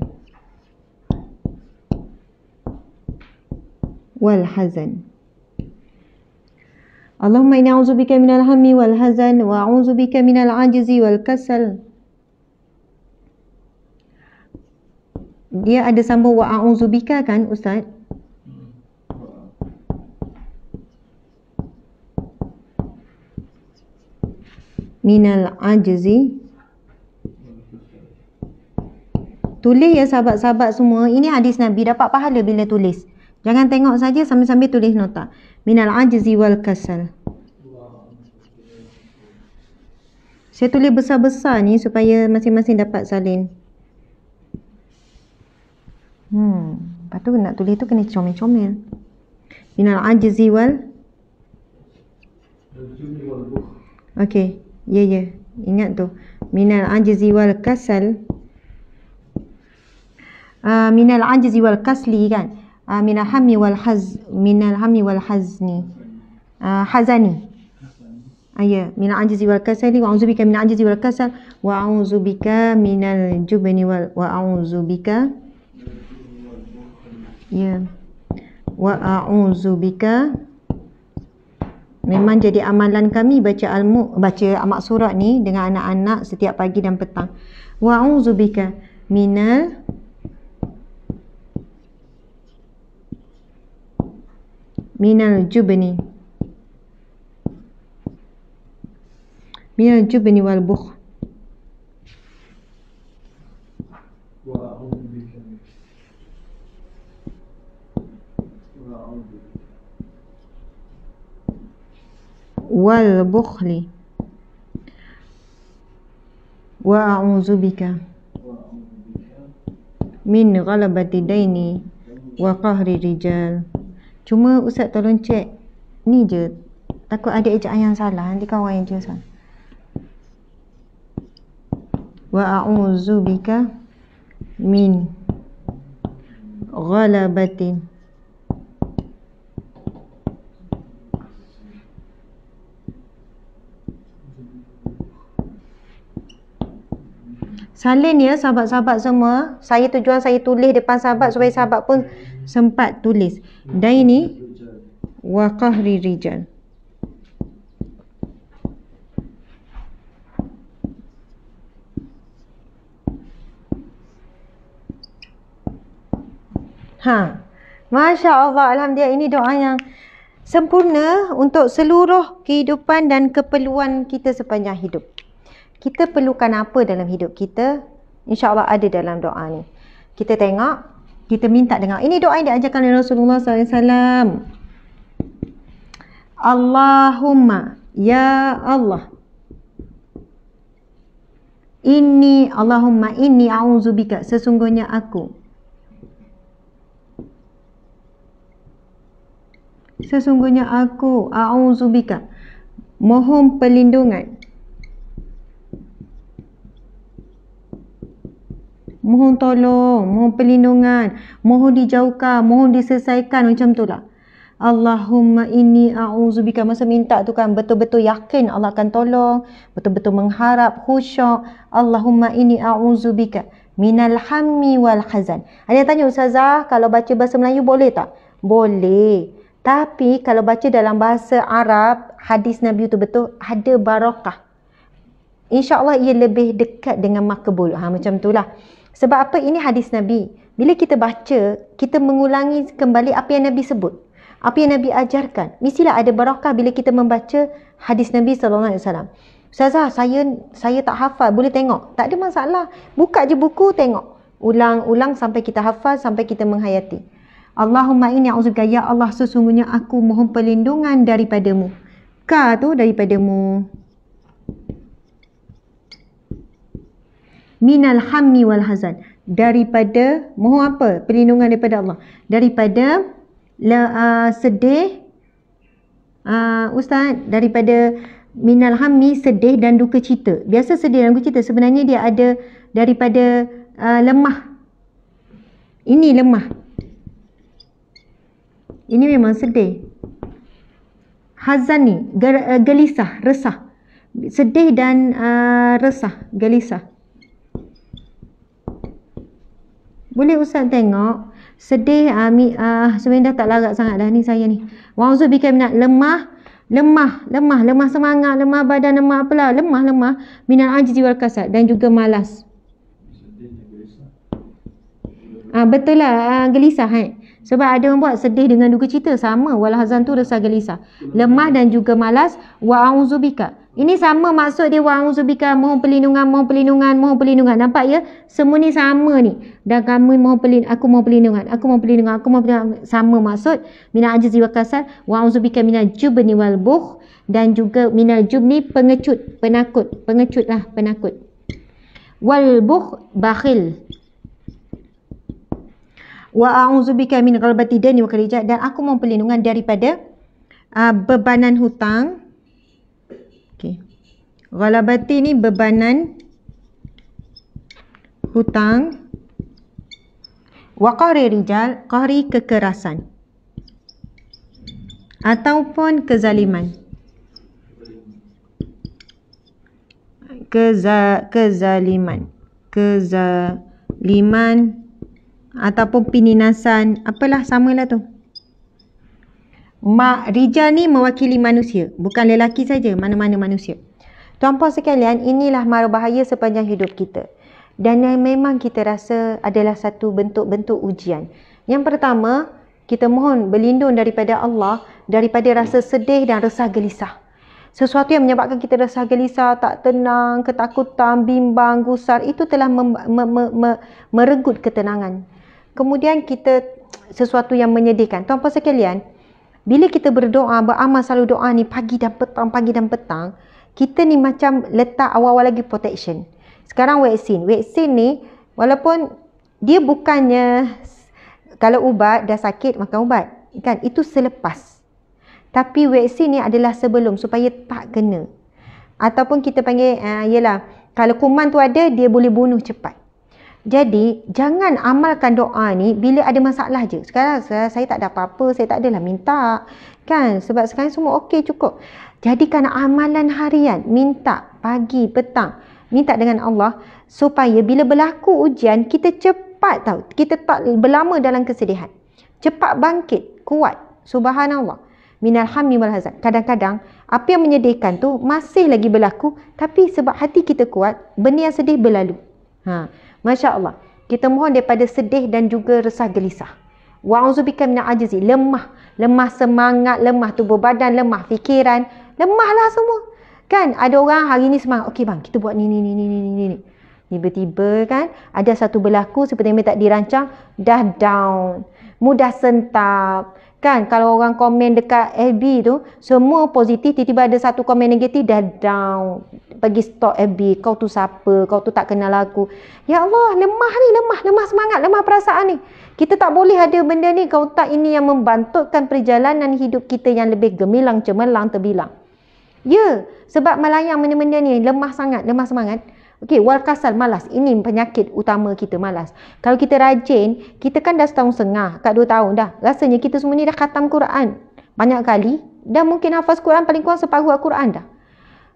Wal hazan. Allahumma inna a'udzubika minal hammi wal hazan wa min al 'ajzi wal kasal. Dia ada sambung wa a'udzubika kan ustaz? Min al 'ajzi Tulis ya sahabat-sahabat semua. Ini hadis Nabi dapat pahala bila tulis. Jangan tengok saja sambil-sambil tulis nota min al-ajzi wal kasal. Saya tulis besar-besar ni supaya masing-masing dapat salin. Hmm, lepas nak tulis tu kena comel-comel. Min al-ajzi wal Okey, ya yeah, ya. Yeah. Ingat tu. Min al-ajzi wal kasal. Uh, min al-ajzi wal kasli kan uh, min alhammi wal haz min alhammi wal hazni uh, hazani ayya ah, min ajzi wal kasali wa anzubika bika min ajzi wal kasal wa anzubika bika min al jubni wal wa anzubika bika ya wa a'udzu Memang jadi amalan kami baca almu baca amak surat ni dengan anak-anak setiap pagi dan petang. wa Wa'udzubika minal من الجبن من الجبن والبخل والبخل وأعوذ بك من غلبة ديني وقهر رجال Cuma Ustaz tolong cek ni je. Takut ada ejaan yang salah nanti kawan yang jelas. Wa a'udzu bika min ghalabatin. Salin ya sahabat-sahabat semua. Saya tujuan saya tulis depan sahabat supaya sahabat pun sempat tulis hmm. daini wa qahri rijal Ha. Masya Allah, Alhamdulillah ini doa yang sempurna untuk seluruh kehidupan dan keperluan kita sepanjang hidup. Kita perlukan apa dalam hidup kita? Insya Allah ada dalam doa ni. Kita tengok kita minta dengan ini doa yang diajarkan oleh Rasulullah SAW. Allahumma ya Allah. Ini Allahumma ini auzubika sesungguhnya aku. Sesungguhnya aku auzubika. Mohon perlindungan mohon tolong, mohon perlindungan, mohon dijauhkan, mohon diselesaikan macam tu lah. Allahumma inni a'udzubika masa minta tu kan betul-betul yakin Allah akan tolong, betul-betul mengharap khusyuk. Allahumma inni a'udzubika minal hammi wal hazan. Ada yang tanya ustazah, kalau baca bahasa Melayu boleh tak? Boleh. Tapi kalau baca dalam bahasa Arab, hadis Nabi tu betul ada barakah. InsyaAllah ia lebih dekat dengan makabul. Ha, macam itulah. lah. Sebab apa ini hadis Nabi? Bila kita baca, kita mengulangi kembali apa yang Nabi sebut. Apa yang Nabi ajarkan. Mestilah ada barakah bila kita membaca hadis Nabi SAW. Ustazah, saya saya tak hafal. Boleh tengok. Tak ada masalah. Buka je buku, tengok. Ulang-ulang sampai kita hafal, sampai kita menghayati. Allahumma inni a'udzubika ya Allah sesungguhnya aku mohon perlindungan daripadamu. Ka tu daripadamu. minal hammi wal hazan daripada mohon apa perlindungan daripada Allah daripada la, uh, sedih uh, ustaz daripada minal hammi sedih dan duka cita biasa sedih dan duka cita sebenarnya dia ada daripada uh, lemah ini lemah ini memang sedih hazan ni gelisah resah sedih dan uh, resah gelisah Boleh Ustaz tengok Sedih Ami ah, uh, ah, Sebenarnya tak larat sangat dah ni saya ni Wangzu bikin minat lemah Lemah, lemah, lemah semangat, lemah badan, lemah apalah, lemah, lemah. Minat aji jiwa kasat dan juga malas. Ah ha, betul lah ha, gelisah kan. Sebab ada orang buat sedih dengan duka cita sama. Walau hazan tu rasa gelisah. Lemah dan juga malas. Wa auzubika. Ini sama maksud dia wa auzubika mohon perlindungan mohon perlindungan mohon perlindungan nampak ya semua ni sama ni dan kami mohon perlindungan aku mohon perlindungan aku mohon perlindungan aku mohon perlindungan sama maksud mina ajzi wa kasal wa auzubika minal jubni wal bukh dan juga minal jubni pengecut penakut pengecut lah penakut wal bukh bakhil wa auzubika min ghalbati dani wa kharijat dan aku mohon perlindungan daripada uh, bebanan hutang Ghalabati ni bebanan hutang. Waqahri rijal, qahri kekerasan. Ataupun kezaliman. Keza, kezaliman. Kezaliman. Ataupun pininasan. Apalah, lah tu. Mak Rijal ni mewakili manusia. Bukan lelaki saja, mana-mana manusia. Tuan-puan sekalian, inilah mara bahaya sepanjang hidup kita. Dan yang memang kita rasa adalah satu bentuk-bentuk ujian. Yang pertama, kita mohon berlindung daripada Allah daripada rasa sedih dan resah gelisah. Sesuatu yang menyebabkan kita resah gelisah, tak tenang, ketakutan, bimbang, gusar, itu telah mem- me- me- me- merenggut ketenangan. Kemudian kita sesuatu yang menyedihkan. Tuan-tuan sekalian, bila kita berdoa, beramal selalu doa ni pagi dan petang, pagi dan petang, kita ni macam letak awal-awal lagi protection. Sekarang vaksin. Vaksin ni walaupun dia bukannya kalau ubat dah sakit makan ubat. Kan? Itu selepas. Tapi vaksin ni adalah sebelum supaya tak kena. Ataupun kita panggil, uh, yelah, kalau kuman tu ada, dia boleh bunuh cepat. Jadi, jangan amalkan doa ni bila ada masalah je. Sekarang saya tak ada apa-apa, saya tak adalah minta. Kan? Sebab sekarang semua okey cukup. Jadikan amalan harian, minta pagi, petang, minta dengan Allah supaya bila berlaku ujian, kita cepat tahu. Kita tak berlama dalam kesedihan. Cepat bangkit, kuat. Subhanallah. Minal hammi wal hazan. Kadang-kadang, apa yang menyedihkan tu masih lagi berlaku. Tapi sebab hati kita kuat, benda yang sedih berlalu. Ha. Masya Allah. Kita mohon daripada sedih dan juga resah gelisah. Wa'uzubika minal ajizi. Lemah. Lemah semangat, lemah tubuh badan, lemah fikiran. Lemahlah semua. Kan ada orang hari ni semangat. Okey bang, kita buat ni ni ni ni ni ni Tiba-tiba kan ada satu berlaku seperti yang tak dirancang dah down. Mudah sentap. Kan kalau orang komen dekat FB tu semua positif tiba-tiba ada satu komen negatif dah down. Pergi stop FB. Kau tu siapa? Kau tu tak kenal aku. Ya Allah, lemah ni, lemah, lemah semangat, lemah perasaan ni. Kita tak boleh ada benda ni kau tak ini yang membantutkan perjalanan hidup kita yang lebih gemilang cemerlang terbilang. Ya, sebab melayang benda-benda ni lemah sangat, lemah semangat. Okey, wal kasal malas. Ini penyakit utama kita malas. Kalau kita rajin, kita kan dah setahun setengah, kat dua tahun dah. Rasanya kita semua ni dah khatam Quran banyak kali. Dan mungkin hafaz Quran paling kurang separuh Al-Quran dah.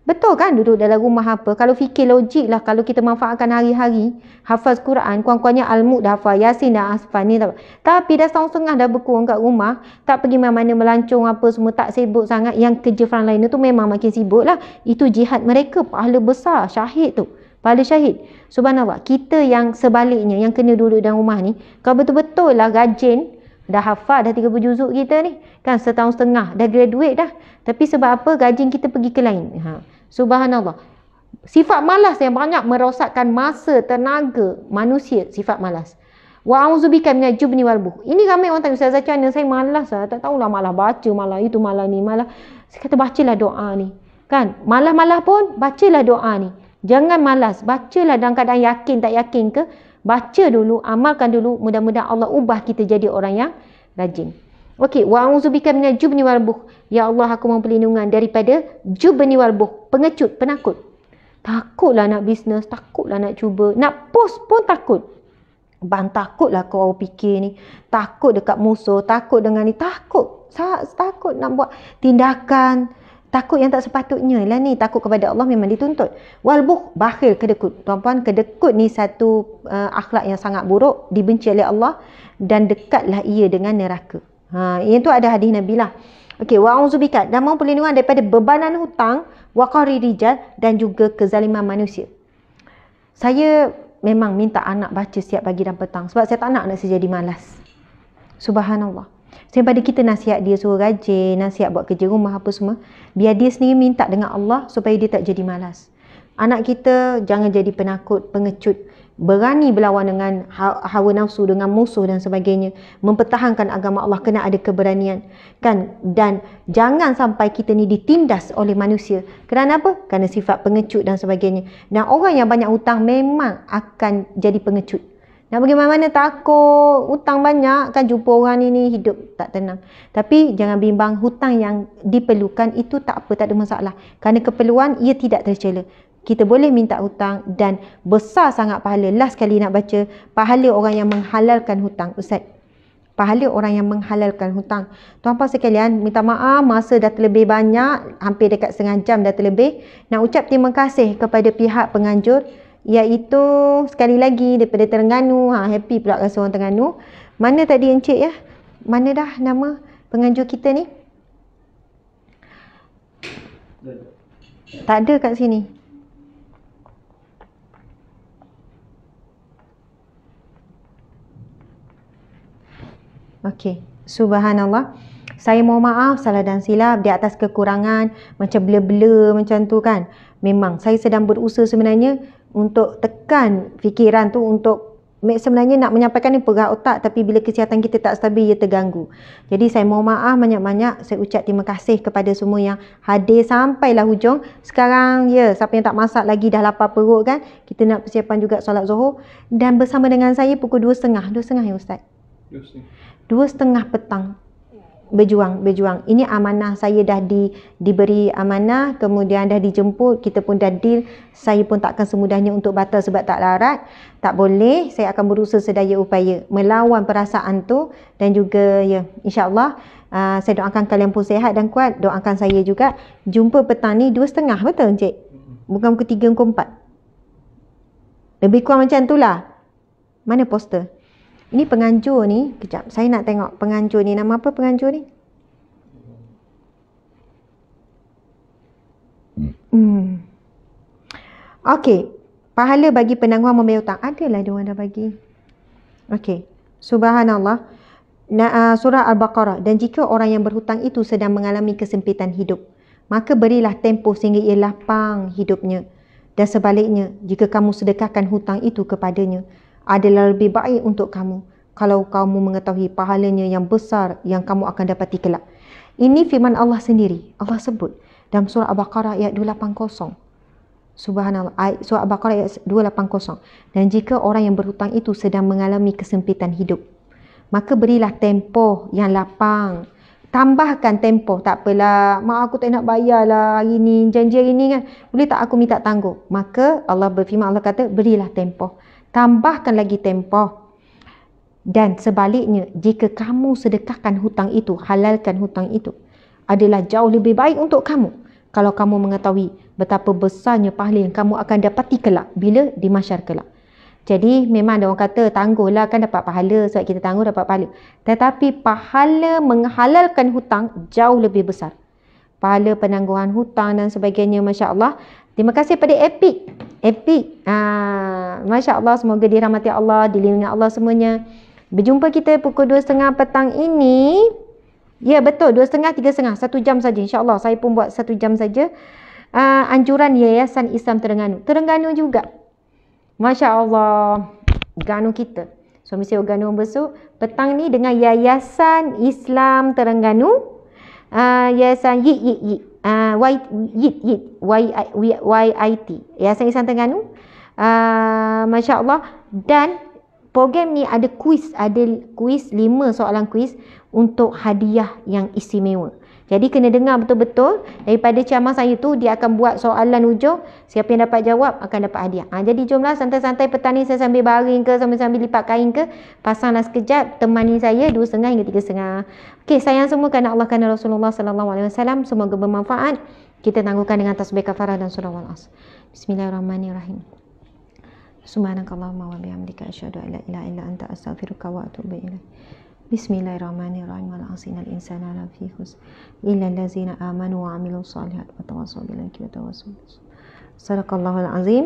Betul kan duduk dalam rumah apa? Kalau fikir logik lah kalau kita manfaatkan hari-hari. Hafaz Quran, kurang-kurangnya Al-Mu'd hafal, Yasin dan Asfan ni tak Tapi dah setengah dah berkurang kat rumah. Tak pergi mana-mana melancong apa semua. Tak sibuk sangat. Yang kerja front lain tu memang makin sibuk lah. Itu jihad mereka. Pahala besar. Syahid tu. Pahala syahid. Subhanallah. Kita yang sebaliknya, yang kena duduk dalam rumah ni. Kalau betul-betul lah rajin. Dah hafal dah 30 juzuk kita ni. Kan setahun setengah. Dah graduate dah. Tapi sebab apa gaji kita pergi ke lain. Haa. Subhanallah. Sifat malas yang banyak merosakkan masa, tenaga manusia. Sifat malas. Wa'auzubika minal jubni wal buh. Ini ramai orang tanya Ustaz Zacan yang saya malas lah. Tak tahulah malah baca, malah itu, malah ni, malah. Saya kata bacalah doa ni. Kan? Malah-malah pun bacalah doa ni. Jangan malas. Bacalah dalam keadaan yakin tak yakin ke. Baca dulu, amalkan dulu. Mudah-mudahan Allah ubah kita jadi orang yang rajin. Okey, wa'uzubika minal jubni warbuh. Ya Allah, aku mohon perlindungan daripada jubni warbuh. Pengecut, penakut. Takutlah nak bisnes, takutlah nak cuba. Nak post pun takut. Bang, takutlah kau orang fikir ni. Takut dekat musuh, takut dengan ni. Takut, takut nak buat tindakan. Takut yang tak sepatutnya lah ni. Takut kepada Allah memang dituntut. Walbuh, bakhil, kedekut. Tuan-puan, kedekut ni satu uh, akhlak yang sangat buruk. Dibenci oleh Allah. Dan dekatlah ia dengan neraka. Ha, yang tu ada hadis Nabi lah. Okey, wa'uzubika. Dan mohon perlindungan daripada bebanan hutang, wakari rijal dan juga kezaliman manusia. Saya memang minta anak baca setiap pagi dan petang. Sebab saya tak nak anak saya jadi malas. Subhanallah. Daripada kita nasihat dia suruh rajin, nasihat buat kerja rumah apa semua. Biar dia sendiri minta dengan Allah supaya dia tak jadi malas. Anak kita jangan jadi penakut, pengecut berani berlawan dengan ha-, hawa nafsu dengan musuh dan sebagainya mempertahankan agama Allah kena ada keberanian kan dan jangan sampai kita ni ditindas oleh manusia kerana apa kerana sifat pengecut dan sebagainya dan orang yang banyak hutang memang akan jadi pengecut nak bagaimana takut hutang banyak kan jumpa orang ni hidup tak tenang tapi jangan bimbang hutang yang diperlukan itu tak apa tak ada masalah kerana keperluan ia tidak tercela kita boleh minta hutang dan besar sangat pahala. Last sekali nak baca, pahala orang yang menghalalkan hutang. Ustaz, pahala orang yang menghalalkan hutang. Tuan-tuan sekalian, minta maaf masa dah terlebih banyak, hampir dekat setengah jam dah terlebih. Nak ucap terima kasih kepada pihak penganjur iaitu sekali lagi daripada Terengganu. Ha, happy pula rasa orang Terengganu. Mana tadi Encik ya? Mana dah nama penganjur kita ni? Tak ada kat sini. Okey. Subhanallah. Saya mohon maaf salah dan silap di atas kekurangan macam blur-blur macam tu kan. Memang saya sedang berusaha sebenarnya untuk tekan fikiran tu untuk sebenarnya nak menyampaikan ni perah otak tapi bila kesihatan kita tak stabil ia terganggu. Jadi saya mohon maaf banyak-banyak saya ucap terima kasih kepada semua yang hadir sampailah hujung. Sekarang ya siapa yang tak masak lagi dah lapar perut kan. Kita nak persiapan juga solat Zuhur dan bersama dengan saya pukul 2.30, 2.30 ya ustaz dua setengah petang berjuang berjuang ini amanah saya dah di diberi amanah kemudian dah dijemput kita pun dah deal saya pun takkan semudahnya untuk batal sebab tak larat tak boleh saya akan berusaha sedaya upaya melawan perasaan tu dan juga ya insyaallah uh, saya doakan kalian pun sehat dan kuat doakan saya juga jumpa petang ni dua setengah betul encik bukan ke tiga pukul empat lebih kurang macam tu lah mana poster ini penganjur ni, kejap saya nak tengok penganjur ni nama apa penganjur ni? Hmm. hmm. Okey. Pahala bagi penanggung membayar hutang. Adalah dia orang dah bagi. Okey. Subhanallah. Ah, surah Al-Baqarah. Dan jika orang yang berhutang itu sedang mengalami kesempitan hidup, maka berilah tempoh sehingga ia lapang hidupnya. Dan sebaliknya, jika kamu sedekahkan hutang itu kepadanya, adalah lebih baik untuk kamu kalau kamu mengetahui pahalanya yang besar yang kamu akan dapati kelak. Ini firman Allah sendiri. Allah sebut dalam surah Al-Baqarah ayat 280. Subhanallah. Surah Al-Baqarah ayat 280. Dan jika orang yang berhutang itu sedang mengalami kesempitan hidup, maka berilah tempoh yang lapang. Tambahkan tempoh. Tak apalah. Mak aku tak nak bayarlah hari ini Janji hari ni kan. Boleh tak aku minta tangguh? Maka Allah berfirman. Allah kata berilah tempoh tambahkan lagi tempoh dan sebaliknya jika kamu sedekahkan hutang itu halalkan hutang itu adalah jauh lebih baik untuk kamu kalau kamu mengetahui betapa besarnya pahala yang kamu akan dapat dapati kelak bila di masyar kelak jadi memang ada orang kata tangguhlah kan dapat pahala sebab kita tangguh dapat pahala tetapi pahala menghalalkan hutang jauh lebih besar pahala penangguhan hutang dan sebagainya masya-Allah. Terima kasih pada Epic. Epic. Ah masya-Allah semoga dirahmati Allah, dilindungi Allah semuanya. Berjumpa kita pukul 2.30 petang ini. Ya betul 2.30 3.30 1 jam saja insya-Allah. Saya pun buat 1 jam saja. Ah anjuran Yayasan Islam Terengganu. Terengganu juga. Masya-Allah. Ganu kita. Suami saya Ganu besok petang ni dengan Yayasan Islam Terengganu. Ah, yayasan yit yit yit uh, y yit yit y i y i t yayasan Islam Terengganu uh, masya-Allah dan program ni ada kuis ada kuis lima soalan kuis untuk hadiah yang istimewa. Jadi kena dengar betul-betul daripada ceramah saya tu dia akan buat soalan ujung. Siapa yang dapat jawab akan dapat hadiah. Ha, jadi jomlah santai-santai petani saya sambil baring ke sambil-sambil lipat kain ke. Pasanglah sekejap temani saya 2.30 hingga 3.30. Okey sayang semua kerana Allah kerana Rasulullah Sallallahu Alaihi Wasallam. Semoga bermanfaat. Kita tangguhkan dengan tasbih kafarah dan surah al-As. Bismillahirrahmanirrahim. Subhanakallahumma wa bihamdika asyhadu an la ilaha illa anta astaghfiruka wa atubu ilaik. بسم الله الرحمن الرحيم والعصر الإنسان على في خسر إلا الذين آمنوا وعملوا الصالحات وتواصوا بالحق وتواصوا صدق الله العظيم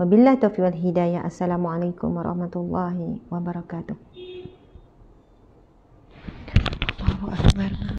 وبالله التوفيق والهداية السلام عليكم ورحمة الله وبركاته الله أكبر